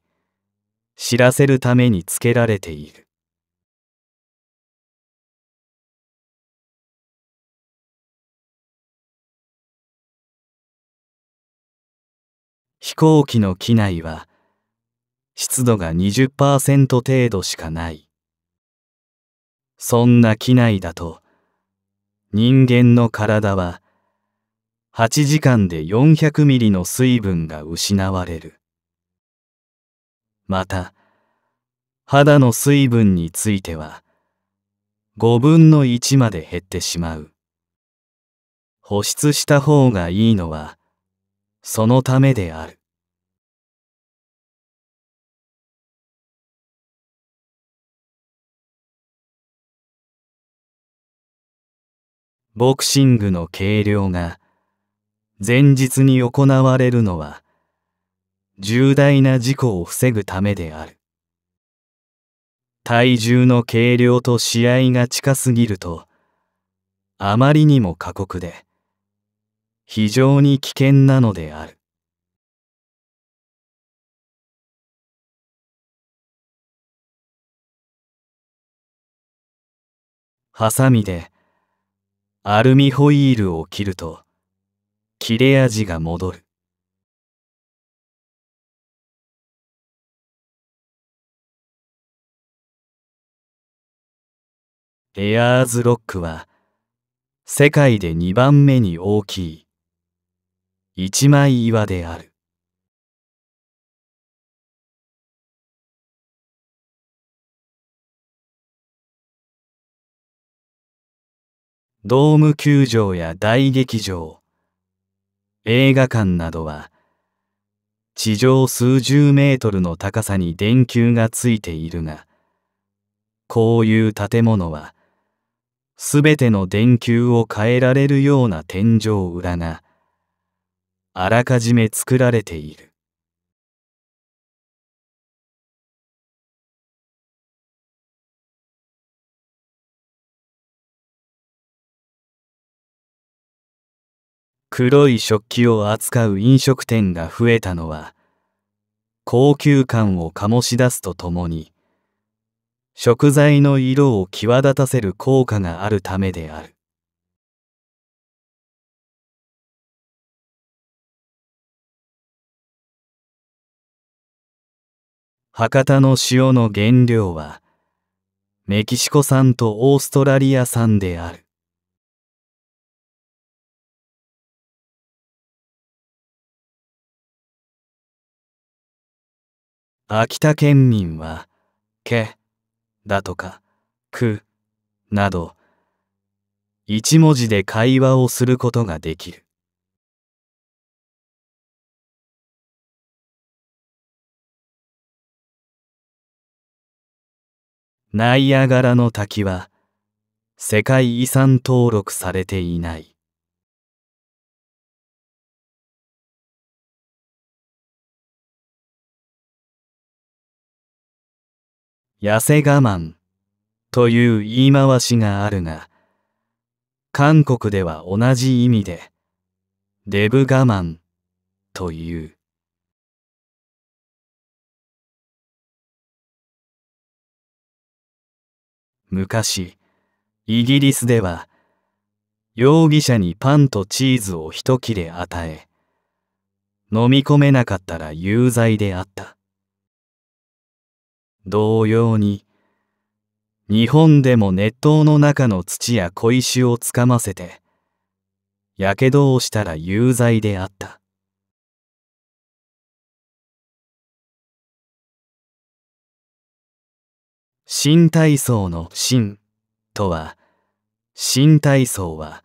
知らせるためにつけられている飛行機の機内は湿度が20%程度しかないそんな機内だと人間の体は8時間で400ミリの水分が失われるまた肌の水分については5分の1まで減ってしまう保湿した方がいいのはそのためであるボクシングの計量が前日に行われるのは重大な事故を防ぐためである体重の軽量と試合が近すぎるとあまりにも過酷で非常に危険なのであるハサミでアルミホイールを切ると切れ味が戻るエアーズロックは世界で2番目に大きい一枚岩であるドーム球場や大劇場映画館などは地上数十メートルの高さに電球がついているがこういう建物はすべての電球を変えられるような天井裏があらかじめ作られている黒い食器を扱う飲食店が増えたのは高級感を醸し出すとともに食材の色を際立たせる効果があるためである。博多の塩の原料はメキシコ産とオーストラリア産である。秋田県民は、け、だとか、く、など、一文字で会話をすることができる。ナイアガラの滝は世界遺産登録されていない。痩せ我慢という言い回しがあるが、韓国では同じ意味で、デブ我慢という。昔、イギリスでは、容疑者にパンとチーズを一切れ与え、飲み込めなかったら有罪であった。同様に日本でも熱湯の中の土や小石をつかませてやけどをしたら有罪であった新体操の「新」とは新体操は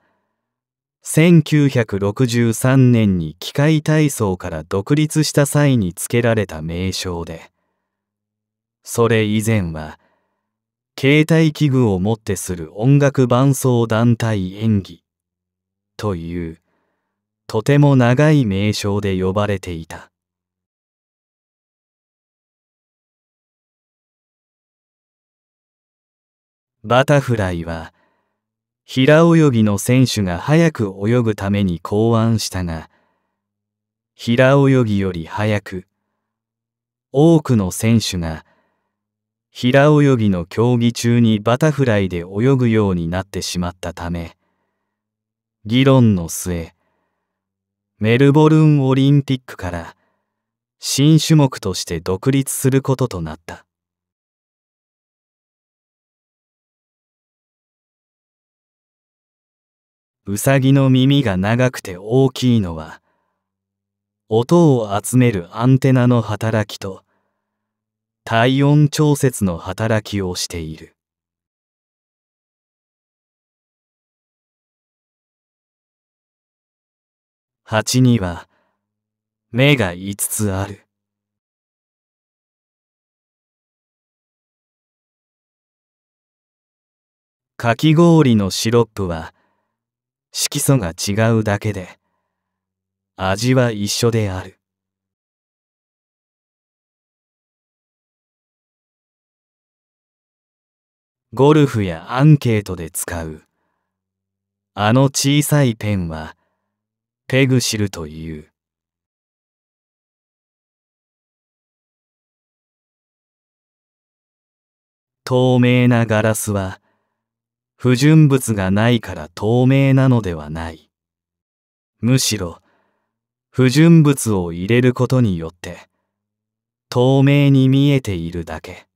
1963年に機械体操から独立した際につけられた名称でそれ以前は、携帯器具をもってする音楽伴奏団体演技という、とても長い名称で呼ばれていた。バタフライは、平泳ぎの選手が早く泳ぐために考案したが、平泳ぎより早く、多くの選手が平泳ぎの競技中にバタフライで泳ぐようになってしまったため議論の末メルボルンオリンピックから新種目として独立することとなったウサギの耳が長くて大きいのは音を集めるアンテナの働きと体温調節の働きをしている蜂には目が5つあるかき氷のシロップは色素が違うだけで味は一緒であるゴルフやアンケートで使うあの小さいペンはペグシルという透明なガラスは不純物がないから透明なのではないむしろ不純物を入れることによって透明に見えているだけ。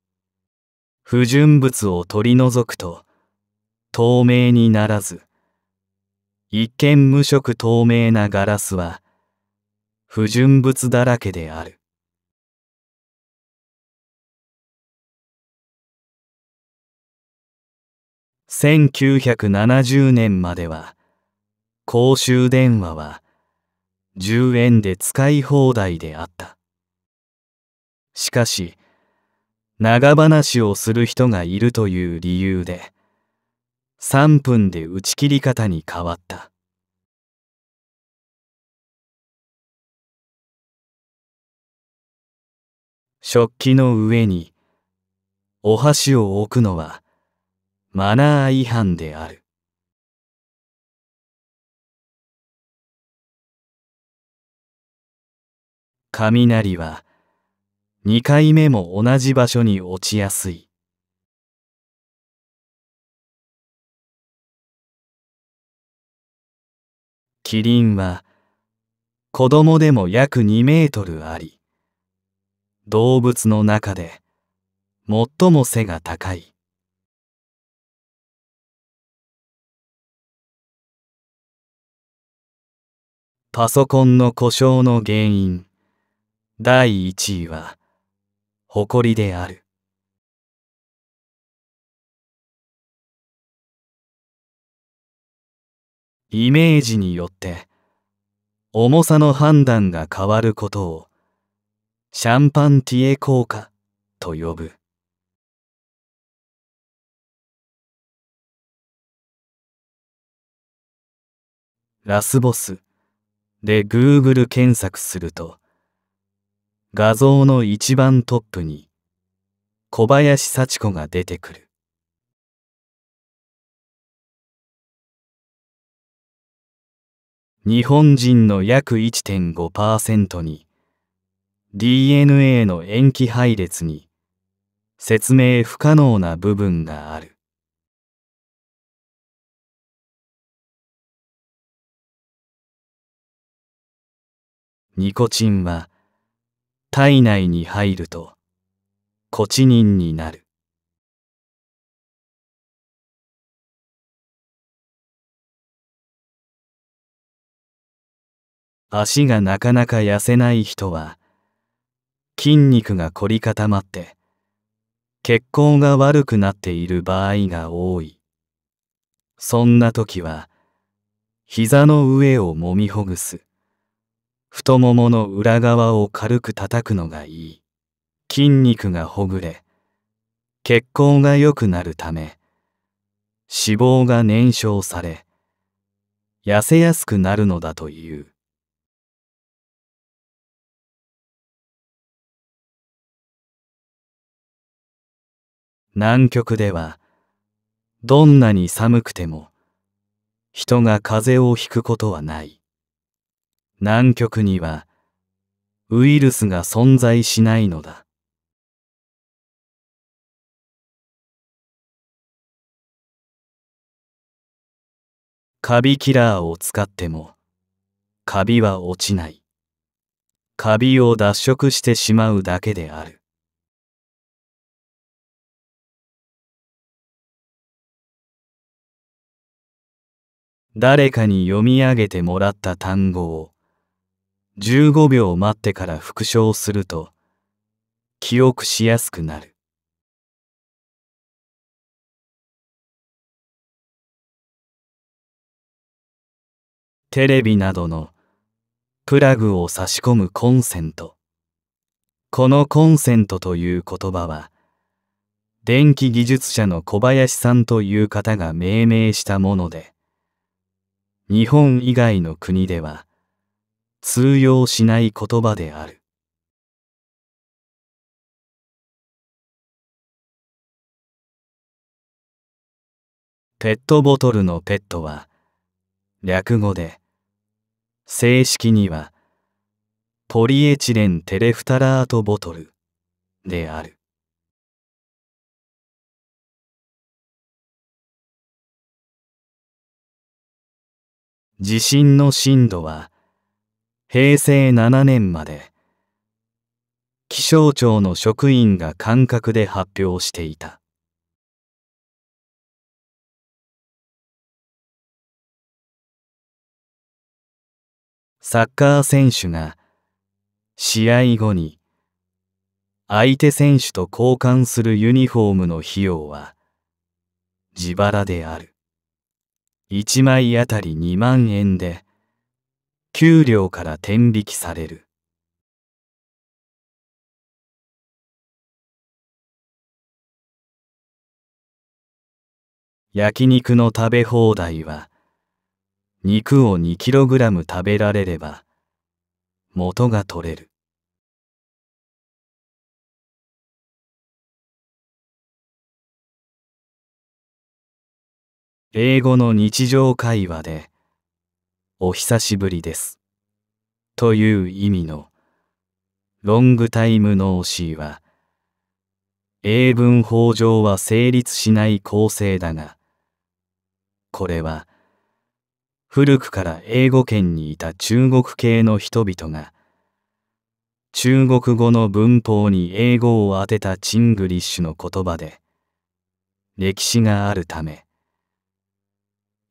不純物を取り除くと透明にならず一見無色透明なガラスは不純物だらけである1970年までは公衆電話は10円で使い放題であったしかし長話をする人がいるという理由で、3分で打ち切り方に変わった。食器の上にお箸を置くのはマナー違反である。雷は2回目も同じ場所に落ちやすい。キリンは子供でも約2メートルあり、動物の中で最も背が高い。パソコンの故障の原因第1位は誇りである。イメージによって重さの判断が変わることをシャンパンティエ効果と呼ぶ。ラスボスでグーグル検索すると画像の一番トップに小林幸子が出てくる日本人の約1.5%に DNA の塩基配列に説明不可能な部分があるニコチンは体内に入るとコチニンになる足がなかなか痩せない人は筋肉が凝り固まって血行が悪くなっている場合が多いそんな時は膝の上をもみほぐす太ももの裏側を軽く叩くのがいい。筋肉がほぐれ、血行が良くなるため、脂肪が燃焼され、痩せやすくなるのだという。南極では、どんなに寒くても、人が風邪をひくことはない。南極にはウイルスが存在しないのだ。カビキラーを使ってもカビは落ちない。カビを脱色してしまうだけである。誰かに読み上げてもらった単語を15秒待ってから復唱すると記憶しやすくなる。テレビなどのプラグを差し込むコンセント。このコンセントという言葉は、電気技術者の小林さんという方が命名したもので、日本以外の国では、通用しない言葉であるペットボトルのペットは略語で正式にはポリエチレンテレフタラートボトルである地震の震度は平成7年まで気象庁の職員が感覚で発表していたサッカー選手が試合後に相手選手と交換するユニフォームの費用は自腹である1枚あたり2万円で給料から天引きされる焼肉の食べ放題は肉を 2kg 食べられれば元が取れる英語の日常会話でお久しぶりです。という意味のロングタイムのシーは英文法上は成立しない構成だがこれは古くから英語圏にいた中国系の人々が中国語の文法に英語を当てたチングリッシュの言葉で歴史があるため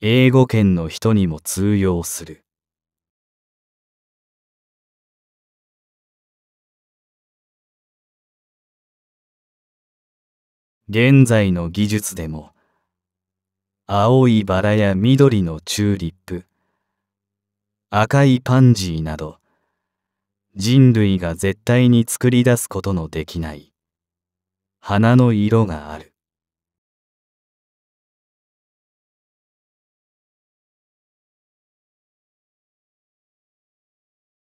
英語圏の人にも通用する。現在の技術でも青いバラや緑のチューリップ赤いパンジーなど人類が絶対に作り出すことのできない花の色がある。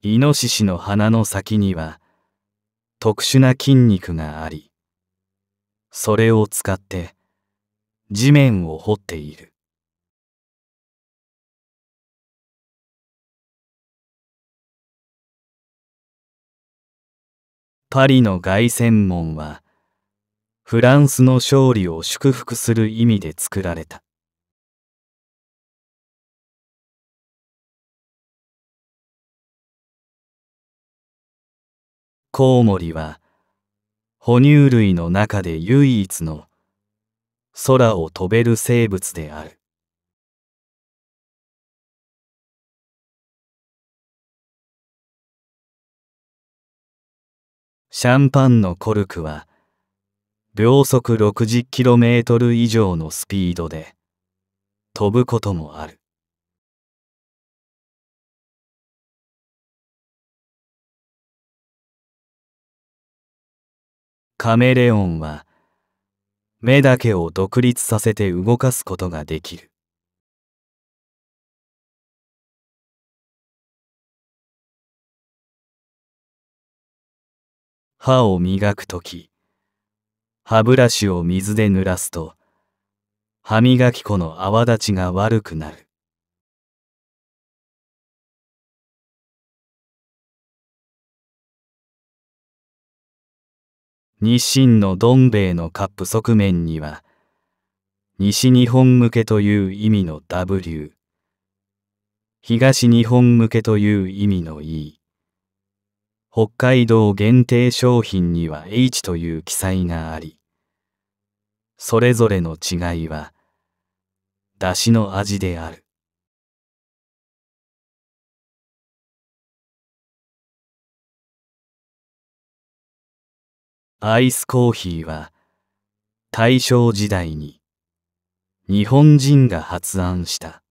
イノシシの鼻の先には特殊な筋肉があり、それを使って地面を掘っている。パリの凱旋門はフランスの勝利を祝福する意味で作られた。コウモリは哺乳類の中で唯一の空を飛べる生物である。シャンパンのコルクは秒速 60km 以上のスピードで飛ぶこともある。カメレオンは目だけを独立させて動かすことができる。歯を磨くとき、歯ブラシを水で濡らすと、歯磨き粉の泡立ちが悪くなる。日清のどん兵衛のカップ側面には、西日本向けという意味の W、東日本向けという意味の E、北海道限定商品には H という記載があり、それぞれの違いは、出汁の味である。アイスコーヒーは大正時代に日本人が発案した。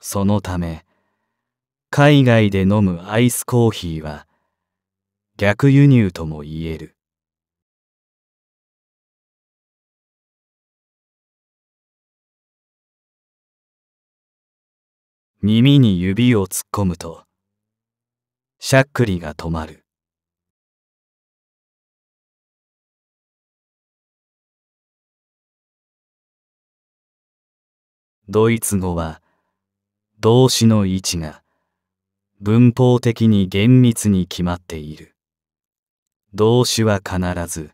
そのため海外で飲むアイスコーヒーは逆輸入とも言える。耳に指を突っ込むとしゃっくりが止まる。ドイツ語は動詞の位置が文法的に厳密に決まっている。動詞は必ず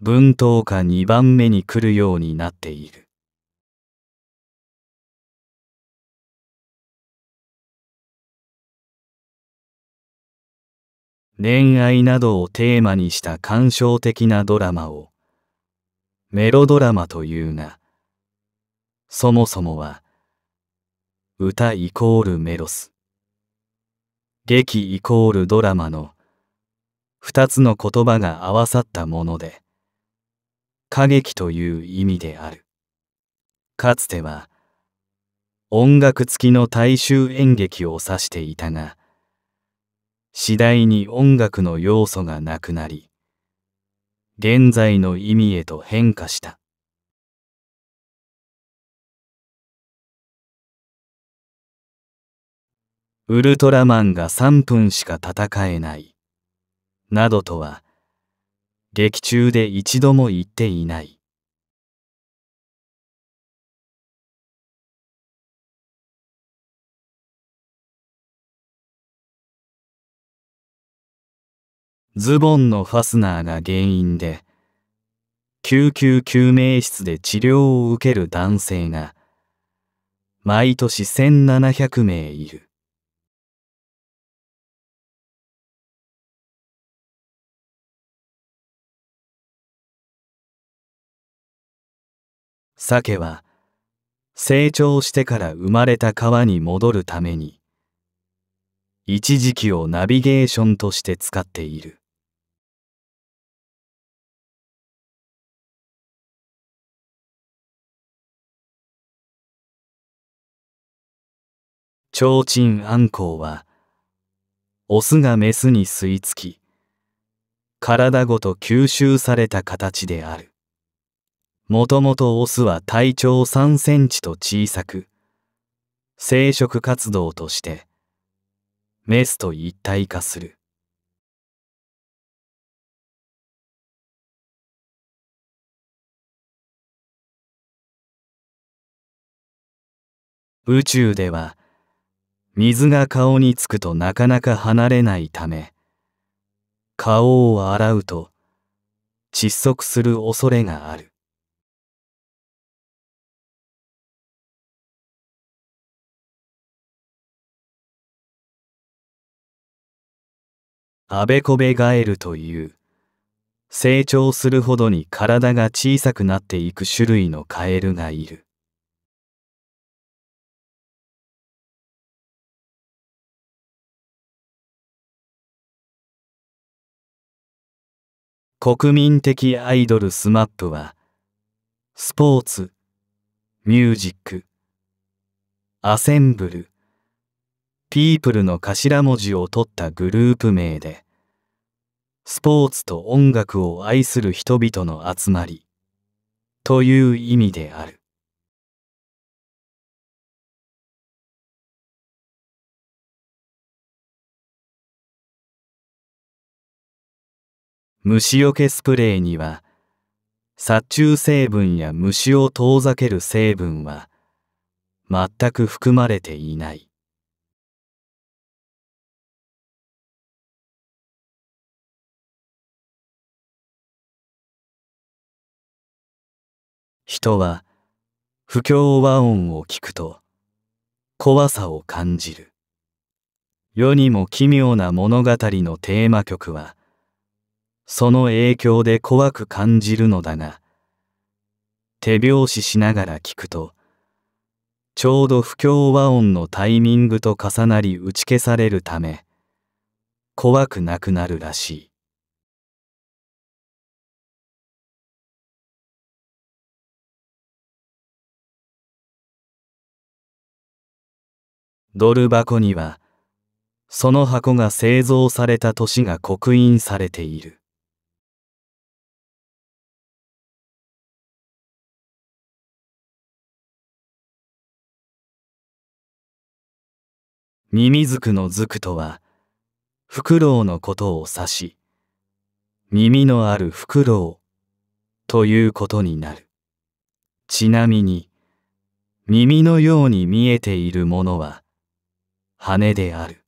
文頭か二番目に来るようになっている。恋愛などをテーマにした感傷的なドラマをメロドラマというが、そもそもは、歌イコールメロス、劇イコールドラマの二つの言葉が合わさったもので、歌劇という意味である。かつては、音楽付きの大衆演劇を指していたが、次第に音楽の要素がなくなり、現在の意味へと変化した。ウルトラマンが3分しか戦えない、などとは、劇中で一度も言っていない。ズボンのファスナーが原因で、救急救命室で治療を受ける男性が、毎年1700名いる。鮭は成長してから生まれた川に戻るために一時期をナビゲーションとして使っている提灯アンコウはオスがメスに吸い付き体ごと吸収された形であるもともとオスは体長3センチと小さく、生殖活動として、メスと一体化する。宇宙では、水が顔につくとなかなか離れないため、顔を洗うと窒息する恐れがある。アベコベガエルという成長するほどに体が小さくなっていく種類のカエルがいる国民的アイドルスマップはスポーツミュージックアセンブル people の頭文字を取ったグループ名で、スポーツと音楽を愛する人々の集まり、という意味である。虫除けスプレーには、殺虫成分や虫を遠ざける成分は、全く含まれていない。人は不協和音を聞くと怖さを感じる世にも奇妙な物語のテーマ曲はその影響で怖く感じるのだが手拍子しながら聞くとちょうど不協和音のタイミングと重なり打ち消されるため怖くなくなるらしいドル箱には、その箱が製造された年が刻印されている。ミミズクのズクとは、フクロウのことを指し、耳のあるフクロウということになる。ちなみに、耳のように見えているものは、羽である。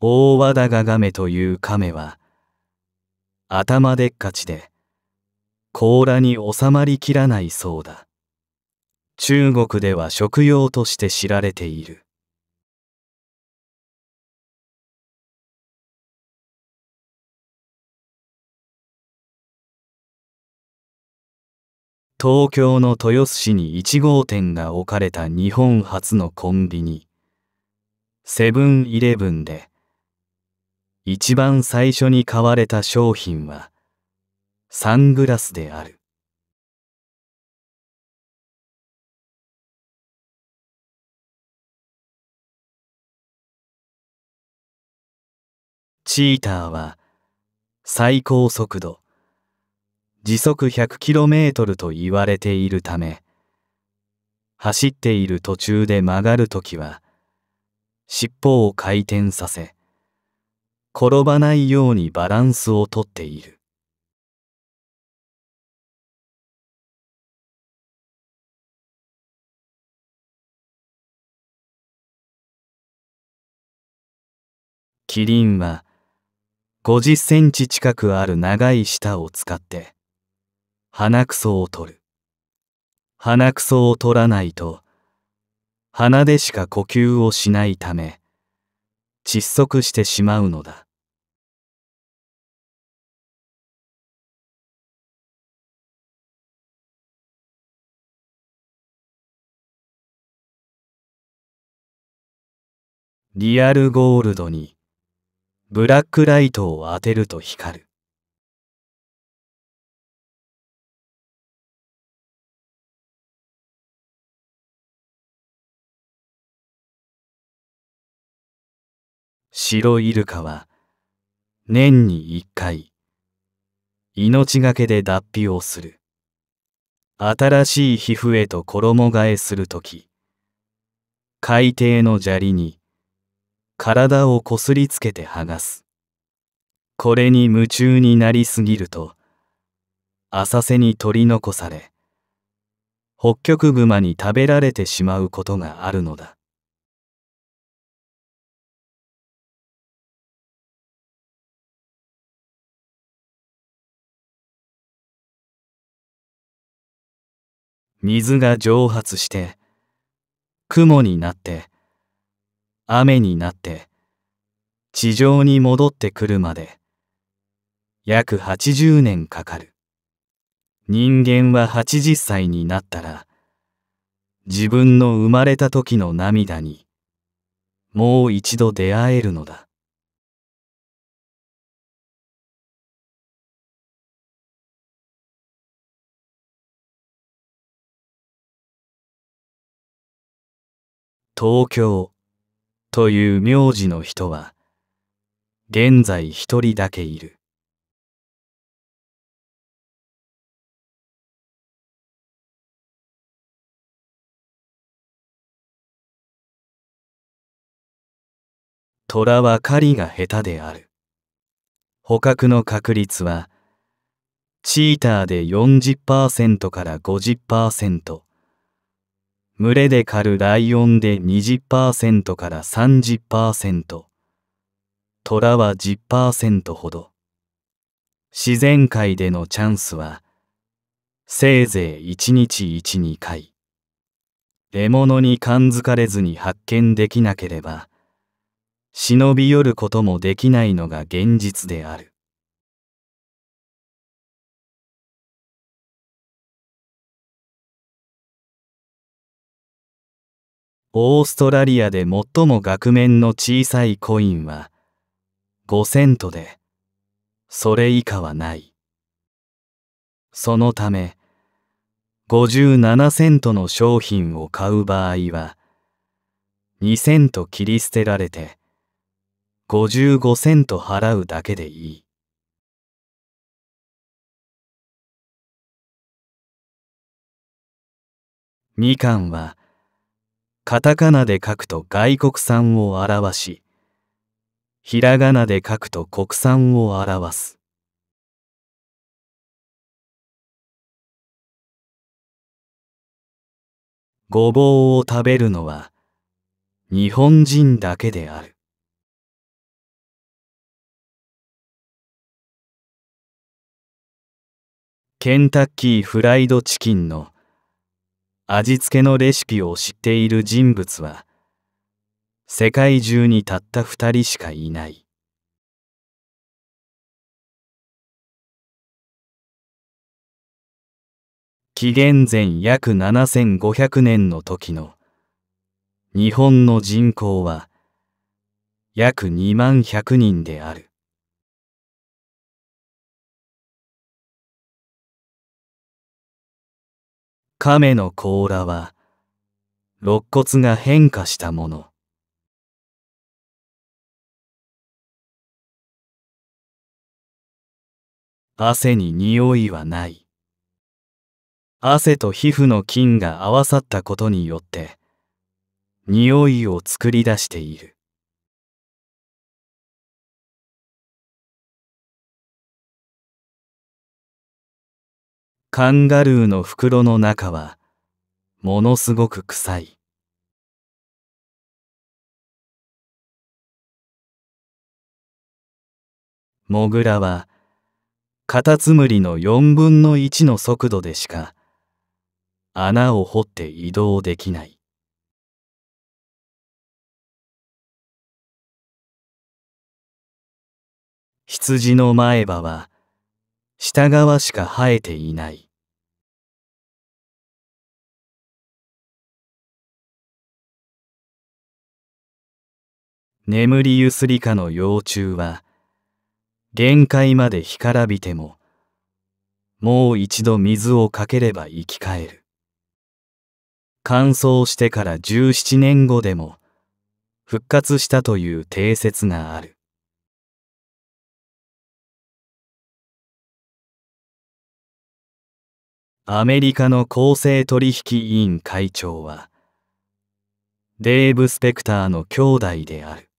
大和田ガガメという亀は、頭でっかちで、甲羅に収まりきらないそうだ。中国では食用として知られている。東京の豊洲市に1号店が置かれた日本初のコンビニセブンイレブンで一番最初に買われた商品はサングラスであるチーターは最高速度時速 100km と言われているため走っている途中で曲がるときは尻尾を回転させ転ばないようにバランスをとっているキリンは50センチ近くある長い舌を使って鼻くそを取る。鼻くそを取らないと、鼻でしか呼吸をしないため、窒息してしまうのだ。リアルゴールドにブラックライトを当てると光る。白イルカは年に一回命がけで脱皮をする新しい皮膚へと衣替えする時海底の砂利に体をこすりつけて剥がすこれに夢中になりすぎると浅瀬に取り残され北極熊に食べられてしまうことがあるのだ水が蒸発して雲になって雨になって地上に戻ってくるまで約80年かかる人間は80歳になったら自分の生まれた時の涙にもう一度出会えるのだ東京という名字の人は現在一人だけいる虎は狩りが下手である捕獲の確率はチーターで40%から50%群れで狩るライオンで20%から30%虎は10%ほど自然界でのチャンスはせいぜい1日12回獲物に感づかれずに発見できなければ忍び寄ることもできないのが現実であるオーストラリアで最も額面の小さいコインは5セントで、それ以下はない。そのため、57セントの商品を買う場合は、2セント切り捨てられて、55セント払うだけでいい。みかんは、カタカナで書くと外国産を表し、ひらがなで書くと国産を表す。ごぼうを食べるのは日本人だけである。ケンタッキーフライドチキンの味付けのレシピを知っている人物は世界中にたった2人しかいない紀元前約7500年の時の日本の人口は約2万100人である亀の甲羅は肋骨が変化したもの汗に匂いはない汗と皮膚の菌が合わさったことによって匂いを作り出しているカンガルーの袋の中はものすごく臭い。モグラはカタツムリの四分の一の速度でしか穴を掘って移動できない。羊の前歯は下側しか生えていない。眠りゆすりかの幼虫は、限界まで干からびても、もう一度水をかければ生き返る。乾燥してから17年後でも、復活したという定説がある。アメリカの公正取引委員会長はデーブ・スペクターの兄弟である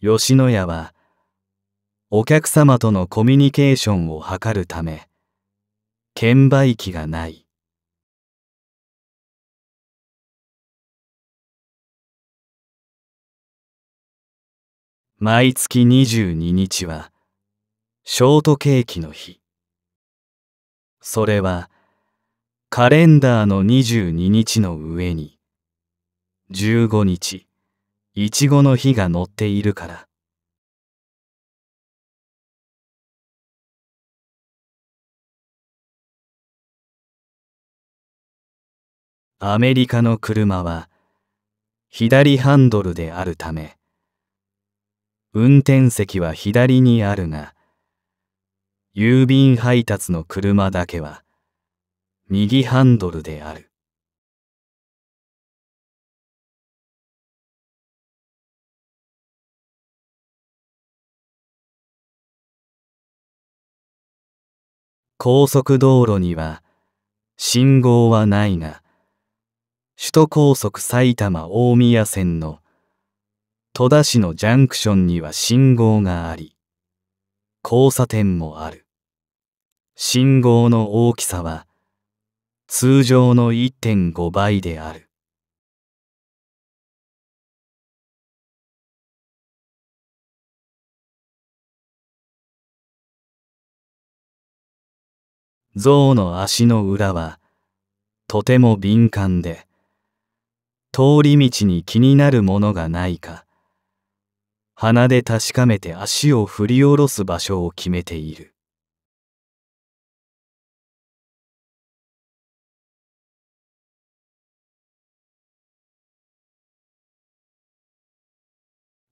吉野家はお客様とのコミュニケーションを図るため券売機がない毎月22日はショートケーキの日それはカレンダーの22日の上に15日いちごの日が載っているからアメリカの車は左ハンドルであるため運転席は左にあるが、郵便配達の車だけは右ハンドルである。高速道路には信号はないが、首都高速埼玉大宮線の戸田市のジャンクションには信号があり、交差点もある。信号の大きさは通常の1.5倍である。象の足の裏はとても敏感で、通り道に気になるものがないか鼻で確かめて足を振り下ろす場所を決めている。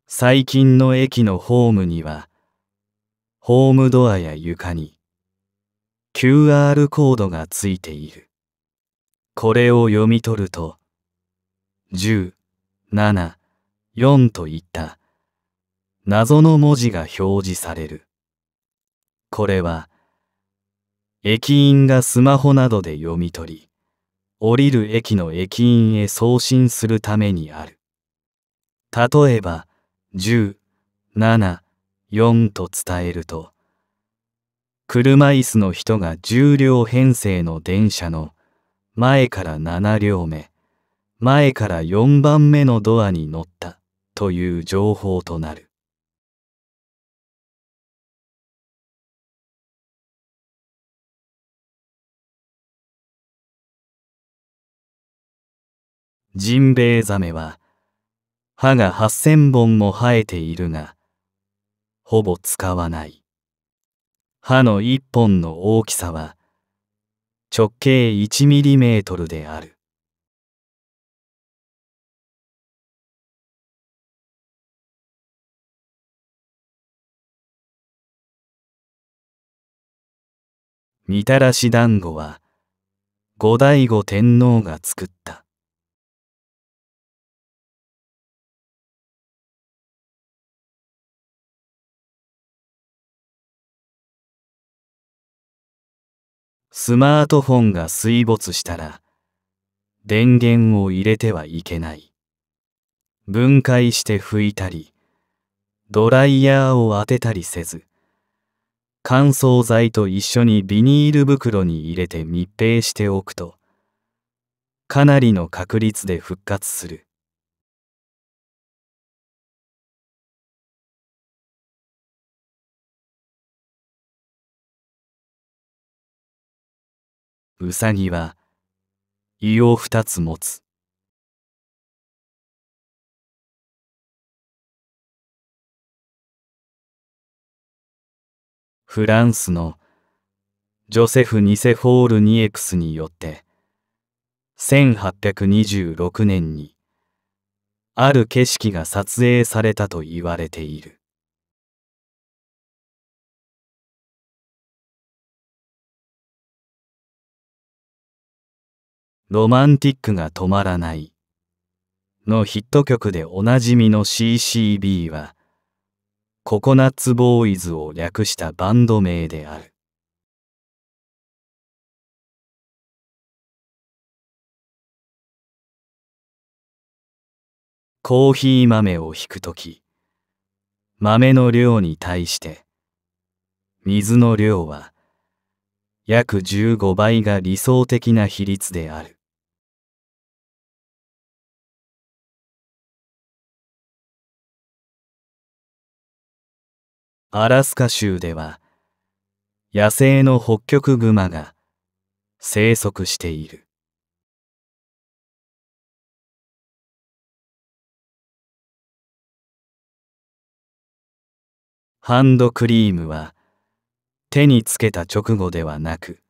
最近の駅のホームには、ホームドアや床に QR コードがついている。これを読み取ると、10、7、4といった謎の文字が表示される。これは、駅員がスマホなどで読み取り、降りる駅の駅員へ送信するためにある。例えば、10、7、4と伝えると、車椅子の人が10両編成の電車の前から7両目、前から4番目のドアに乗ったという情報となる。ジンベエザメは、歯が8000本も生えているが、ほぼ使わない。歯の1本の大きさは、直径1ミリメートルである。みたらし団子は、後醍醐天皇が作った。スマートフォンが水没したら、電源を入れてはいけない。分解して拭いたり、ドライヤーを当てたりせず、乾燥剤と一緒にビニール袋に入れて密閉しておくと、かなりの確率で復活する。ウサギは胃を二つ持つ。フランスのジョセフ・ニセフォール・ニエクスによって1826年にある景色が撮影されたと言われている。ロマンティックが止まらないのヒット曲でおなじみの CCB は、ココナッツボーイズを略したバンド名である。コーヒー豆をひくとき、豆の量に対して、水の量は約15倍が理想的な比率である。アラスカ州では野生のホッキョクグマが生息しているハンドクリームは手につけた直後ではなく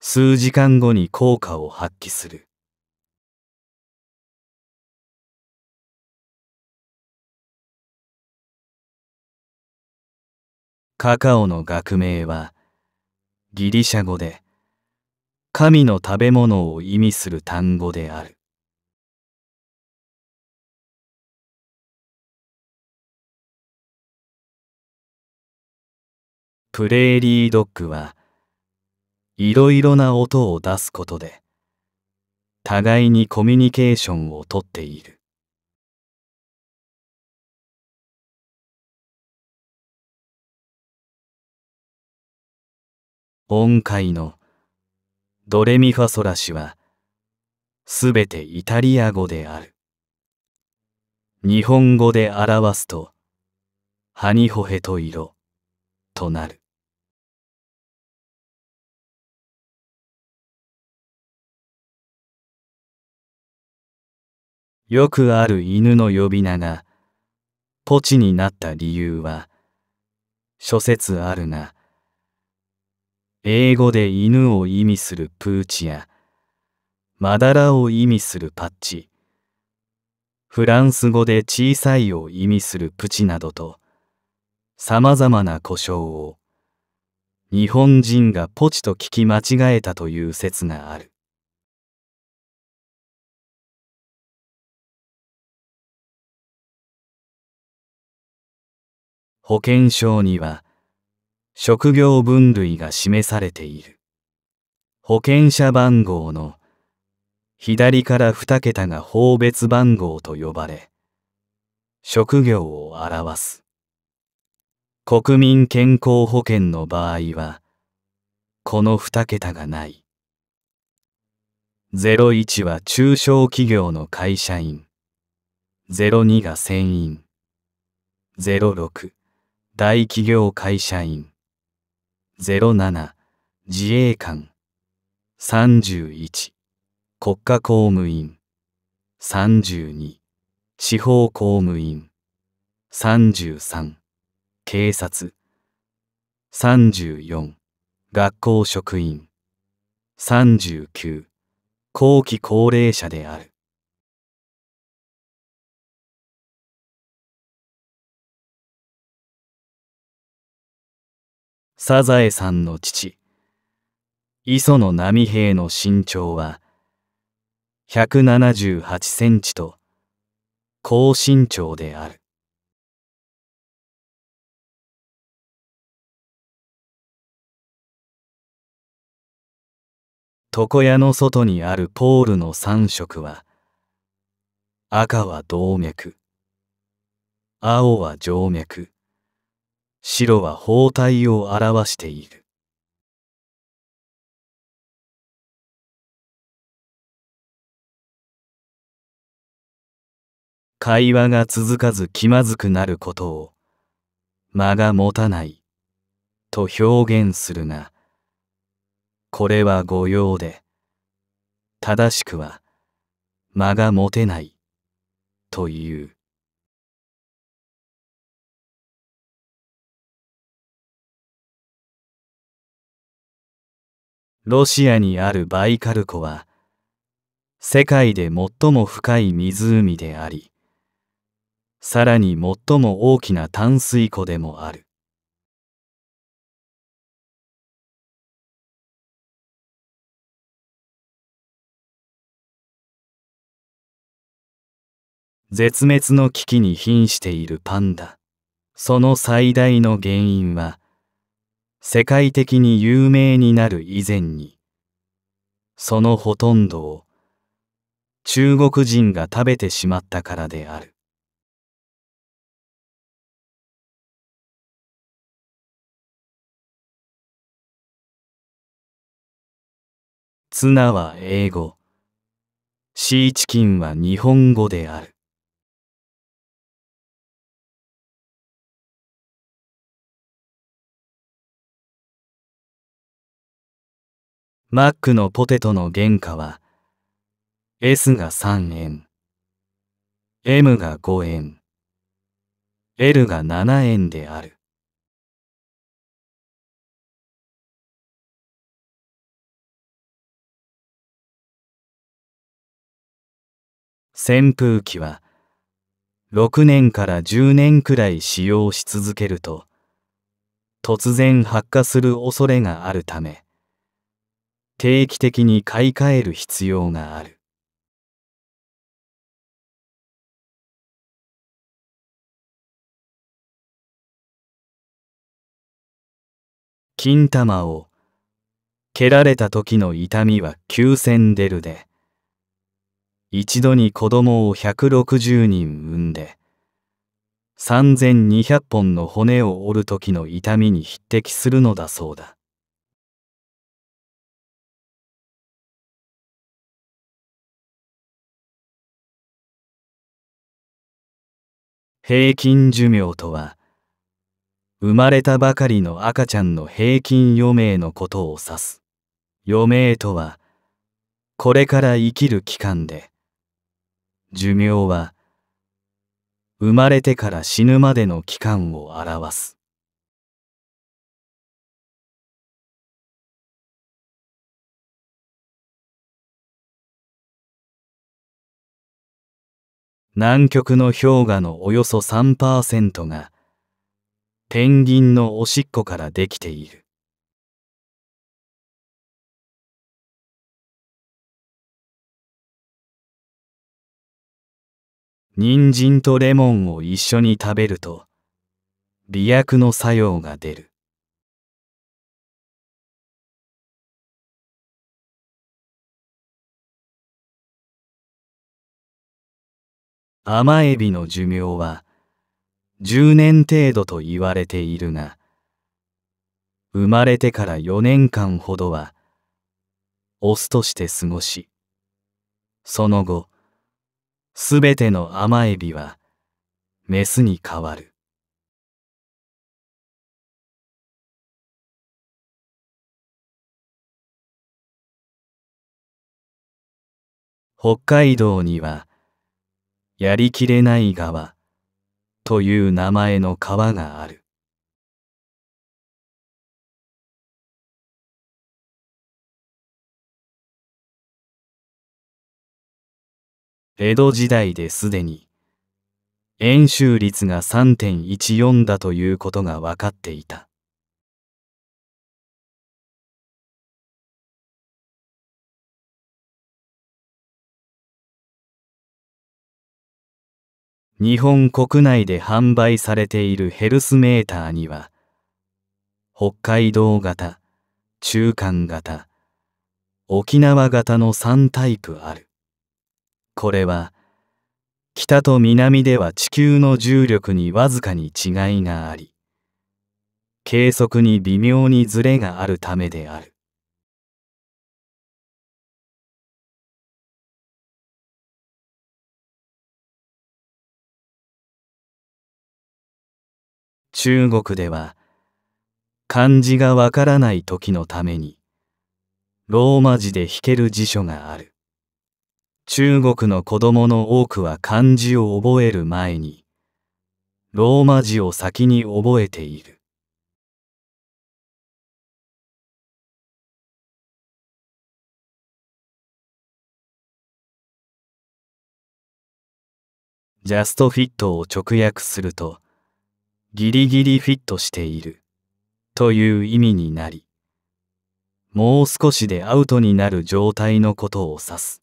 数時間後に効果を発揮するカカオの学名はギリシャ語で神の食べ物を意味する単語であるプレーリードッグはいろいろな音を出すことで互いにコミュニケーションをとっている音階のドレミファソラシはすべてイタリア語である。日本語で表すと、ハニホヘと色となる。よくある犬の呼び名が、ポチになった理由は、諸説あるが、英語で犬を意味するプーチやまだらを意味するパッチフランス語で小さいを意味するプチなどとさまざまな故障を日本人がポチと聞き間違えたという説がある保険証には職業分類が示されている。保険者番号の左から2桁が方別番号と呼ばれ、職業を表す。国民健康保険の場合は、この2桁がない。01は中小企業の会社員。02が船員。06、大企業会社員。07自衛官31国家公務員32地方公務員33警察34学校職員39後期高齢者であるサザエさんの父、磯野波平の身長は、178センチと、高身長である。床屋の外にあるポールの三色は、赤は動脈、青は静脈、白は包帯を表している会話が続かず気まずくなることを間が持たないと表現するがこれは誤用で正しくは間が持てないというロシアにあるバイカル湖は世界で最も深い湖でありさらに最も大きな淡水湖でもある絶滅の危機に瀕しているパンダその最大の原因は世界的に有名になる以前に、そのほとんどを中国人が食べてしまったからである。ツナは英語、シーチキンは日本語である。マックのポテトの原価は S が3円 M が5円 L が7円である扇風機は6年から10年くらい使用し続けると突然発火する恐れがあるため定期的に買い替える必要がある金玉を蹴られた時の痛みは9000デルで一度に子供を160人産んで3200本の骨を折る時の痛みに匹敵するのだそうだ平均寿命とは、生まれたばかりの赤ちゃんの平均余命のことを指す。余命とは、これから生きる期間で、寿命は、生まれてから死ぬまでの期間を表す。南極の氷河のおよそ3%がペンギンのおしっこからできている。人参とレモンを一緒に食べると、媚薬の作用が出る。甘エビの寿命は10年程度と言われているが、生まれてから4年間ほどは、オスとして過ごし、その後、すべての甘エビは、メスに変わる。北海道には、やりきれない川という名前の川がある。江戸時代ですでに円周率が3.14だということが分かっていた。日本国内で販売されているヘルスメーターには、北海道型、中間型、沖縄型の3タイプある。これは、北と南では地球の重力にわずかに違いがあり、計測に微妙にずれがあるためである。中国では漢字がわからない時のためにローマ字で弾ける辞書がある。中国の子供の多くは漢字を覚える前にローマ字を先に覚えている。ジャストフィットを直訳するとギリギリフィットしているという意味になり、もう少しでアウトになる状態のことを指す。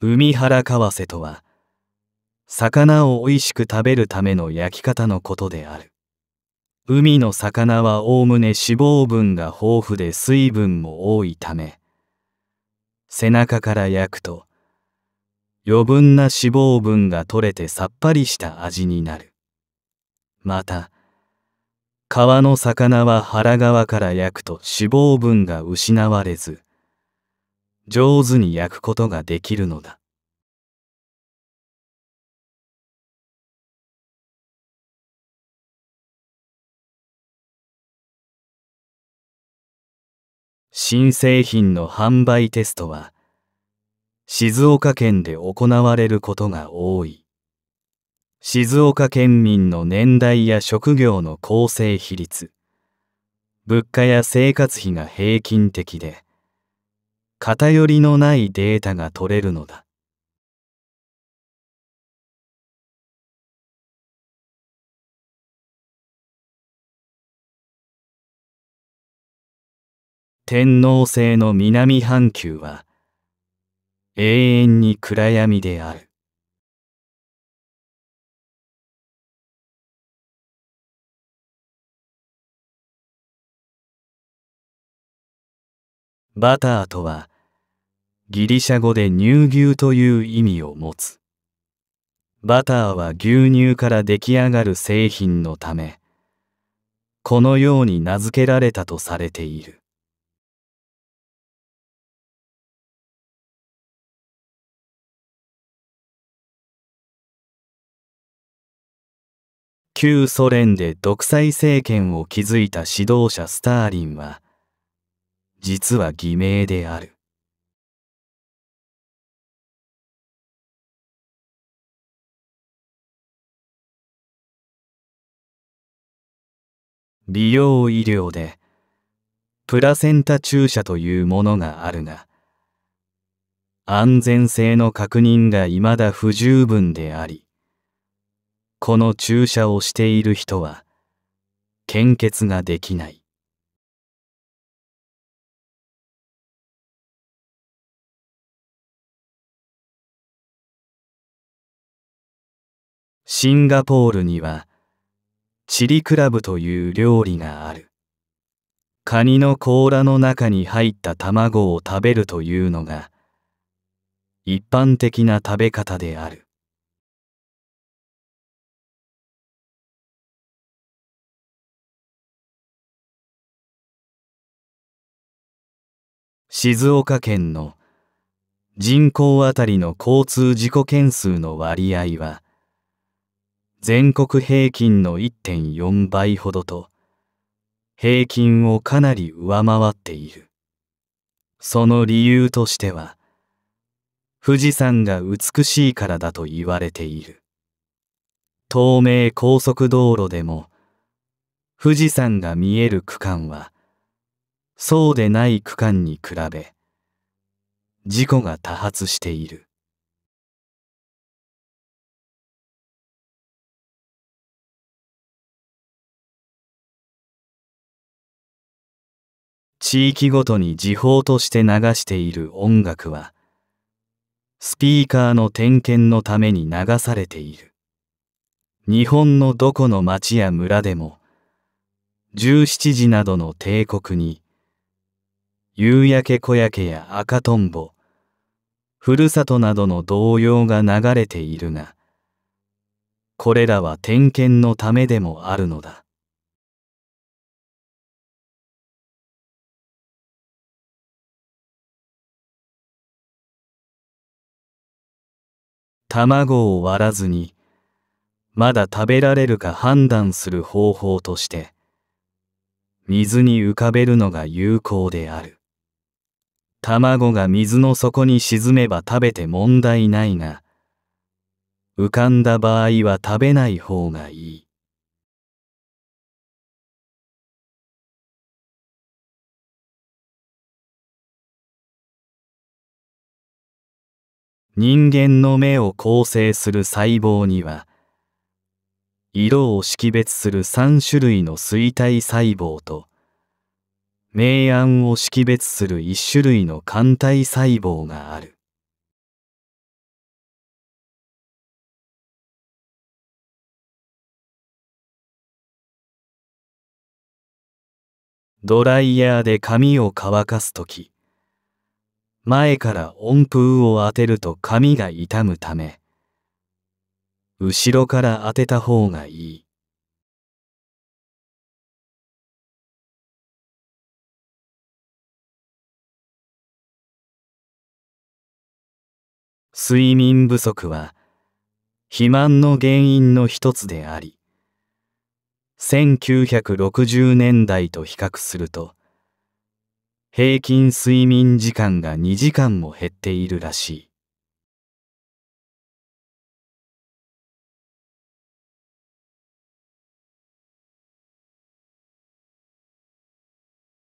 海原かわせとは、魚をおいしく食べるための焼き方のことである。海の魚はおおむね脂肪分が豊富で水分も多いため背中から焼くと余分な脂肪分が取れてさっぱりした味になるまた川の魚は腹側から焼くと脂肪分が失われず上手に焼くことができるのだ新製品の販売テストは静岡県で行われることが多い静岡県民の年代や職業の構成比率物価や生活費が平均的で偏りのないデータが取れるのだ天皇制の南半球は永遠に暗闇である。バターとはギリシャ語で乳牛という意味を持つ。バターは牛乳から出来上がる製品のため、このように名付けられたとされている。旧ソ連で独裁政権を築いた指導者スターリンは実は偽名である美容医療でプラセンタ注射というものがあるが安全性の確認が未だ不十分でありこの注射をしている人は献血ができないシンガポールにはチリクラブという料理があるカニの甲羅の中に入った卵を食べるというのが一般的な食べ方である静岡県の人口あたりの交通事故件数の割合は全国平均の1.4倍ほどと平均をかなり上回っているその理由としては富士山が美しいからだと言われている東名高速道路でも富士山が見える区間はそうでない区間に比べ事故が多発している地域ごとに時報として流している音楽はスピーカーの点検のために流されている日本のどこの町や村でも17時などの帝国に夕焼け小焼けや赤とんぼ、ふるさとなどの童謡が流れているが、これらは点検のためでもあるのだ。卵を割らずに、まだ食べられるか判断する方法として、水に浮かべるのが有効である。卵が水の底に沈めば食べて問題ないが、浮かんだ場合は食べない方がいい。人間の目を構成する細胞には、色を識別する3種類の錐体細胞と、明暗を識別する一種類の肝体細胞がある。ドライヤーで髪を乾かすとき、前から温風を当てると髪が傷むため、後ろから当てた方がいい。睡眠不足は肥満の原因の一つであり1960年代と比較すると平均睡眠時間が2時間も減っているらしい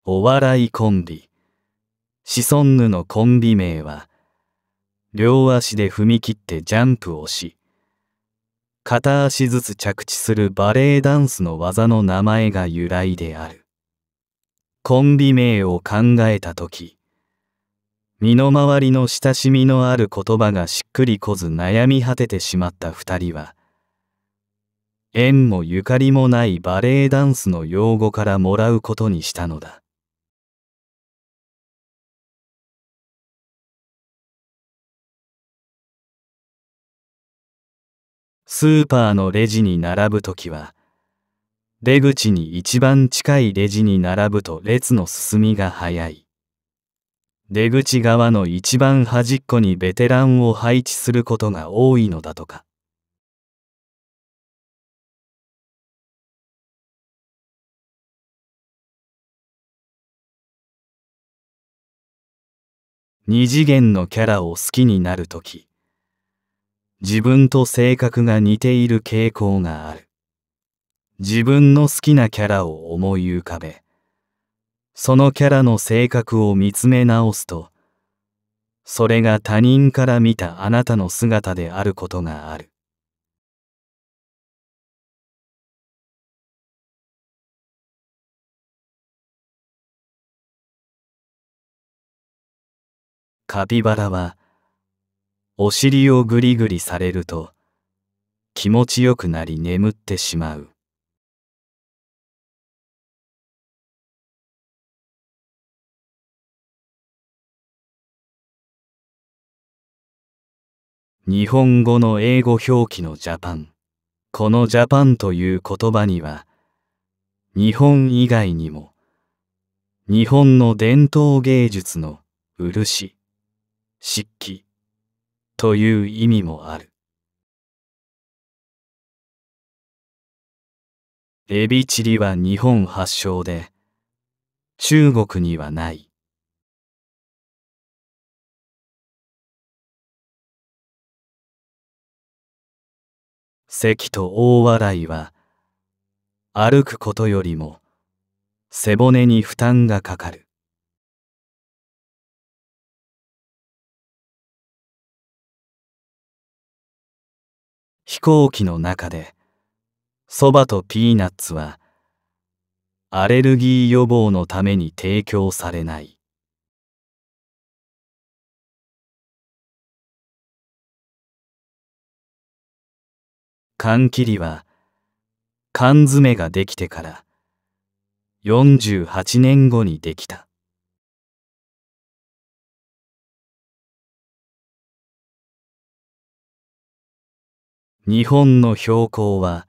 お笑いコンビシソンヌのコンビ名は「両足で踏み切ってジャンプをし片足ずつ着地するバレエダンスの技の名前が由来であるコンビ名を考えた時身の回りの親しみのある言葉がしっくりこず悩み果ててしまった二人は縁もゆかりもないバレエダンスの用語からもらうことにしたのだスーパーのレジに並ぶときは、出口に一番近いレジに並ぶと列の進みが早い。出口側の一番端っこにベテランを配置することが多いのだとか。二次元のキャラを好きになるとき。自分と性格が似ている傾向がある。自分の好きなキャラを思い浮かべ、そのキャラの性格を見つめ直すと、それが他人から見たあなたの姿であることがある。カピバラはお尻をぐりぐりされると気持ちよくなり眠ってしまう。日本語の英語表記のジャパン。このジャパンという言葉には、日本以外にも、日本の伝統芸術の漆、漆器、という意味もある。エビチリは日本発祥で、中国にはない。関と大笑いは、歩くことよりも背骨に負担がかかる。飛行機の中でそばとピーナッツはアレルギー予防のために提供されない缶切りは缶詰ができてから48年後にできた。日本の標高は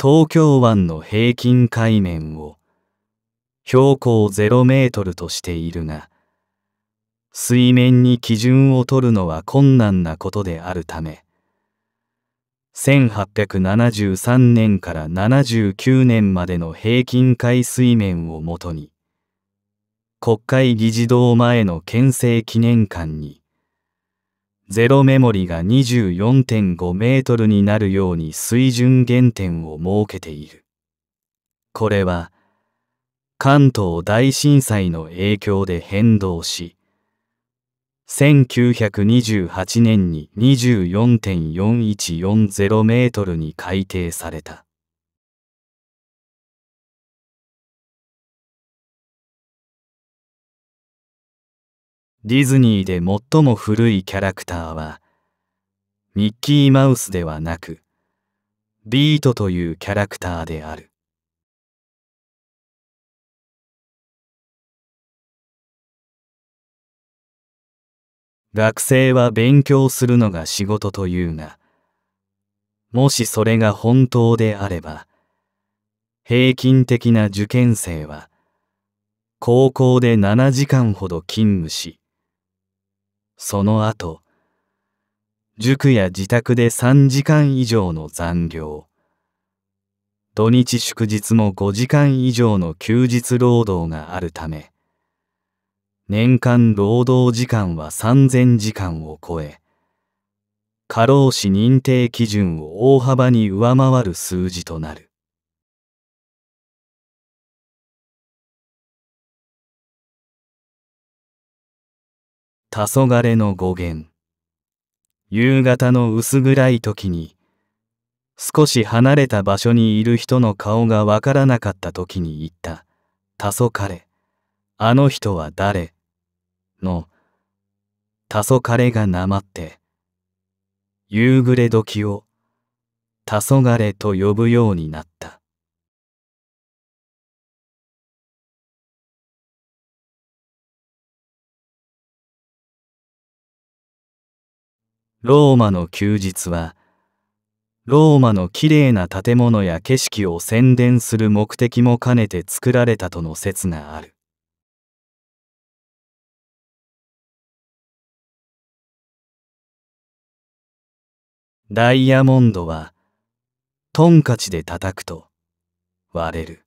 東京湾の平均海面を標高ゼロメートルとしているが水面に基準を取るのは困難なことであるため1873年から79年までの平均海水面をもとに国会議事堂前の憲政記念館にゼロメモリが24.5メートルになるように水準原点を設けている。これは関東大震災の影響で変動し、1928年に24.4140メートルに改定された。ディズニーで最も古いキャラクターは、ミッキーマウスではなく、ビートというキャラクターである。学生は勉強するのが仕事というが、もしそれが本当であれば、平均的な受験生は、高校で7時間ほど勤務し、その後、塾や自宅で3時間以上の残業、土日祝日も5時間以上の休日労働があるため、年間労働時間は3000時間を超え、過労死認定基準を大幅に上回る数字となる。黄昏の語源夕方の薄暗い時に少し離れた場所にいる人の顔がわからなかった時に言った「黄昏あの人は誰?」の「黄昏がなまって夕暮れ時を黄昏と呼ぶようになった」ローマの休日は、ローマの綺麗な建物や景色を宣伝する目的も兼ねて作られたとの説がある。ダイヤモンドは、トンカチで叩くと割れる。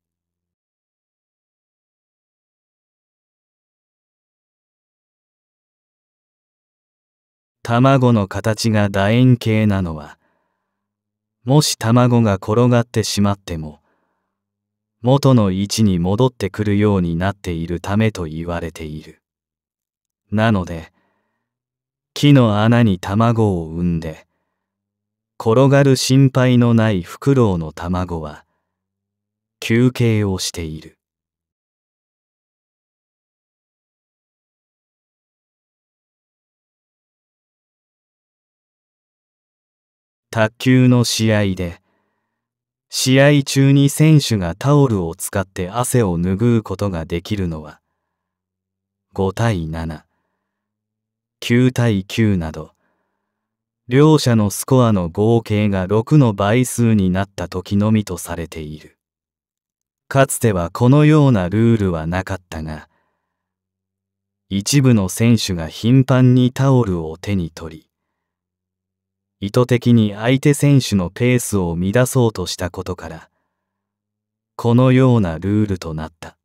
卵の形が楕円形なのは、もし卵が転がってしまっても、元の位置に戻ってくるようになっているためと言われている。なので、木の穴に卵を産んで、転がる心配のないフクロウの卵は、休憩をしている。卓球の試合で、試合中に選手がタオルを使って汗を拭うことができるのは、5対7、9対9など、両者のスコアの合計が6の倍数になった時のみとされている。かつてはこのようなルールはなかったが、一部の選手が頻繁にタオルを手に取り、意図的に相手選手のペースを乱そうとしたことからこのようなルールとなった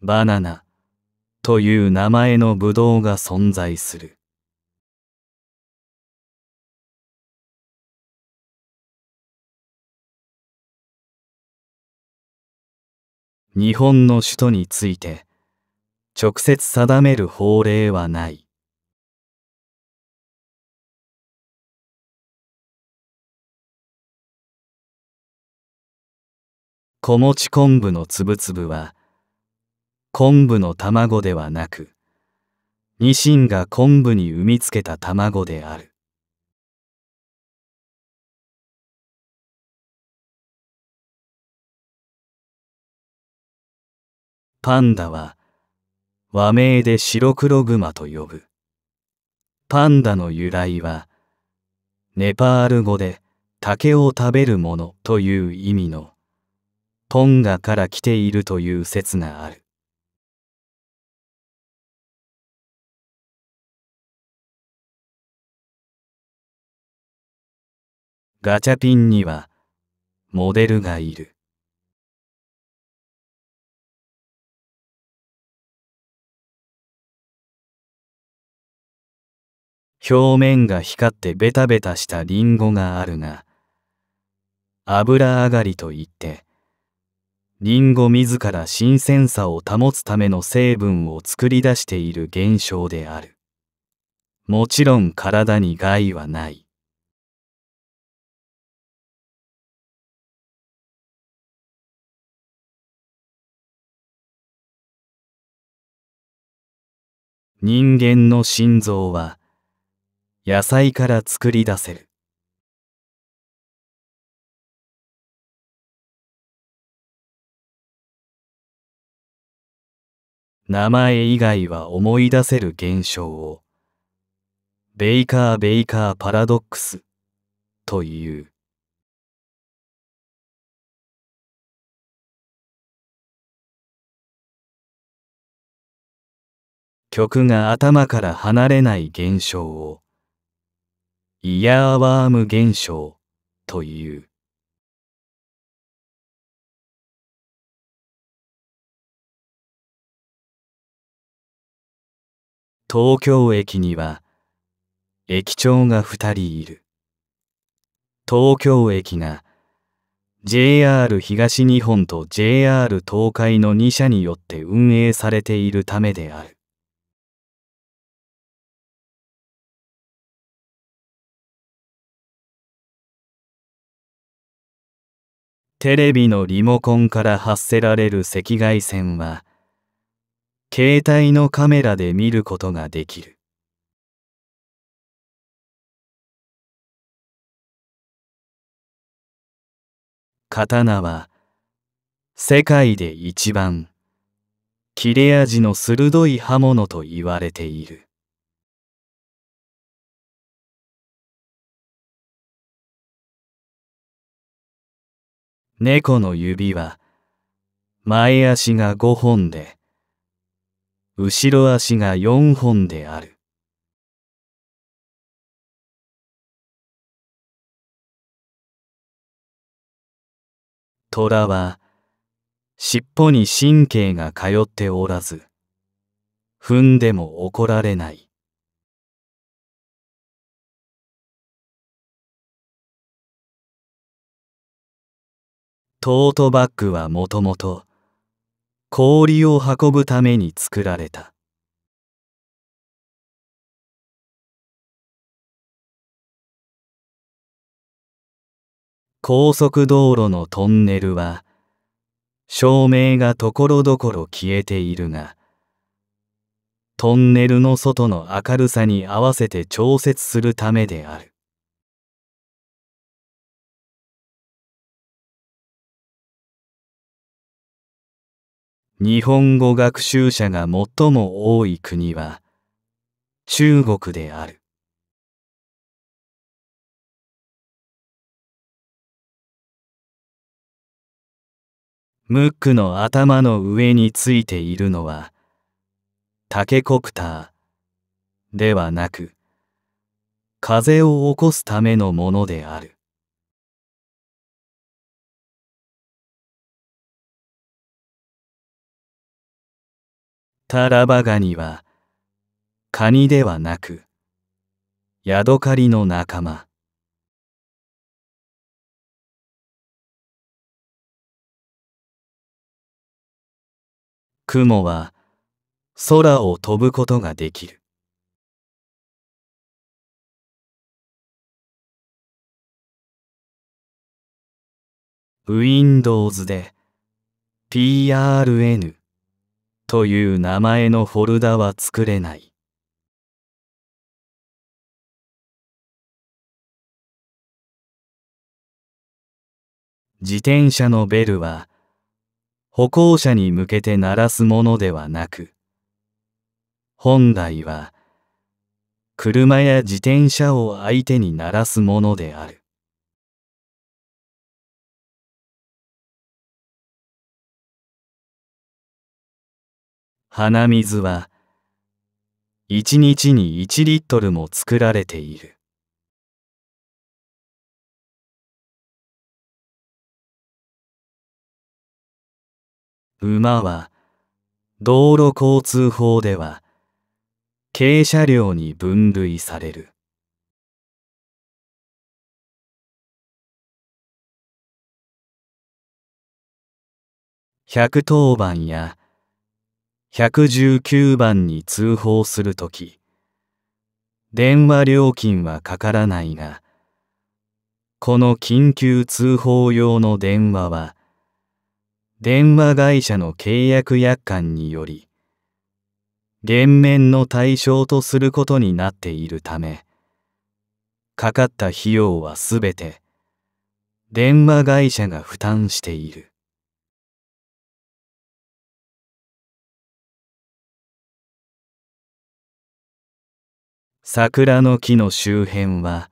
バナナという名前のブドウが存在する日本の首都について直接定める法令はない。子持ち昆布のつぶつぶは昆布の卵ではなくニシンが昆布に産みつけた卵である。パンダは和名で白黒グマと呼ぶ。パンダの由来は、ネパール語で竹を食べるものという意味のトンガから来ているという説がある。ガチャピンにはモデルがいる。表面が光ってベタベタしたリンゴがあるが油上がりといってリンゴ自ら新鮮さを保つための成分を作り出している現象であるもちろん体に害はない人間の心臓は野菜から作り出せる名前以外は思い出せる現象をベイカー・ベイカー・パラドックスという曲が頭から離れない現象をイヤーワーム現象という。東京駅には駅長が2人いる。東京駅が JR 東日本と JR 東海の2社によって運営されているためである。テレビのリモコンから発せられる赤外線は、携帯のカメラで見ることができる。刀は、世界で一番、切れ味の鋭い刃物と言われている。猫の指は前足が5本で後ろ足が4本である。虎は尻尾に神経が通っておらず踏んでも怒られない。トートバッグはもともと氷を運ぶために作られた高速道路のトンネルは照明がところどころ消えているがトンネルの外の明るさに合わせて調節するためである日本語学習者が最も多い国は中国である。ムックの頭の上についているのはタケコプターではなく風を起こすためのものである。タラバガニはカニではなくヤドカリの仲間雲は空を飛ぶことができるウィンドウズで PRN という名前のフォルダは作れない。自転車のベルは歩行者に向けて鳴らすものではなく本来は車や自転車を相手に鳴らすものである。鼻水は1日に1リットルも作られている。馬は道路交通法では軽車両に分類される110番や119番に通報するとき、電話料金はかからないが、この緊急通報用の電話は、電話会社の契約約款により、減免の対象とすることになっているため、かかった費用はすべて電話会社が負担している。桜の木の周辺は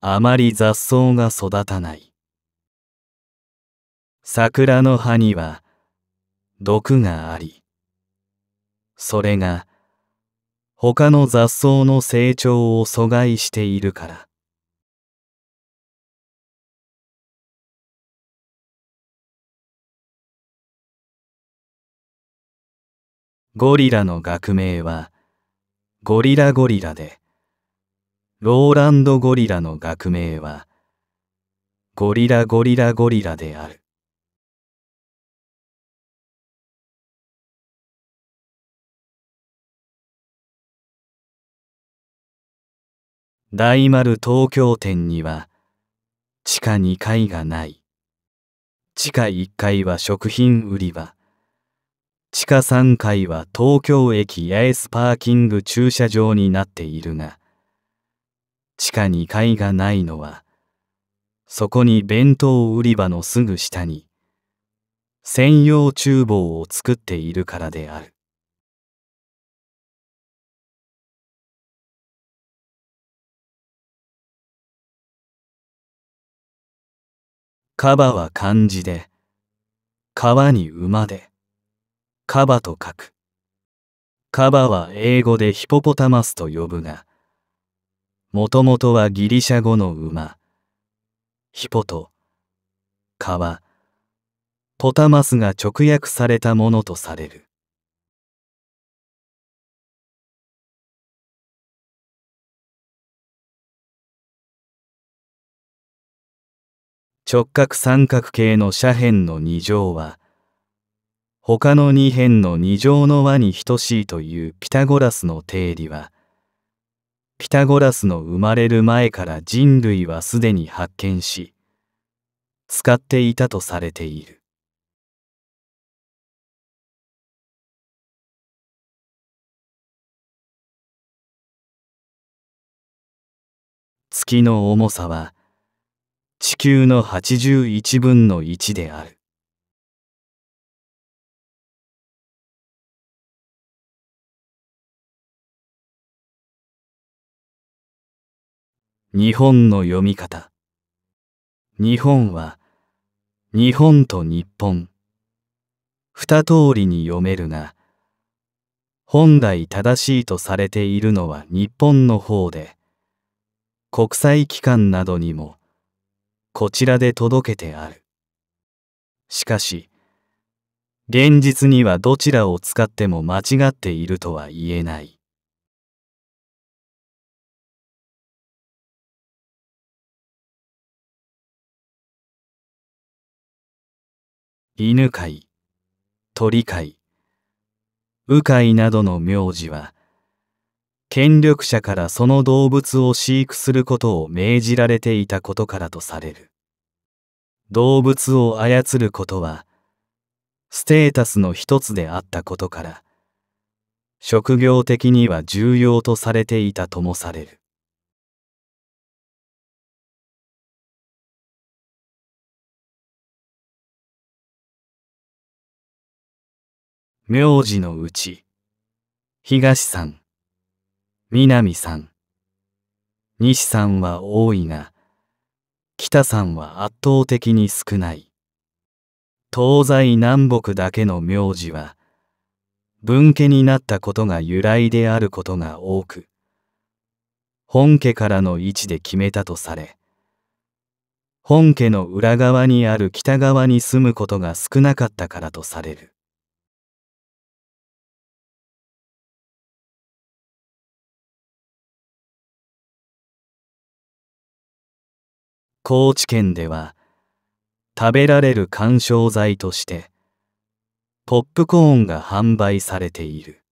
あまり雑草が育たない桜の葉には毒がありそれが他の雑草の成長を阻害しているからゴリラの学名はゴリラゴリラで、ローランド・ゴリラの学名は、ゴリラゴリラゴリラである。大丸東京店には、地下2階がない。地下1階は食品売り場。地下3階は東京駅八重洲パーキング駐車場になっているが、地下2階がないのは、そこに弁当売り場のすぐ下に、専用厨房を作っているからである。カバは漢字で、川に馬で、カバと書く。カバは英語でヒポポタマスと呼ぶが、もともとはギリシャ語の馬。ヒポと、カは、ポタマスが直訳されたものとされる。直角三角形の斜辺の二乗は、他の2辺の2乗の和に等しいというピタゴラスの定理はピタゴラスの生まれる前から人類はすでに発見し使っていたとされている。月の重さは地球の81分の1である。日本の読み方。日本は、日本と日本。二通りに読めるが、本来正しいとされているのは日本の方で、国際機関などにも、こちらで届けてある。しかし、現実にはどちらを使っても間違っているとは言えない。犬飼、鳥飼、鵜飼などの名字は、権力者からその動物を飼育することを命じられていたことからとされる。動物を操ることは、ステータスの一つであったことから、職業的には重要とされていたともされる。名字のうち、東さん、南さん、西さんは多いが、北さんは圧倒的に少ない。東西南北だけの名字は、分家になったことが由来であることが多く、本家からの位置で決めたとされ、本家の裏側にある北側に住むことが少なかったからとされる。高知県では食べられる緩衝材としてポップコーンが販売されている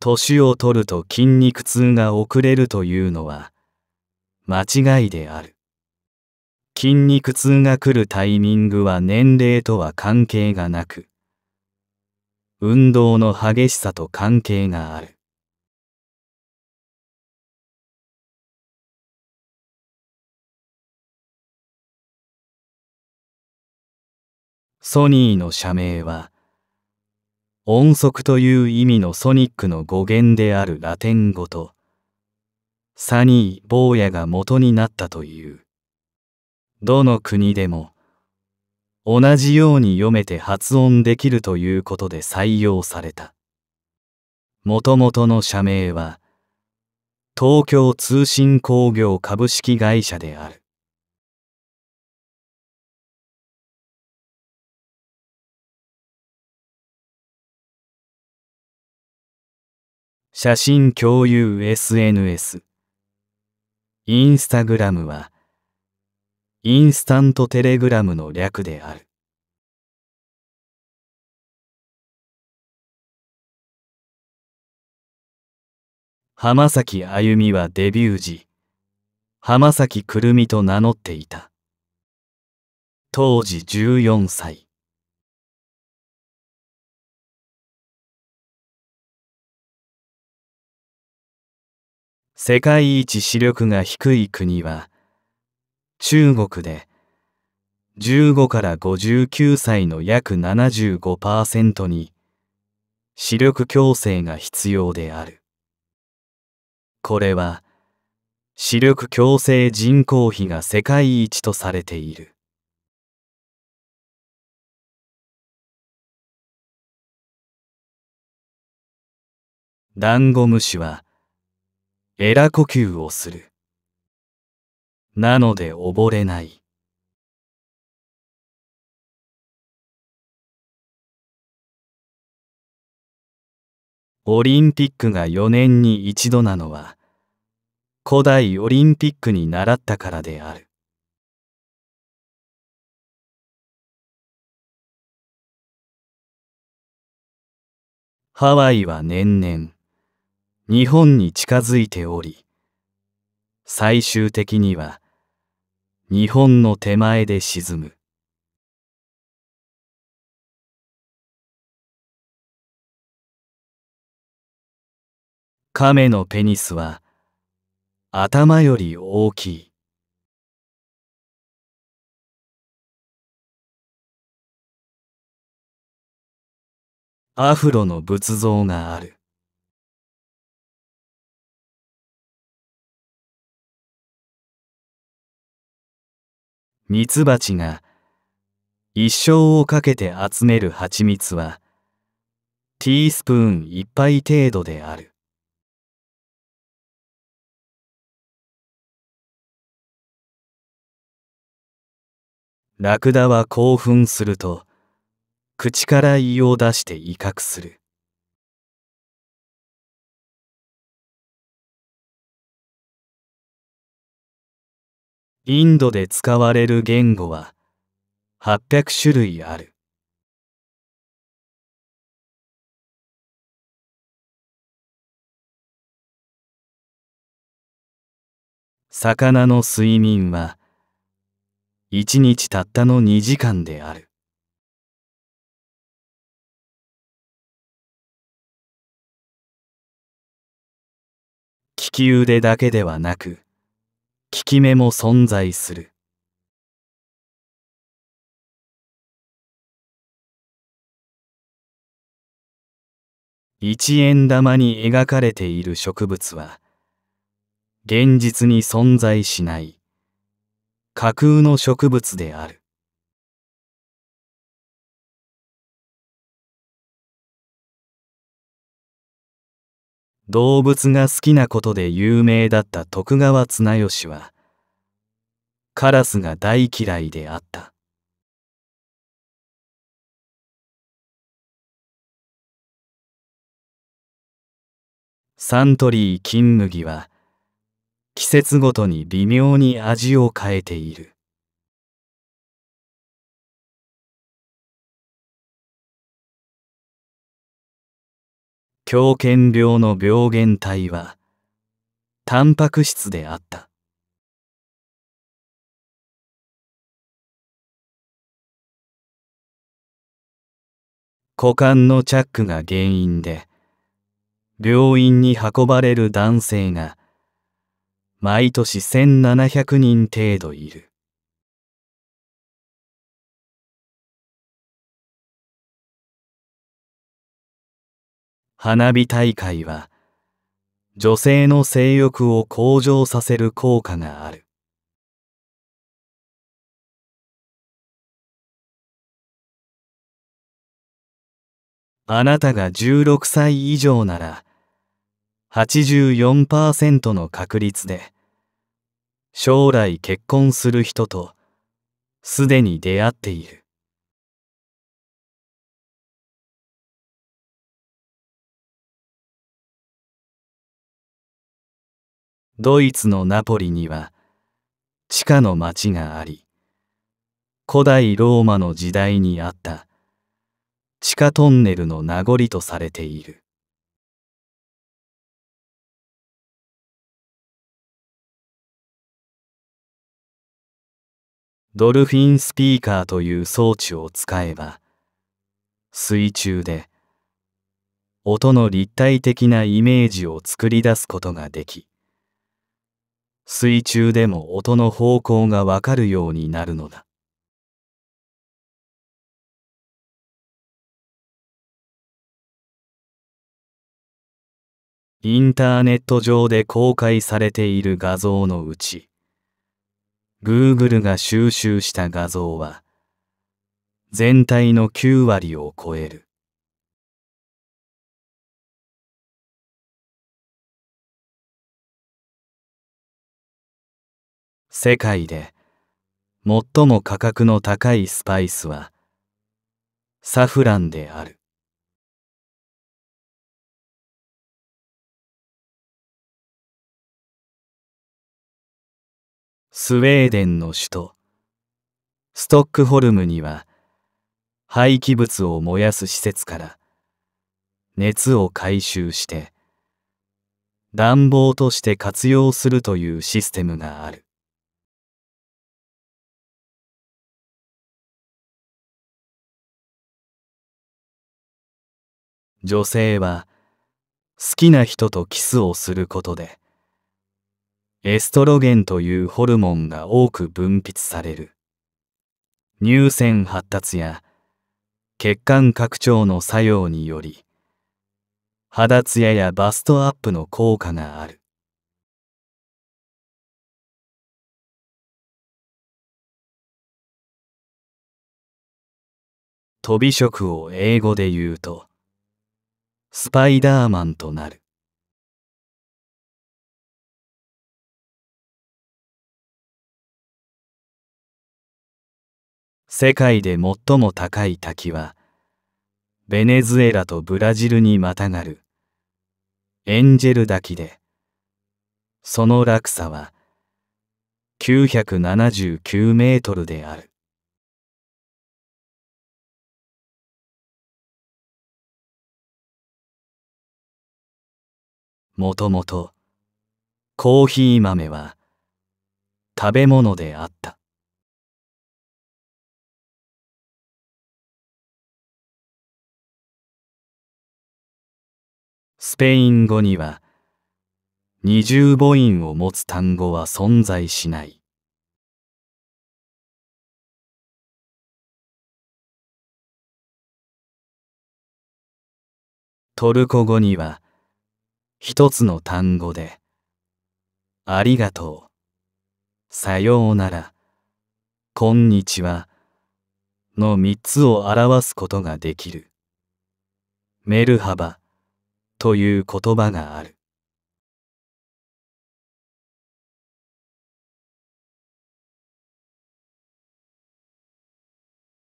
年を取ると筋肉痛が遅れるというのは間違いである筋肉痛が来るタイミングは年齢とは関係がなく運動の激しさと関係がある。ソニーの社名は、音速という意味のソニックの語源であるラテン語と、サニー・坊やが元になったという。どの国でも同じように読めて発音できるということで採用された。もともとの社名は、東京通信工業株式会社である。写真共有 SNS インスタグラムはインスタントテレグラムの略である。浜崎あゆみはデビュー時、浜崎くるみと名乗っていた。当時14歳。世界一視力が低い国は、中国で15から59歳の約75%に視力矯正が必要である。これは視力矯正人口比が世界一とされている。ダンゴムシはエラ呼吸をする。なので溺れない。オリンピックが4年に一度なのは、古代オリンピックに習ったからである。ハワイは年々、日本に近づいており、最終的には日本の手前で沈む亀のペニスは頭より大きいアフロの仏像があるミツバチが一生をかけて集める蜂蜜はティースプーン1杯程度であるラクダは興奮すると口から胃を出して威嚇するインドで使われる言語は800種類ある。魚の睡眠は一日たったの2時間である。利き腕だけではなく、効き目も存在する。一円玉に描かれている植物は、現実に存在しない架空の植物である。動物が好きなことで有名だった徳川綱吉はカラスが大嫌いであったサントリー金麦は季節ごとに微妙に味を変えている狂犬病の病原体はタンパク質であった股間のチャックが原因で病院に運ばれる男性が毎年1700人程度いる花火大会は女性の性欲を向上させる効果があるあなたが16歳以上なら84%の確率で将来結婚する人とすでに出会っているドイツのナポリには地下の町があり古代ローマの時代にあった地下トンネルの名残とされているドルフィンスピーカーという装置を使えば水中で音の立体的なイメージを作り出すことができ水中でも音の方向がわかるようになるのだ。インターネット上で公開されている画像のうち、Google が収集した画像は、全体の9割を超える。世界で最も価格の高いスパイスはサフランである。スウェーデンの首都ストックホルムには廃棄物を燃やす施設から熱を回収して暖房として活用するというシステムがある。女性は好きな人とキスをすることでエストロゲンというホルモンが多く分泌される乳腺発達や血管拡張の作用により肌ツヤやバストアップの効果がある飛び職を英語で言うとスパイダーマンとなる世界で最も高い滝はベネズエラとブラジルにまたがるエンジェル滝でその落差は979メートルであるもともとコーヒー豆は食べ物であったスペイン語には二重母音を持つ単語は存在しないトルコ語には一つの単語で、ありがとう、さようなら、こんにちは、の三つを表すことができる。メルハバという言葉がある。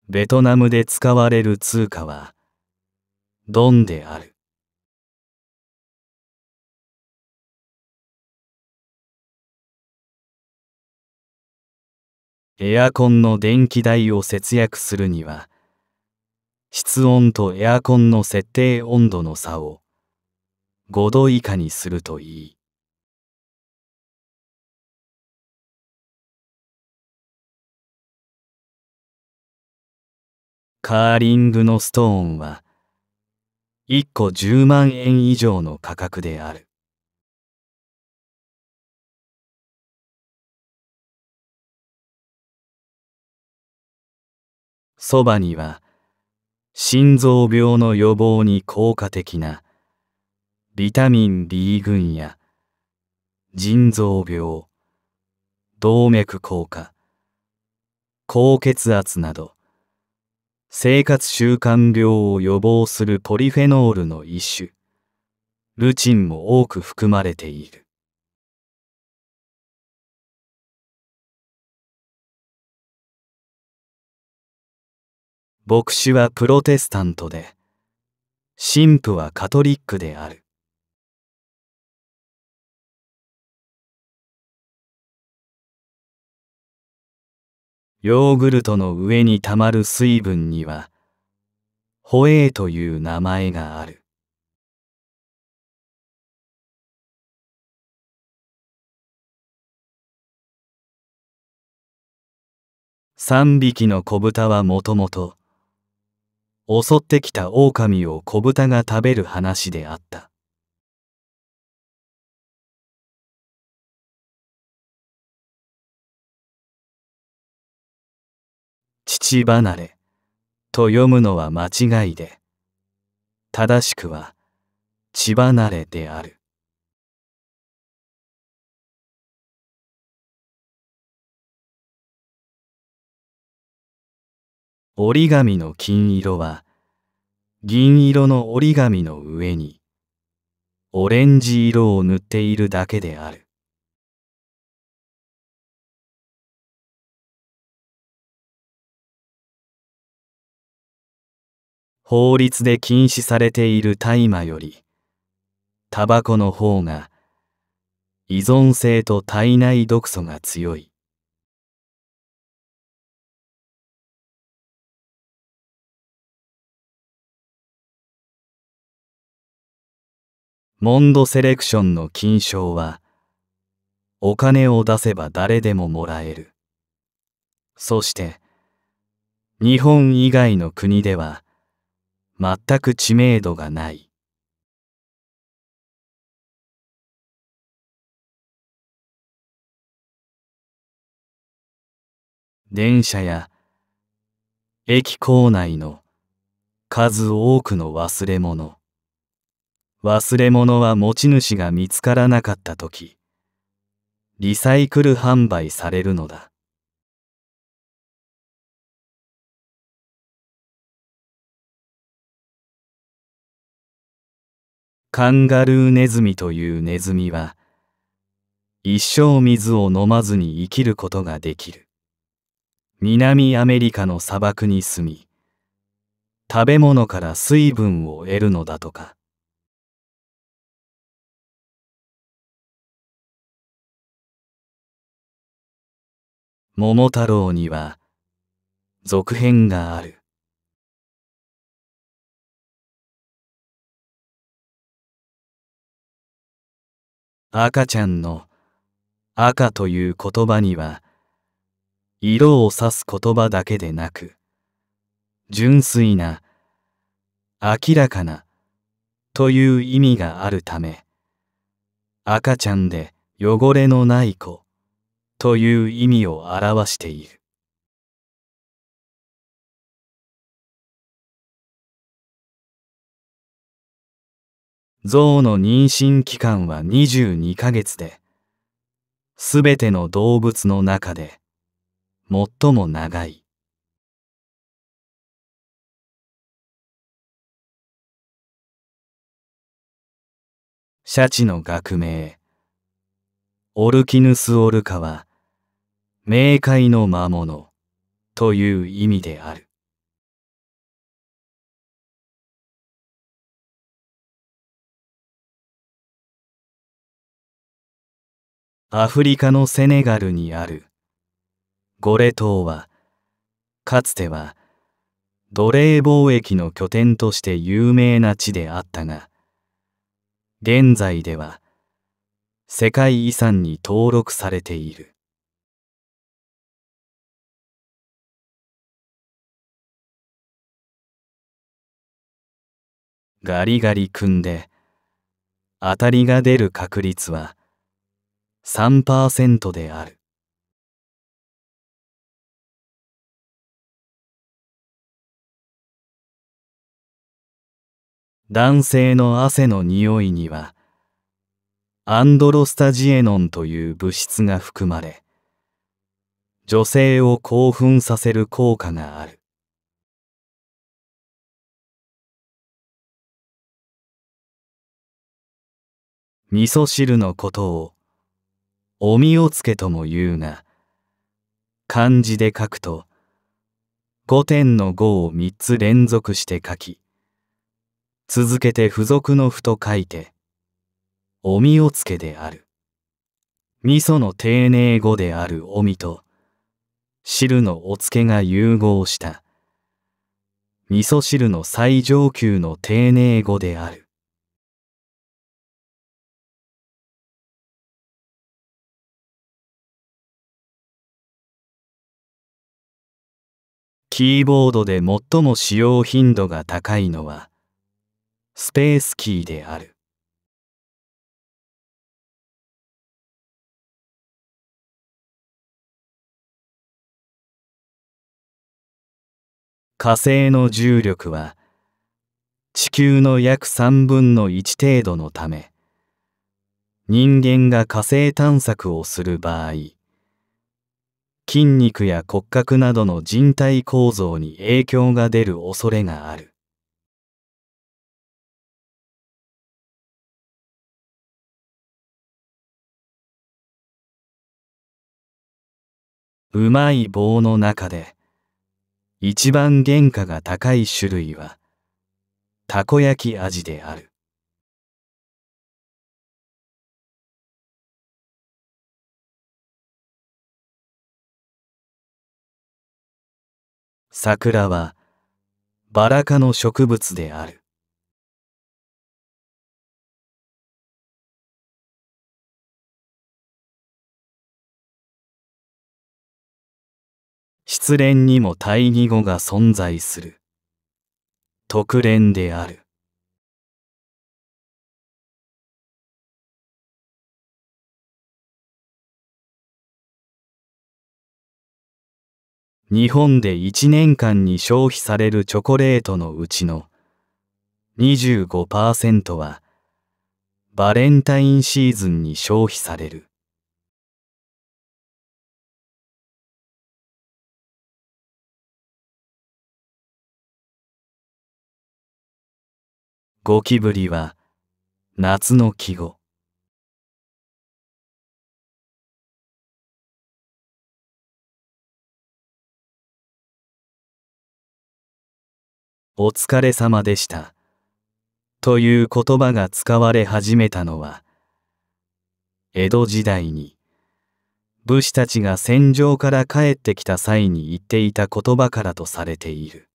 ベトナムで使われる通貨は、ドンである。エアコンの電気代を節約するには、室温とエアコンの設定温度の差を5度以下にするといい。カーリングのストーンは1個10万円以上の価格である。そばには心臓病の予防に効果的なビタミン B 群や腎臓病、動脈硬化、高血圧など生活習慣病を予防するポリフェノールの一種、ルチンも多く含まれている。牧師はプロテスタントで神父はカトリックであるヨーグルトの上にたまる水分にはホエーという名前がある3匹の子豚はもともと襲ってきた狼を子豚が食べる話であった。父離れと読むのは間違いで、正しくは、血離れである。折り紙の金色は銀色の折り紙の上にオレンジ色を塗っているだけである。法律で禁止されている大麻よりタバコの方が依存性と体内毒素が強い。モンドセレクションの金賞は、お金を出せば誰でももらえる。そして、日本以外の国では、全く知名度がない。電車や駅構内の数多くの忘れ物。忘れ物は持ち主が見つからなかった時、リサイクル販売されるのだ。カンガルーネズミというネズミは、一生水を飲まずに生きることができる。南アメリカの砂漠に住み、食べ物から水分を得るのだとか。桃太郎には続編がある。赤ちゃんの赤という言葉には色を指す言葉だけでなく純粋な明らかなという意味があるため赤ちゃんで汚れのない子という意味を表している。象の妊娠期間は22ヶ月で、すべての動物の中で最も長い。シャチの学名、オルキヌス・オルカは、冥界の魔物という意味である。アフリカのセネガルにあるゴレ島はかつては奴隷貿易の拠点として有名な地であったが現在では世界遺産に登録されているガリガリ君で当たりが出る確率は3%である男性の汗の匂いにはアンドロスタジエノンという物質が含まれ女性を興奮させる効果がある味噌汁のことを、おみをつけとも言うが、漢字で書くと、五点の五を三つ連続して書き、続けて付属の符と書いて、おみをつけである。味噌の丁寧語であるおみと、汁のおつけが融合した、味噌汁の最上級の丁寧語である。キーボードで最も使用頻度が高いのはスペースキーである火星の重力は地球の約3分の1程度のため人間が火星探索をする場合筋肉や骨格などの人体構造に影響が出る恐れがある。うまい棒の中で一番原価が高い種類はたこ焼き味である。桜はバラ科の植物である。失恋にも対義語が存在する。特連である。日本で1年間に消費されるチョコレートのうちの25%はバレンタインシーズンに消費される。ゴキブリは夏の季語。お疲れ様でした。という言葉が使われ始めたのは、江戸時代に、武士たちが戦場から帰ってきた際に言っていた言葉からとされている。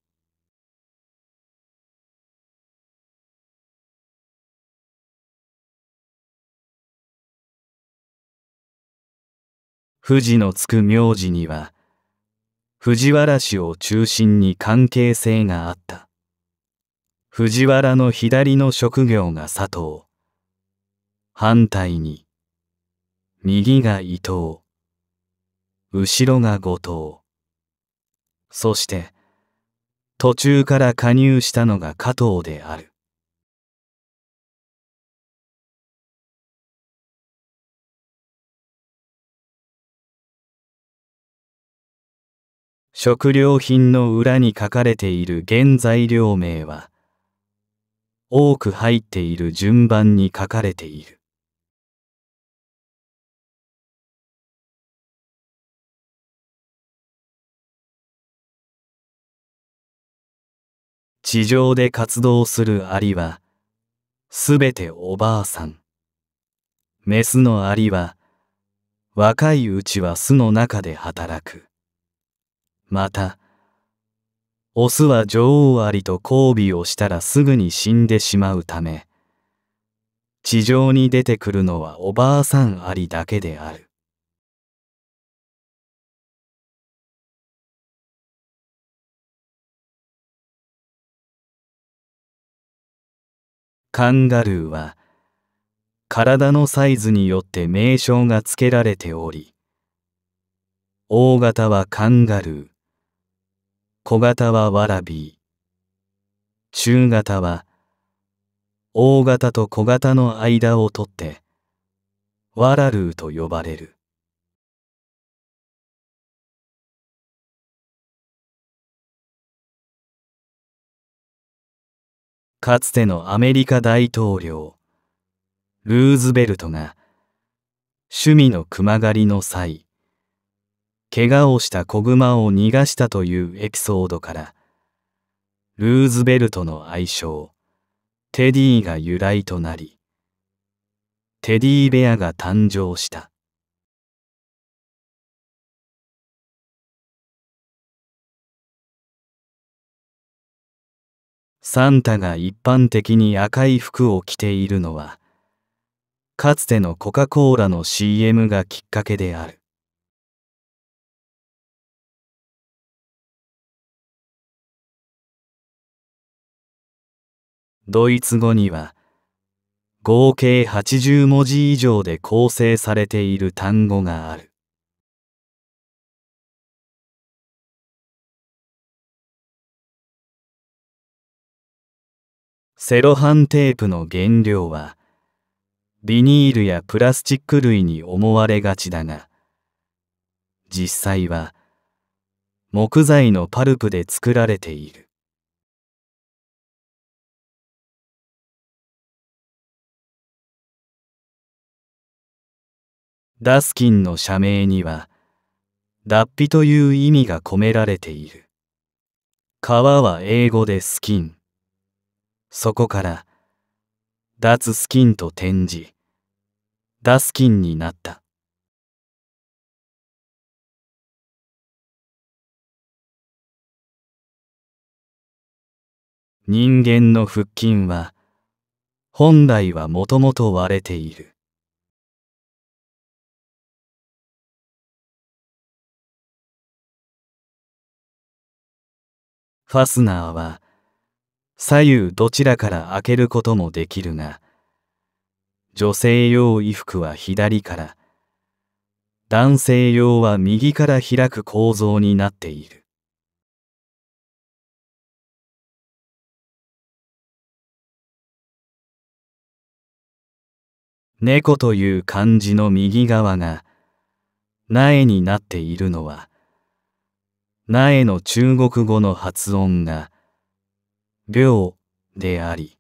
富士のつく名字には、藤原氏を中心に関係性があった。藤原の左の職業が佐藤。反対に、右が伊藤。後ろが後藤。そして、途中から加入したのが加藤である。食料品の裏に書かれている原材料名は、多く入っている順番に書かれている。地上で活動するアリは、すべておばあさん。メスのアリは、若いうちは巣の中で働く。また、オスは女王アリと交尾をしたらすぐに死んでしまうため、地上に出てくるのはおばあさんアリだけである。カンガルーは体のサイズによって名称が付けられており大型はカンガルー小型はラビー。中型は大型と小型の間をとってワラルーと呼ばれるかつてのアメリカ大統領ルーズベルトが趣味の熊狩りの際怪我をした子熊を逃がしたというエピソードからルーズベルトの愛称テディが由来となりテディベアが誕生したサンタが一般的に赤い服を着ているのはかつてのコカ・コーラの CM がきっかけであるドイツ語には合計80文字以上で構成されている単語がある。セロハンテープの原料はビニールやプラスチック類に思われがちだが実際は木材のパルプで作られている。ダスキンの社名には脱皮という意味が込められている皮は英語でスキンそこから脱スキンと転じダスキンになった人間の腹筋は本来はもともと割れているファスナーは左右どちらから開けることもできるが、女性用衣服は左から、男性用は右から開く構造になっている。猫という漢字の右側が苗になっているのは、苗の中国語の発音が、病であり、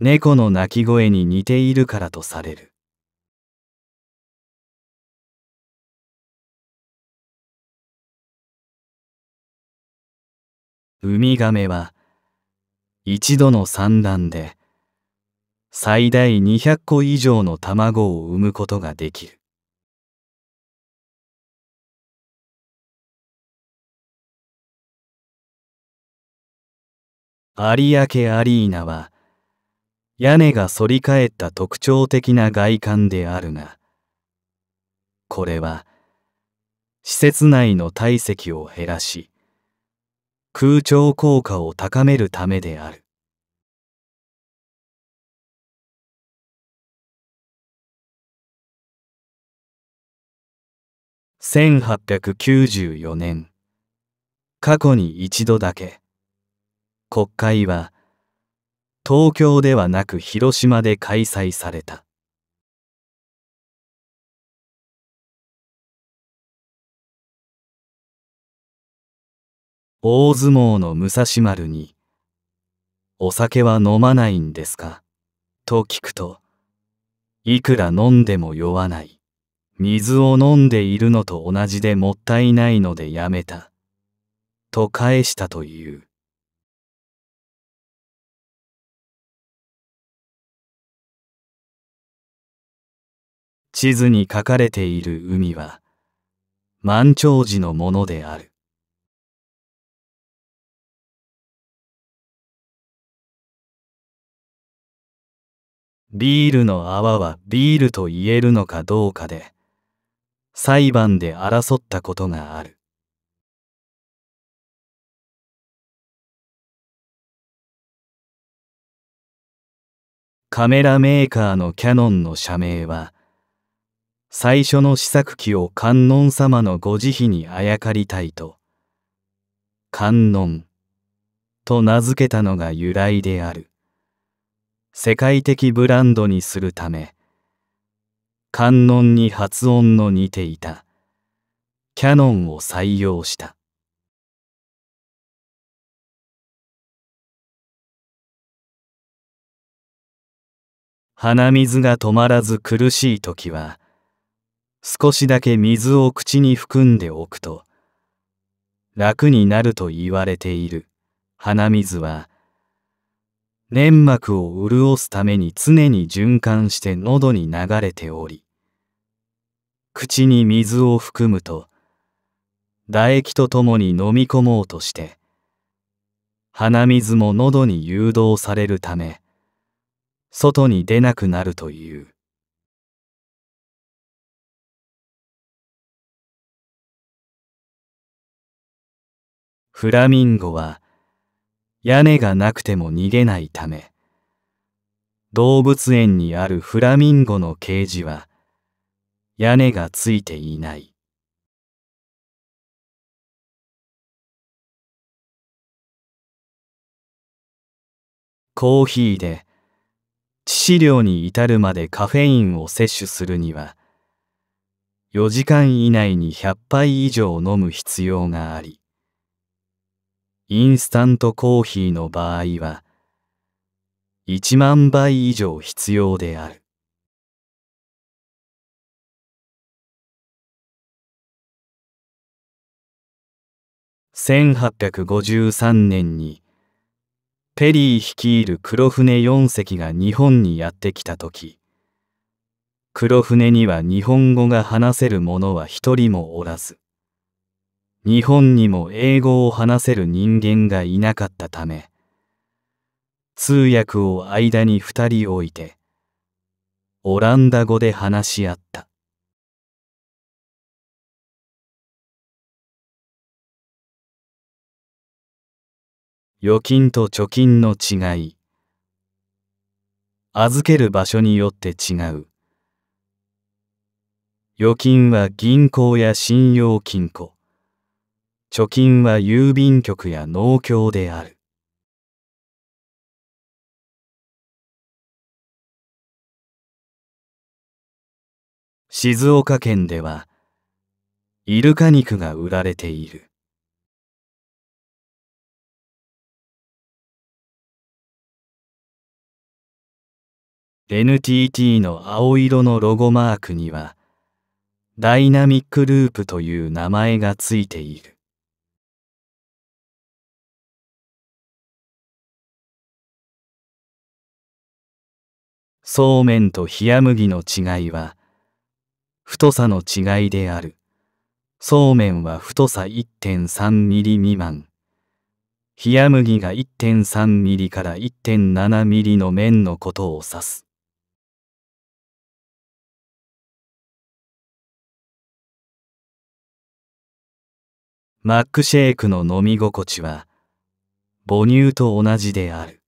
猫の鳴き声に似ているからとされる。ウミガメは、一度の産卵で、最大200個以上の卵を産むことができる。有明アリーナは屋根が反り返った特徴的な外観であるがこれは施設内の体積を減らし空調効果を高めるためである1894年過去に一度だけ国会は東京ではなく広島で開催された大相撲の武蔵丸に「お酒は飲まないんですか?」と聞くといくら飲んでも酔わない水を飲んでいるのと同じでもったいないのでやめたと返したという。地図に書かれている海は満潮時のものである。ビールの泡はビールと言えるのかどうかで裁判で争ったことがある。カメラメーカーのキャノンの社名は最初の試作機を観音様のご慈悲にあやかりたいと観音と名付けたのが由来である世界的ブランドにするため観音に発音の似ていたキャノンを採用した鼻水が止まらず苦しい時は少しだけ水を口に含んでおくと楽になると言われている鼻水は粘膜を潤すために常に循環して喉に流れており口に水を含むと唾液とともに飲み込もうとして鼻水も喉に誘導されるため外に出なくなるというフラミンゴは屋根がなくても逃げないため動物園にあるフラミンゴのケージは屋根がついていないコーヒーで致死量に至るまでカフェインを摂取するには4時間以内に100杯以上飲む必要がありインスタントコーヒーの場合は、1万倍以上必要である。1853年に、ペリー率いる黒船4隻が日本にやってきた時、黒船には日本語が話せる者は一人もおらず、日本にも英語を話せる人間がいなかったため、通訳を間に二人置いて、オランダ語で話し合った。預金と貯金の違い預ける場所によって違う預金は銀行や信用金庫貯金は郵便局や農協である。静岡県では、イルカ肉が売られている。NTT の青色のロゴマークには、ダイナミックループという名前がついている。そうめんと冷麦の違いは、太さの違いである。そうめんは太さ1.3ミリ未満。冷麦が1.3ミリから1.7ミリの麺のことを指す。マックシェイクの飲み心地は母乳と同じである。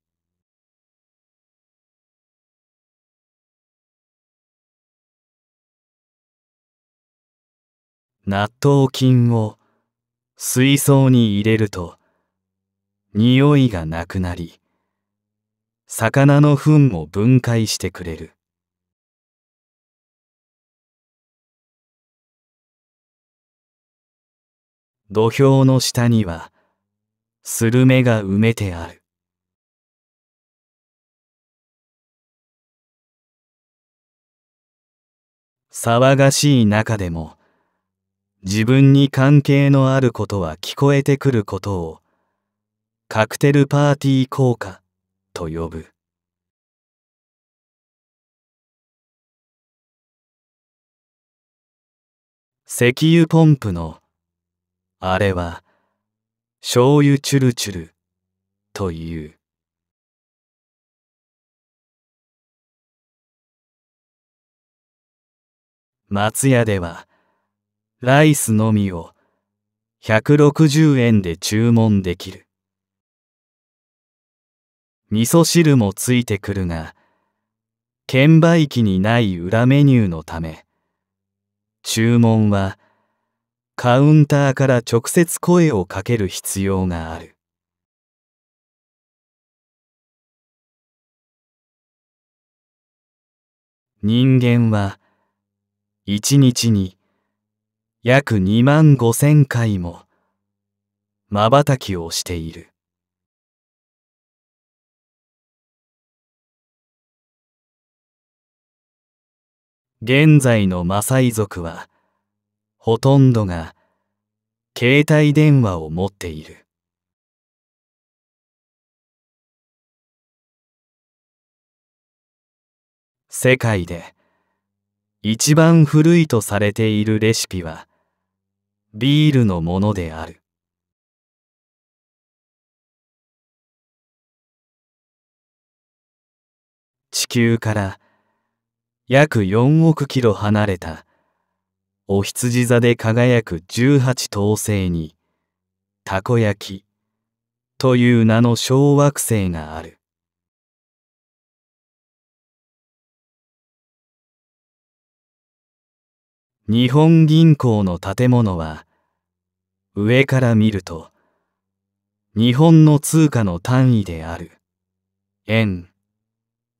納豆菌を水槽に入れると匂いがなくなり魚の糞も分解してくれる土俵の下にはスルメが埋めてある騒がしい中でも自分に関係のあることは聞こえてくることをカクテルパーティー効果と呼ぶ石油ポンプのあれは醤油チュルチュルという松屋ではライスのみを160円で注文できる。味噌汁もついてくるが、券売機にない裏メニューのため、注文はカウンターから直接声をかける必要がある。人間は一日に約二万五千回も瞬きをしている。現在のマサイ族はほとんどが携帯電話を持っている世界で一番古いとされているレシピはビールのものである。地球から約4億キロ離れたお羊座で輝く18等星にたこ焼きという名の小惑星がある。日本銀行の建物は上から見ると日本の通貨の単位である円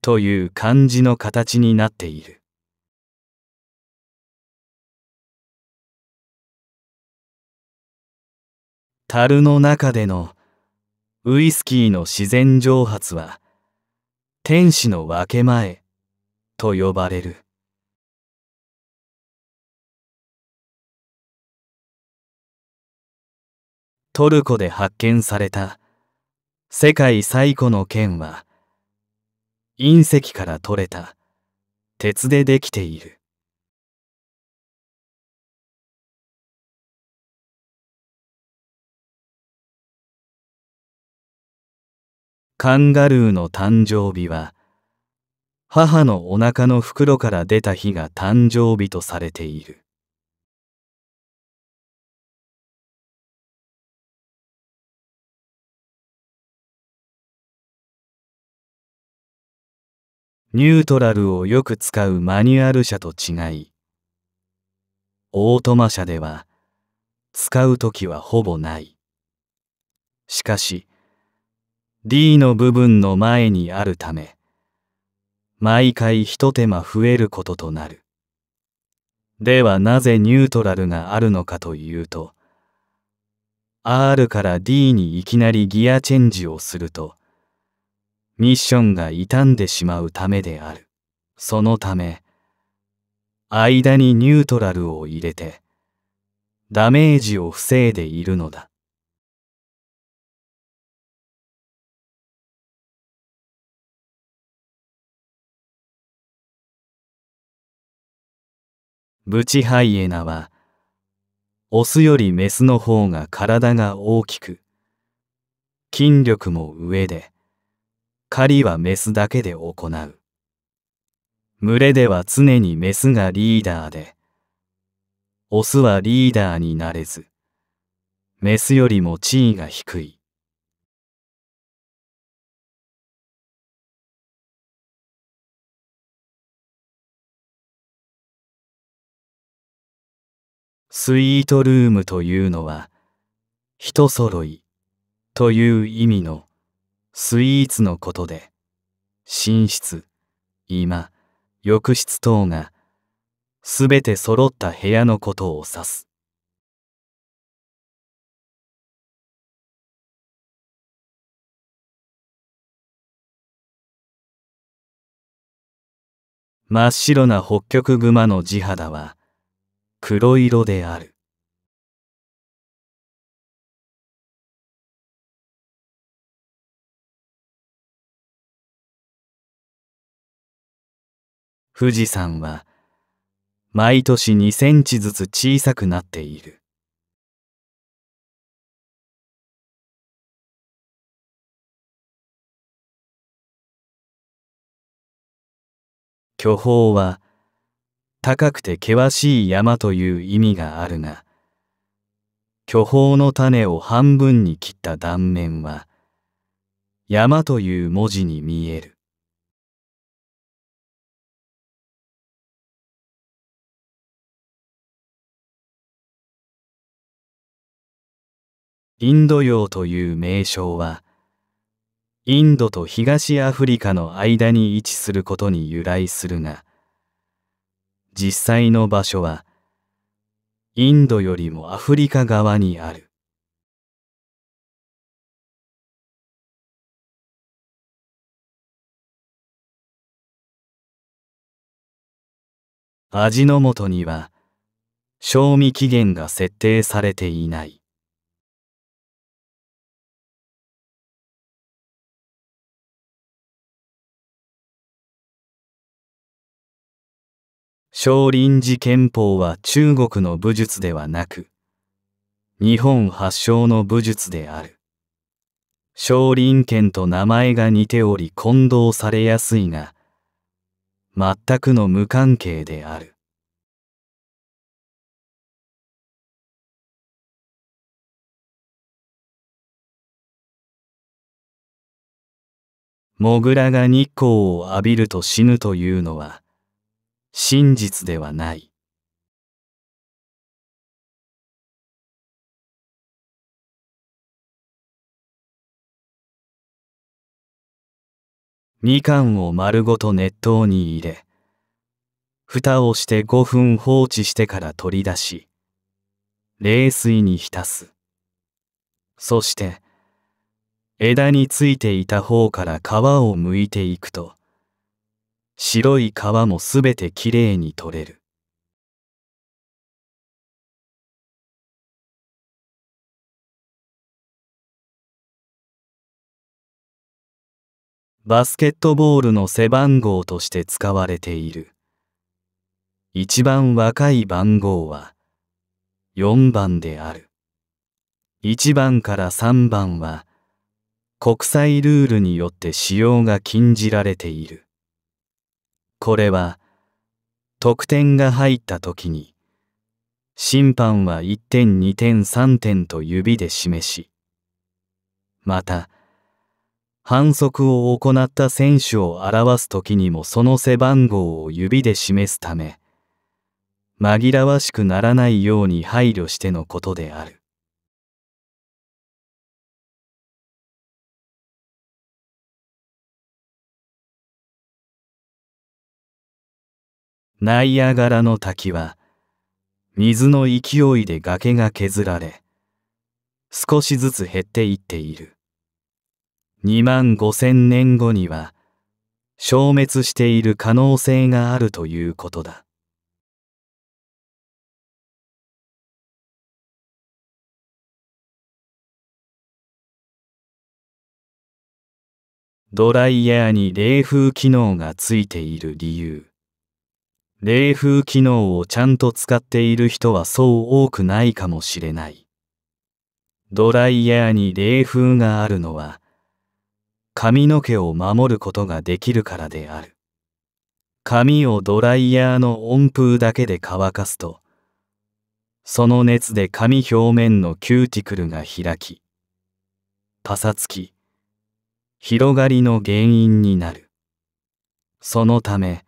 という漢字の形になっている樽の中でのウイスキーの自然蒸発は天使の分け前と呼ばれるトルコで発見された世界最古の剣は隕石から取れた鉄でできているカンガルーの誕生日は母のお腹の袋から出た日が誕生日とされているニュートラルをよく使うマニュアル車と違い、オートマ車では使う時はほぼない。しかし、D の部分の前にあるため、毎回一手間増えることとなる。ではなぜニュートラルがあるのかというと、R から D にいきなりギアチェンジをすると、ミッションが傷んでしまうためである。そのため、間にニュートラルを入れて、ダメージを防いでいるのだ。ブチハイエナは、オスよりメスの方が体が大きく、筋力も上で、狩りはメスだけで行う。群れでは常にメスがリーダーで、オスはリーダーになれず、メスよりも地位が低い。スイートルームというのは、人揃いという意味のスイーツのことで寝室今浴室等がすべて揃った部屋のことを指す真っ白な北極熊の地肌は黒色である富士山は毎年2センチずつ小さくなっている。巨峰は高くて険しい山という意味があるが、巨峰の種を半分に切った断面は、山という文字に見える。インド洋という名称はインドと東アフリカの間に位置することに由来するが実際の場所はインドよりもアフリカ側にある味の素には賞味期限が設定されていない少林寺拳法は中国の武術ではなく、日本発祥の武術である。少林拳と名前が似ており混同されやすいが、全くの無関係である。モグラが日光を浴びると死ぬというのは、真実ではない。みかんを丸ごと熱湯に入れ、蓋をして5分放置してから取り出し、冷水に浸す。そして、枝についていた方から皮を剥いていくと、白い皮もすべてきれいに取れる。バスケットボールの背番号として使われている。一番若い番号は4番である。1番から3番は国際ルールによって使用が禁じられている。これは得点が入った時に審判は1点2点3点と指で示しまた反則を行った選手を表す時にもその背番号を指で示すため紛らわしくならないように配慮してのことである。ナイアガラの滝は水の勢いで崖が削られ少しずつ減っていっている2万5千年後には消滅している可能性があるということだドライヤーに冷風機能がついている理由冷風機能をちゃんと使っている人はそう多くないかもしれない。ドライヤーに冷風があるのは、髪の毛を守ることができるからである。髪をドライヤーの温風だけで乾かすと、その熱で髪表面のキューティクルが開き、パサつき、広がりの原因になる。そのため、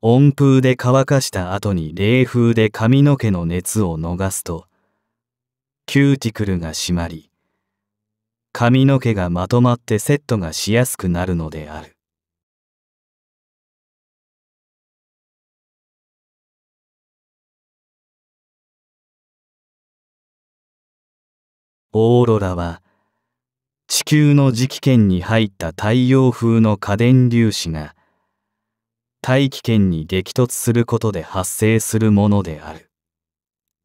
温風で乾かした後に冷風で髪の毛の熱を逃すと、キューティクルが締まり、髪の毛がまとまってセットがしやすくなるのである。オーロラは地球の磁気圏に入った太陽風の家電粒子が大気圏に激突することで発生するものである。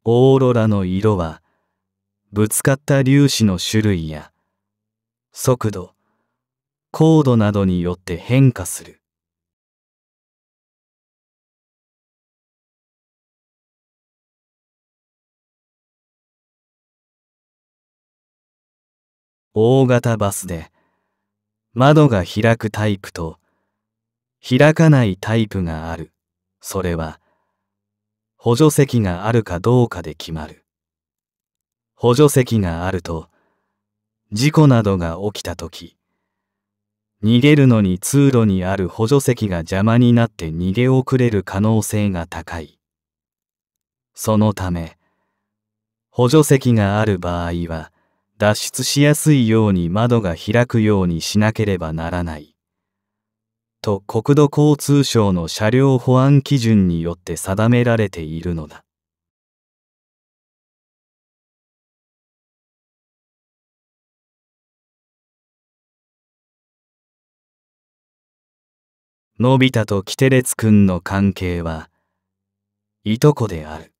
オーロラの色は、ぶつかった粒子の種類や、速度、高度などによって変化する。大型バスで、窓が開くタイプと、開かないタイプがある。それは、補助席があるかどうかで決まる。補助席があると、事故などが起きたとき、逃げるのに通路にある補助席が邪魔になって逃げ遅れる可能性が高い。そのため、補助席がある場合は、脱出しやすいように窓が開くようにしなければならない。と国土交通省の車両保安基準によって定められているのだ。のび太とキテレツくんの関係はいとこである。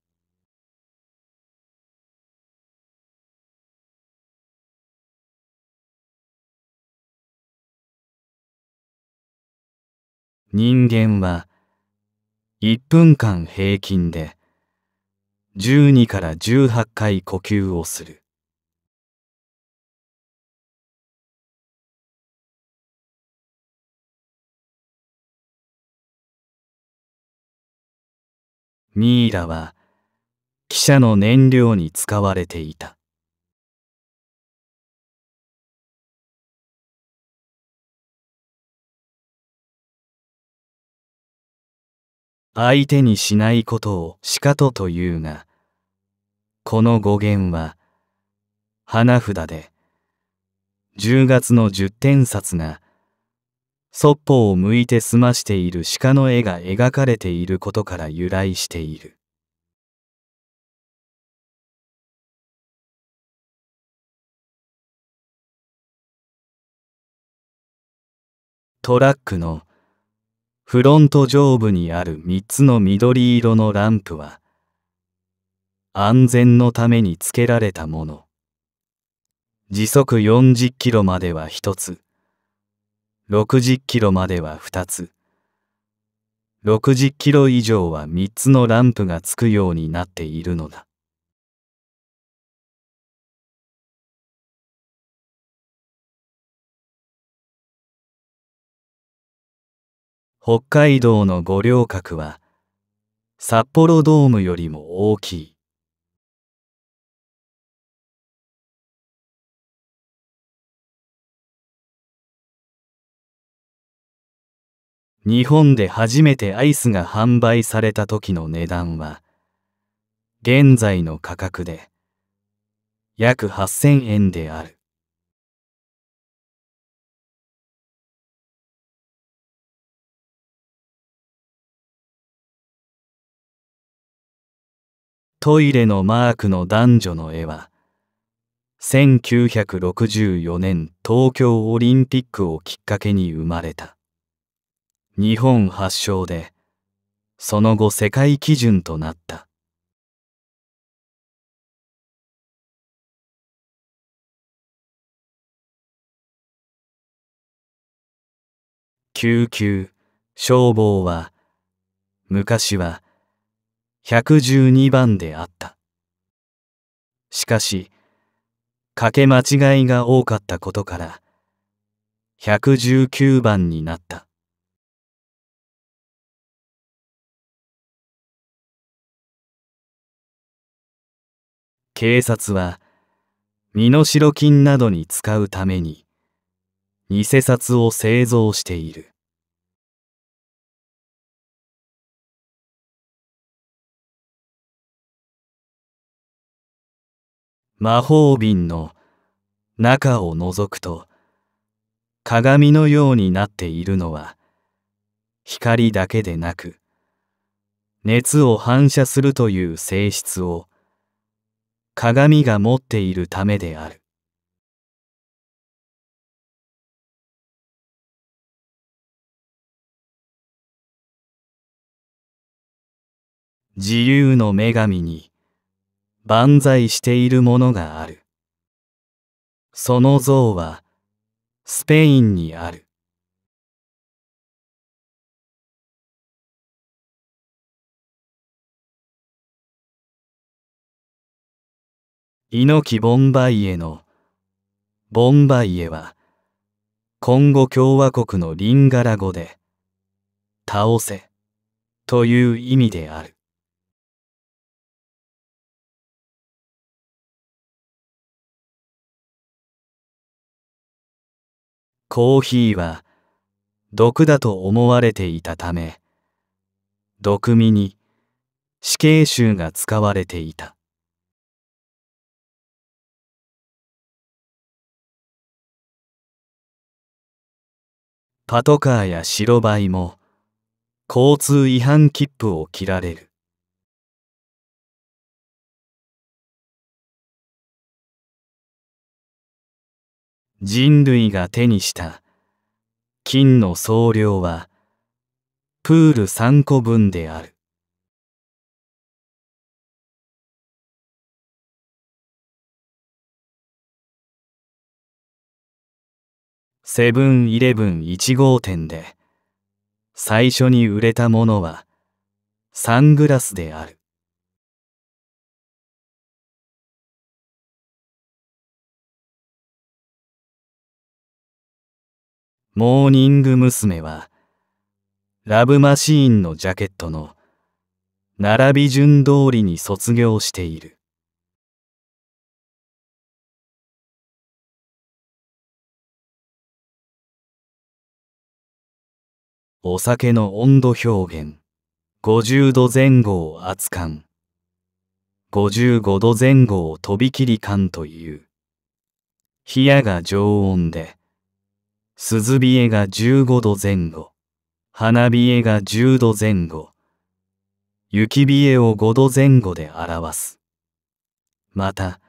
人間は1分間平均で12から18回呼吸をする。ミイラは汽車の燃料に使われていた。相手にしないことをしかとというが、この語源は、花札で、10月の十点札が、そっぽを向いて済ましている鹿の絵が描かれていることから由来している。トラックのフロント上部にある3つの緑色のランプは安全のためにつけられたもの時速40キロまでは1つ60キロまでは2つ60キロ以上は3つのランプがつくようになっているのだ北海道の五稜郭は札幌ドームよりも大きい日本で初めてアイスが販売された時の値段は現在の価格で約8000円であるトイレのマークの男女の絵は1964年東京オリンピックをきっかけに生まれた日本発祥でその後世界基準となった救急消防は昔は112番であった。しかし、かけ間違いが多かったことから、119番になった。警察は、身代金などに使うために、偽札を製造している。魔法瓶の中を覗くと鏡のようになっているのは光だけでなく熱を反射するという性質を鏡が持っているためである自由の女神に万歳しているものがある。その像は、スペインにある。猪木ボンバイエの、ボンバイエは、コンゴ共和国のリンガラ語で、倒せ、という意味である。コーヒーは毒だと思われていたため毒味に死刑囚が使われていたパトカーや白バイも交通違反切符を切られる人類が手にした金の総量はプール3個分である。セブンイレブン1号店で最初に売れたものはサングラスである。モーニング娘。は、ラブマシーンのジャケットの並び順通りに卒業している。お酒の温度表現50度前後を熱感55度前後を飛び切り感という冷やが常温で鈴冷えが15度前後、花冷えが10度前後、雪冷えを5度前後で表す。また、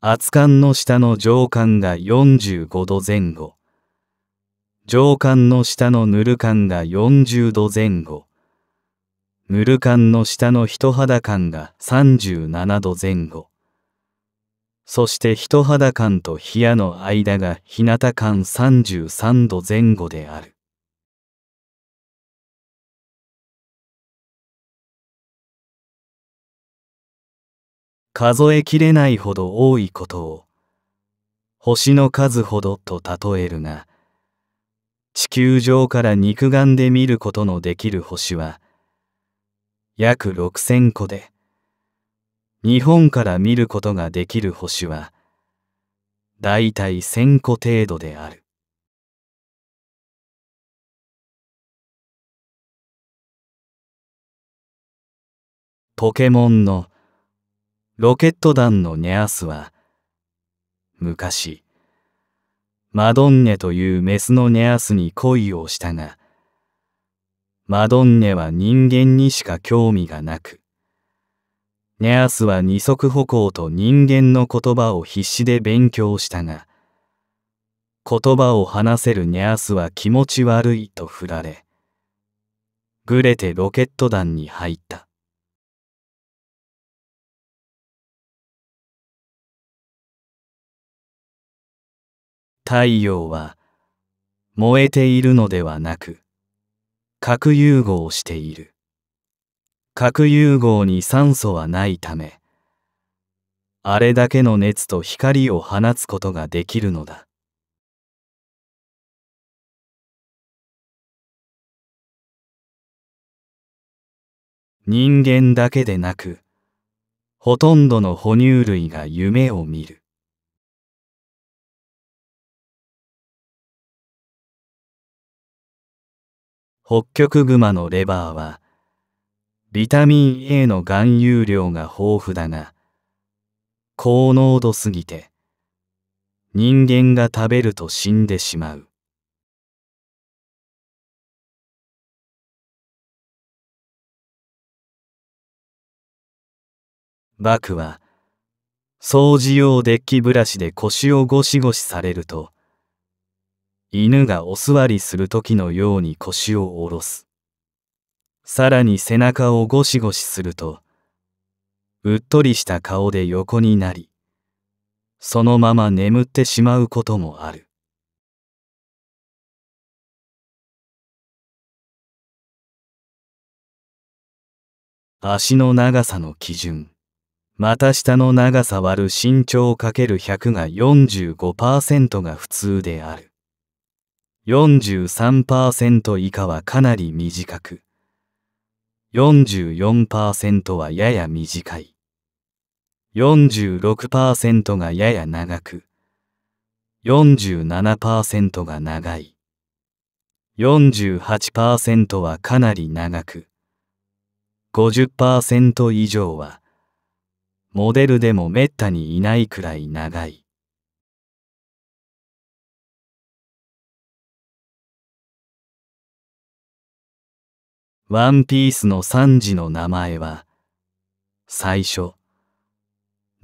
圧燗の下の上巻が45度前後、上巻の下のぬる燗が40度前後、ぬる燗の下の人肌感が37度前後、そして人肌感と冷やの間が日向感33度前後である。数えきれないほど多いことを、星の数ほどと例えるが、地球上から肉眼で見ることのできる星は、約6000個で、日本から見ることができる星は、だいたい千個程度である。ポケモンのロケット弾のニャースは、昔、マドンネというメスのニャースに恋をしたが、マドンネは人間にしか興味がなく、ネアスは二足歩行と人間の言葉を必死で勉強したが、言葉を話せるニャースは気持ち悪いと振られ、ぐれてロケット団に入った。太陽は燃えているのではなく、核融合している。核融合に酸素はないためあれだけの熱と光を放つことができるのだ人間だけでなくほとんどの哺乳類が夢を見る北極熊のレバーはビタミン A の含有量が豊富だが、高濃度すぎて、人間が食べると死んでしまう。バクは、掃除用デッキブラシで腰をゴシゴシされると、犬がお座りする時のように腰を下ろす。さらに背中をゴシゴシすると、うっとりした顔で横になり、そのまま眠ってしまうこともある。足の長さの基準。股下の長さ割る身長 ×100 が45%が普通である。43%以下はかなり短く。44%はやや短い。46%がやや長く。47%が長い。48%はかなり長く。50%以上は、モデルでもめったにいないくらい長い。ワンピースのサンジの名前は、最初、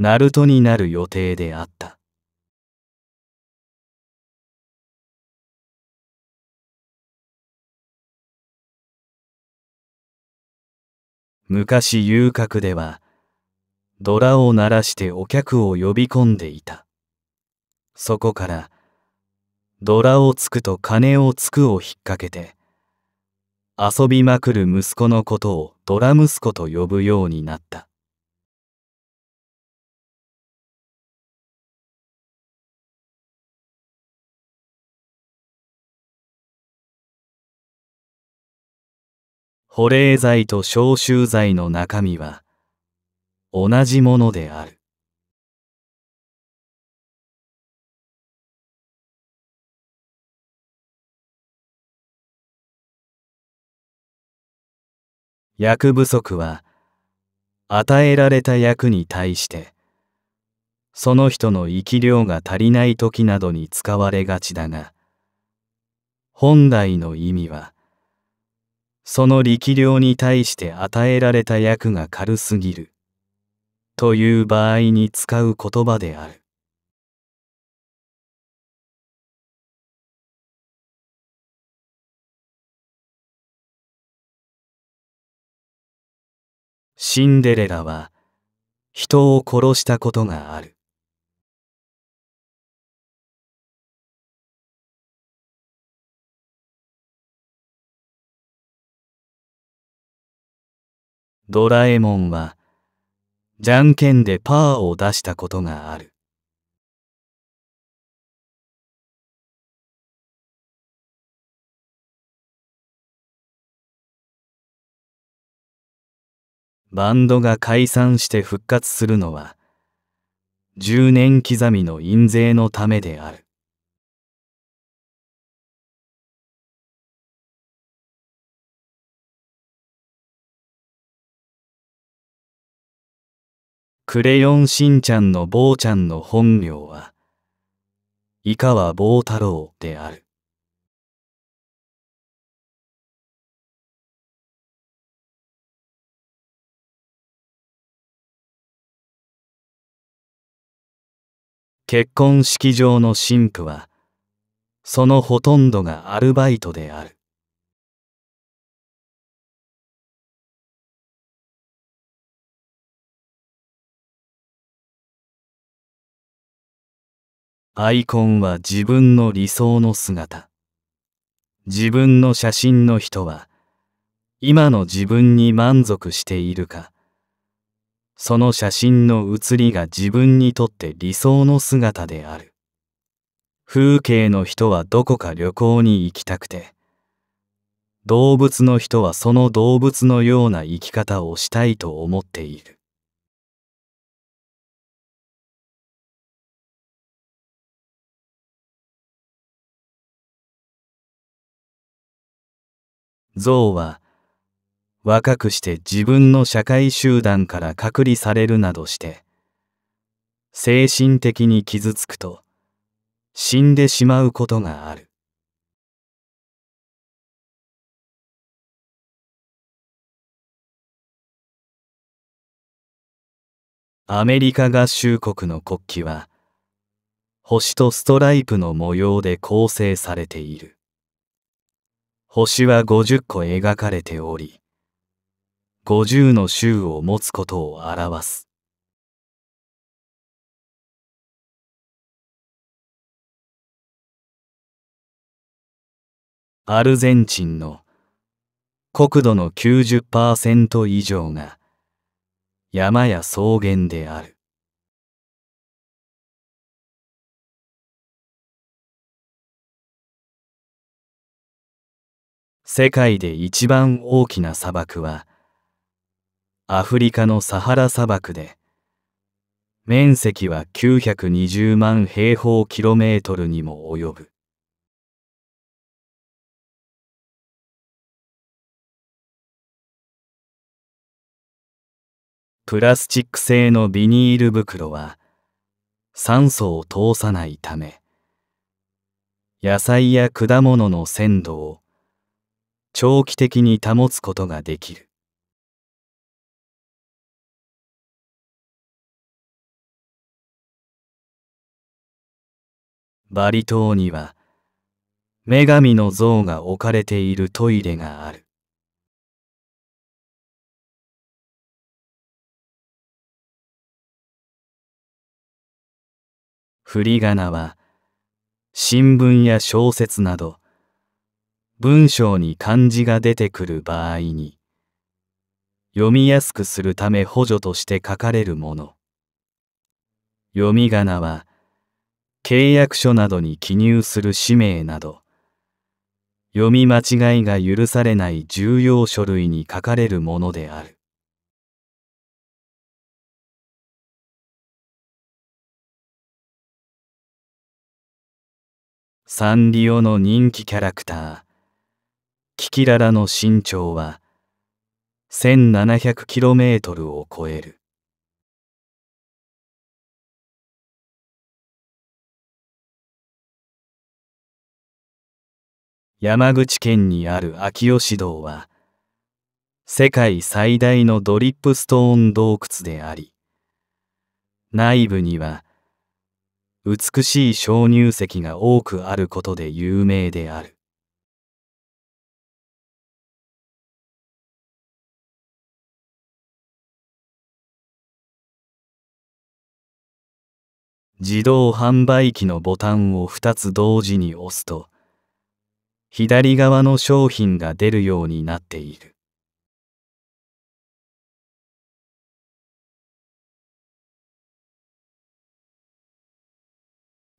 ナルトになる予定であった。昔遊郭では、ドラを鳴らしてお客を呼び込んでいた。そこから、ドラをつくと鐘をつくを引っ掛けて、遊びまくる息子のことをドラ息子と呼ぶようになった保冷剤と消臭剤の中身は同じものである役不足は与えられた役に対してその人の生き量が足りない時などに使われがちだが本来の意味はその力量に対して与えられた役が軽すぎるという場合に使う言葉である。シンデレラは人を殺したことがある。ドラえもんはじゃんけんでパーを出したことがある。バンドが解散して復活するのは、10年刻みの印税のためである。クレヨンしんちゃんの坊ちゃんの本名は、井川坊太郎である。結婚式場の新婦は、そのほとんどがアルバイトである。アイコンは自分の理想の姿。自分の写真の人は、今の自分に満足しているか、その写真の写りが自分にとって理想の姿である。風景の人はどこか旅行に行きたくて、動物の人はその動物のような生き方をしたいと思っている。象は若くして自分の社会集団から隔離されるなどして精神的に傷つくと死んでしまうことがあるアメリカ合衆国の国旗は星とストライプの模様で構成されている星は50個描かれており五十の州を持つことを表す。アルゼンチンの国土の90%以上が山や草原である。世界で一番大きな砂漠はアフリカのサハラ砂漠で面積は920万平方キロメートルにも及ぶプラスチック製のビニール袋は酸素を通さないため野菜や果物の鮮度を長期的に保つことができるバリ島には女神の像が置かれているトイレがある。振り仮名は新聞や小説など文章に漢字が出てくる場合に読みやすくするため補助として書かれるもの読み仮名は契約書などに記入する氏名など読み間違いが許されない重要書類に書かれるものであるサンリオの人気キャラクターキキララの身長は 1700km を超える。山口県にある秋吉堂は、世界最大のドリップストーン洞窟であり、内部には美しい鍾乳石が多くあることで有名である。自動販売機のボタンを2つ同時に押すと、左側の商品が出るようになっている。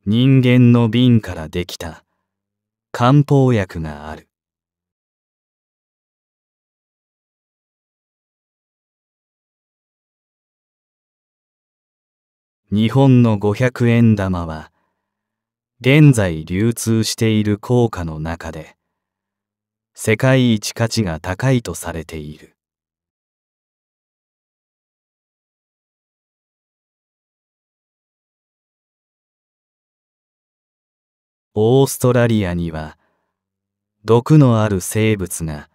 人間の瓶からできた漢方薬がある。日本の五百円玉は現在流通している硬貨の中で世界一価値が高いとされているオーストラリアには毒のある生物が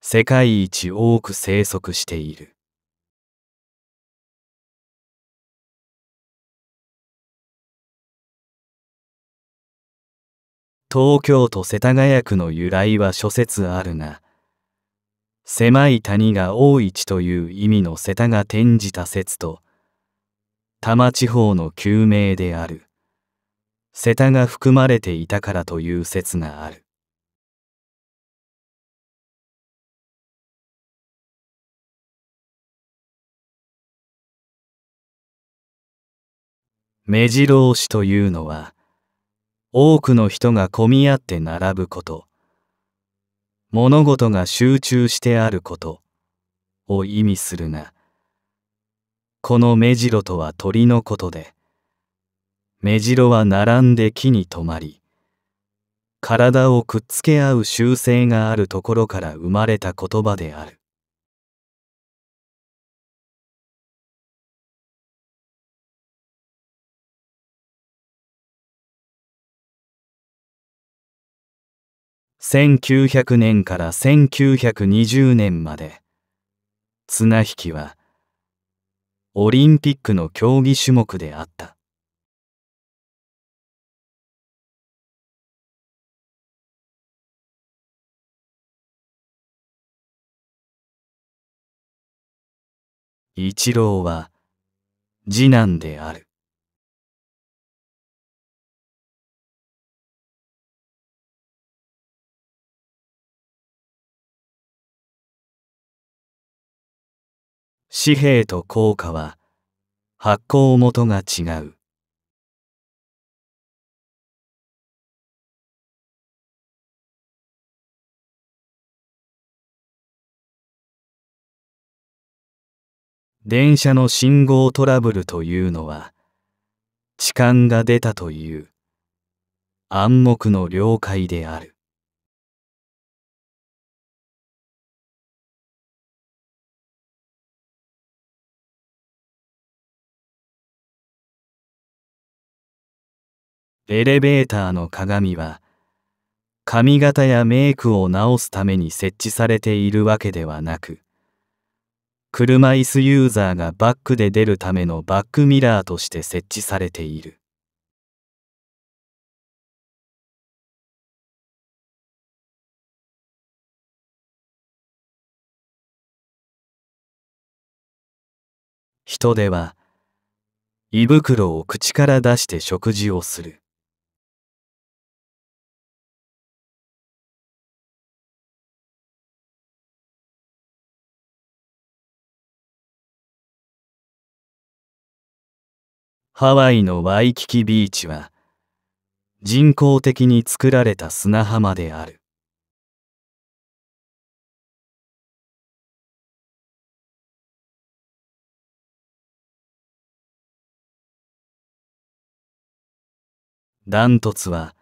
世界一多く生息している東京都世田谷区の由来は諸説あるが狭い谷が大市という意味の世田が転じた説と多摩地方の旧名である世田が含まれていたからという説がある目白押しというのは多くの人が混み合って並ぶこと物事が集中してあることを意味するがこの目白とは鳥のことで目白は並んで木に止まり体をくっつけ合う習性があるところから生まれた言葉である1900年から1920年まで綱引きはオリンピックの競技種目であった一郎は次男である紙幣と硬貨は発行元が違う電車の信号トラブルというのは痴漢が出たという暗黙の了解であるエレベーターの鏡は髪型やメイクを直すために設置されているわけではなく車椅子ユーザーがバックで出るためのバックミラーとして設置されている人では胃袋を口から出して食事をする。ハワイのワイキキビーチは人工的に作られた砂浜であるダントツは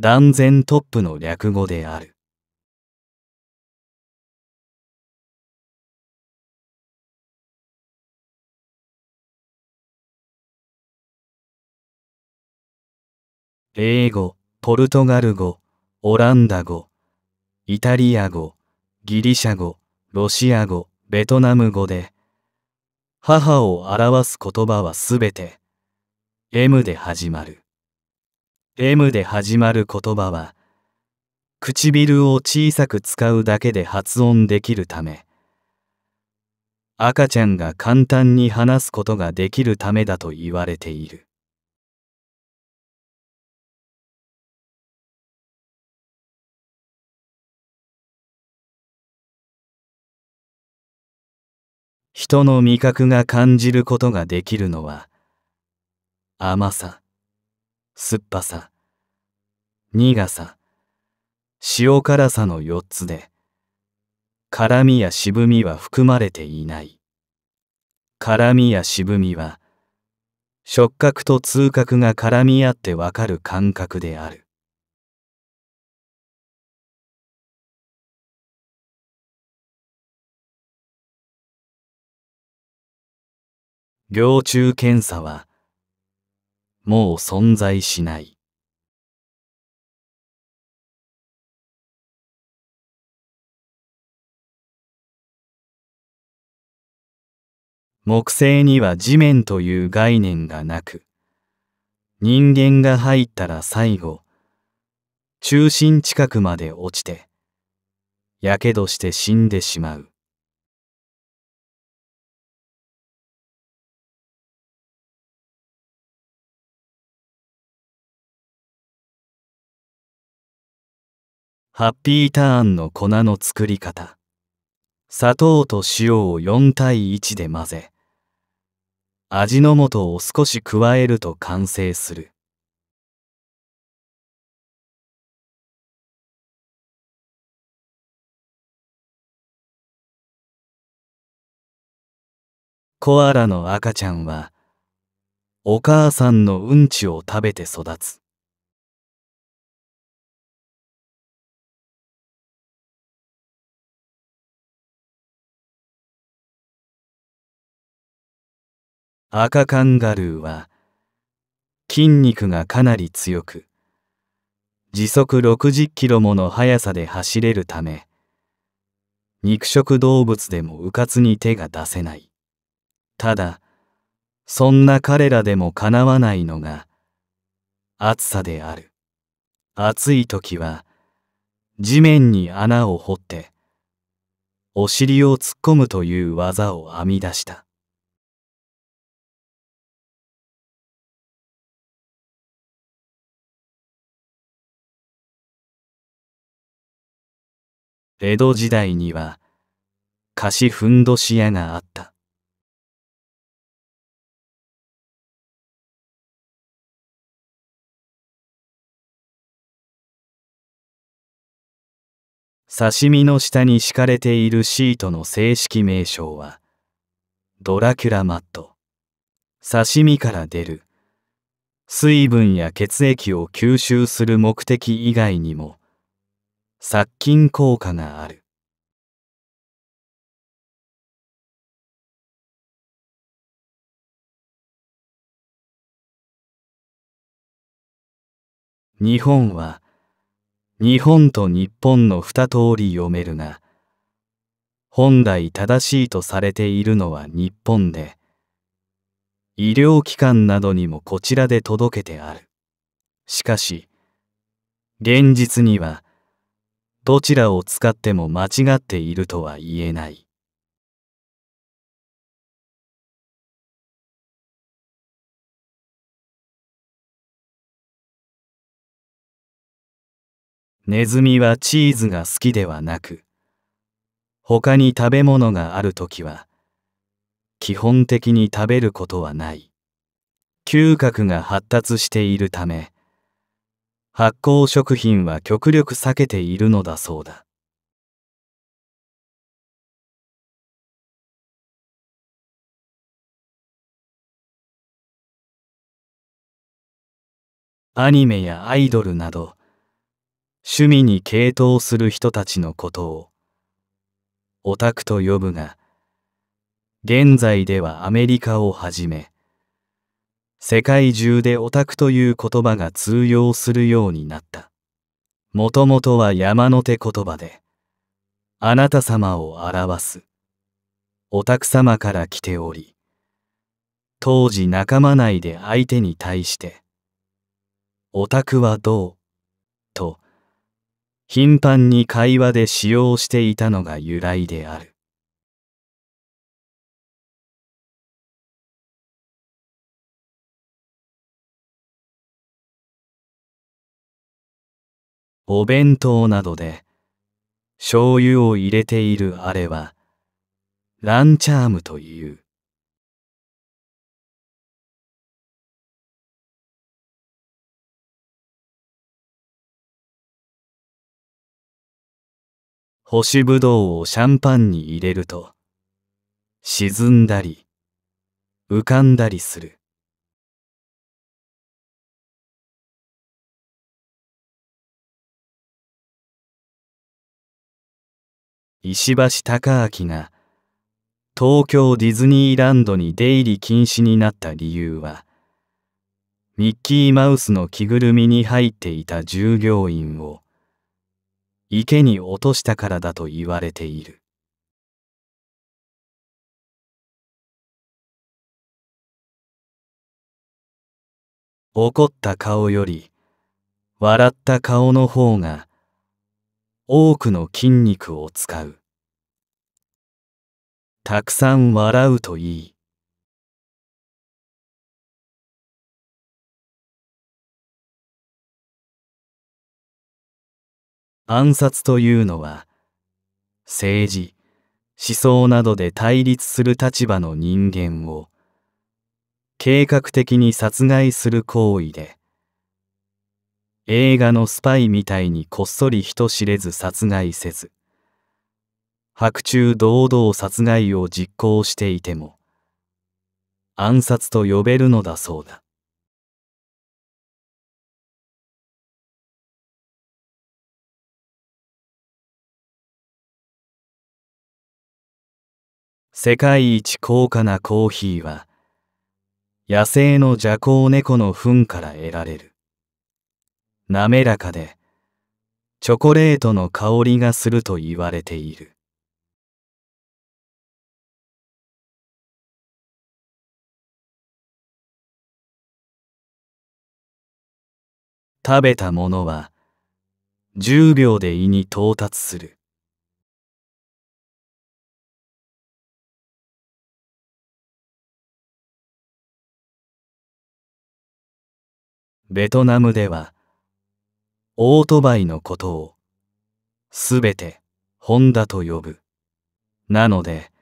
断然トップの略語である英語、ポルトガル語、オランダ語、イタリア語、ギリシャ語、ロシア語、ベトナム語で、母を表す言葉はすべて、M で始まる。M で始まる言葉は、唇を小さく使うだけで発音できるため、赤ちゃんが簡単に話すことができるためだと言われている。人の味覚が感じることができるのは甘さ酸っぱさ苦さ塩辛さの4つで辛みや渋みは含まれていない辛みや渋みは触覚と痛覚が絡み合ってわかる感覚である病中検査はもう存在しない。木星には地面という概念がなく、人間が入ったら最後、中心近くまで落ちて、やけどして死んでしまう。ハッピーターンの粉の作り方砂糖と塩を4対1で混ぜ味の素を少し加えると完成するコアラの赤ちゃんはお母さんのうんちを食べて育つ赤カンガルーは筋肉がかなり強く時速60キロもの速さで走れるため肉食動物でもうかつに手が出せないただそんな彼らでもかなわないのが暑さである暑い時は地面に穴を掘ってお尻を突っ込むという技を編み出した江戸時代には貸しふんどし屋があった。刺身の下に敷かれているシートの正式名称は、ドラキュラマット。刺身から出る、水分や血液を吸収する目的以外にも、殺菌効果がある日本は日本と日本の二通り読めるが本来正しいとされているのは日本で医療機関などにもこちらで届けてあるしかし現実にはどちらを使っても間違っているとは言えない。ネズミはチーズが好きではなく、他に食べ物があるときは、基本的に食べることはない。嗅覚が発達しているため、発酵食品は極力避けているのだそうだアニメやアイドルなど趣味に傾倒する人たちのことをオタクと呼ぶが現在ではアメリカをはじめ世界中でオタクという言葉が通用するようになった。もともとは山の手言葉で、あなた様を表す。オタク様から来ており、当時仲間内で相手に対して、オタクはどうと、頻繁に会話で使用していたのが由来である。お弁当などで醤油を入れているあれはランチャームという。干しぶどうをシャンパンに入れると沈んだり浮かんだりする。石橋貴明が東京ディズニーランドに出入り禁止になった理由はミッキーマウスの着ぐるみに入っていた従業員を池に落としたからだと言われている怒った顔より笑った顔の方が多くの筋肉を使うたくさん笑うといい暗殺というのは政治思想などで対立する立場の人間を計画的に殺害する行為で映画のスパイみたいにこっそり人知れず殺害せず白昼堂々殺害を実行していても暗殺と呼べるのだそうだ世界一高価なコーヒーは野生の邪行猫の糞から得られる滑らかでチョコレートの香りがすると言われている食べたものは10秒で胃に到達するベトナムではオートバイのことを、すべてホンダと呼ぶ。なので、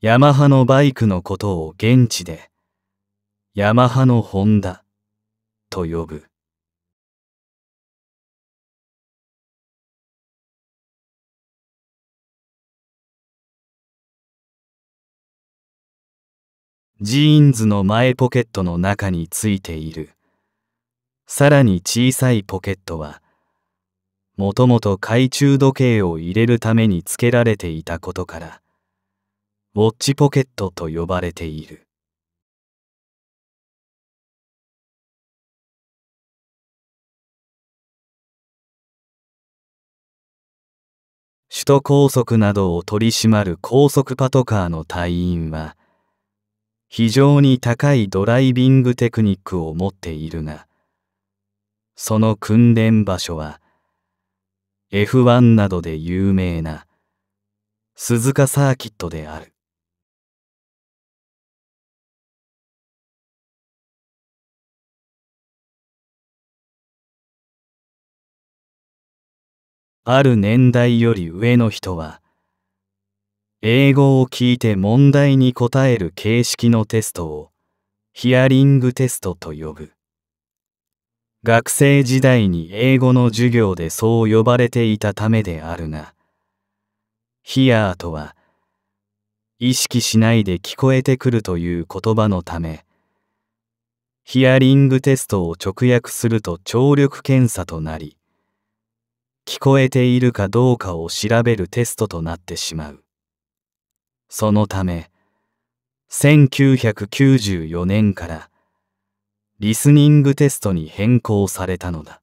ヤマハのバイクのことを現地で、ヤマハのホンダと呼ぶ。ジーンズの前ポケットの中についているさらに小さいポケットはもともと懐中時計を入れるためにつけられていたことからウォッチポケットと呼ばれている首都高速などを取り締まる高速パトカーの隊員は非常に高いドライビングテクニックを持っているがその訓練場所は F1 などで有名な鈴鹿サーキットであるある年代より上の人は英語を聞いて問題に答える形式のテストをヒアリングテストと呼ぶ。学生時代に英語の授業でそう呼ばれていたためであるが、ヒアーとは、意識しないで聞こえてくるという言葉のため、ヒアリングテストを直訳すると聴力検査となり、聞こえているかどうかを調べるテストとなってしまう。そのため、1994年からリスニングテストに変更されたのだ。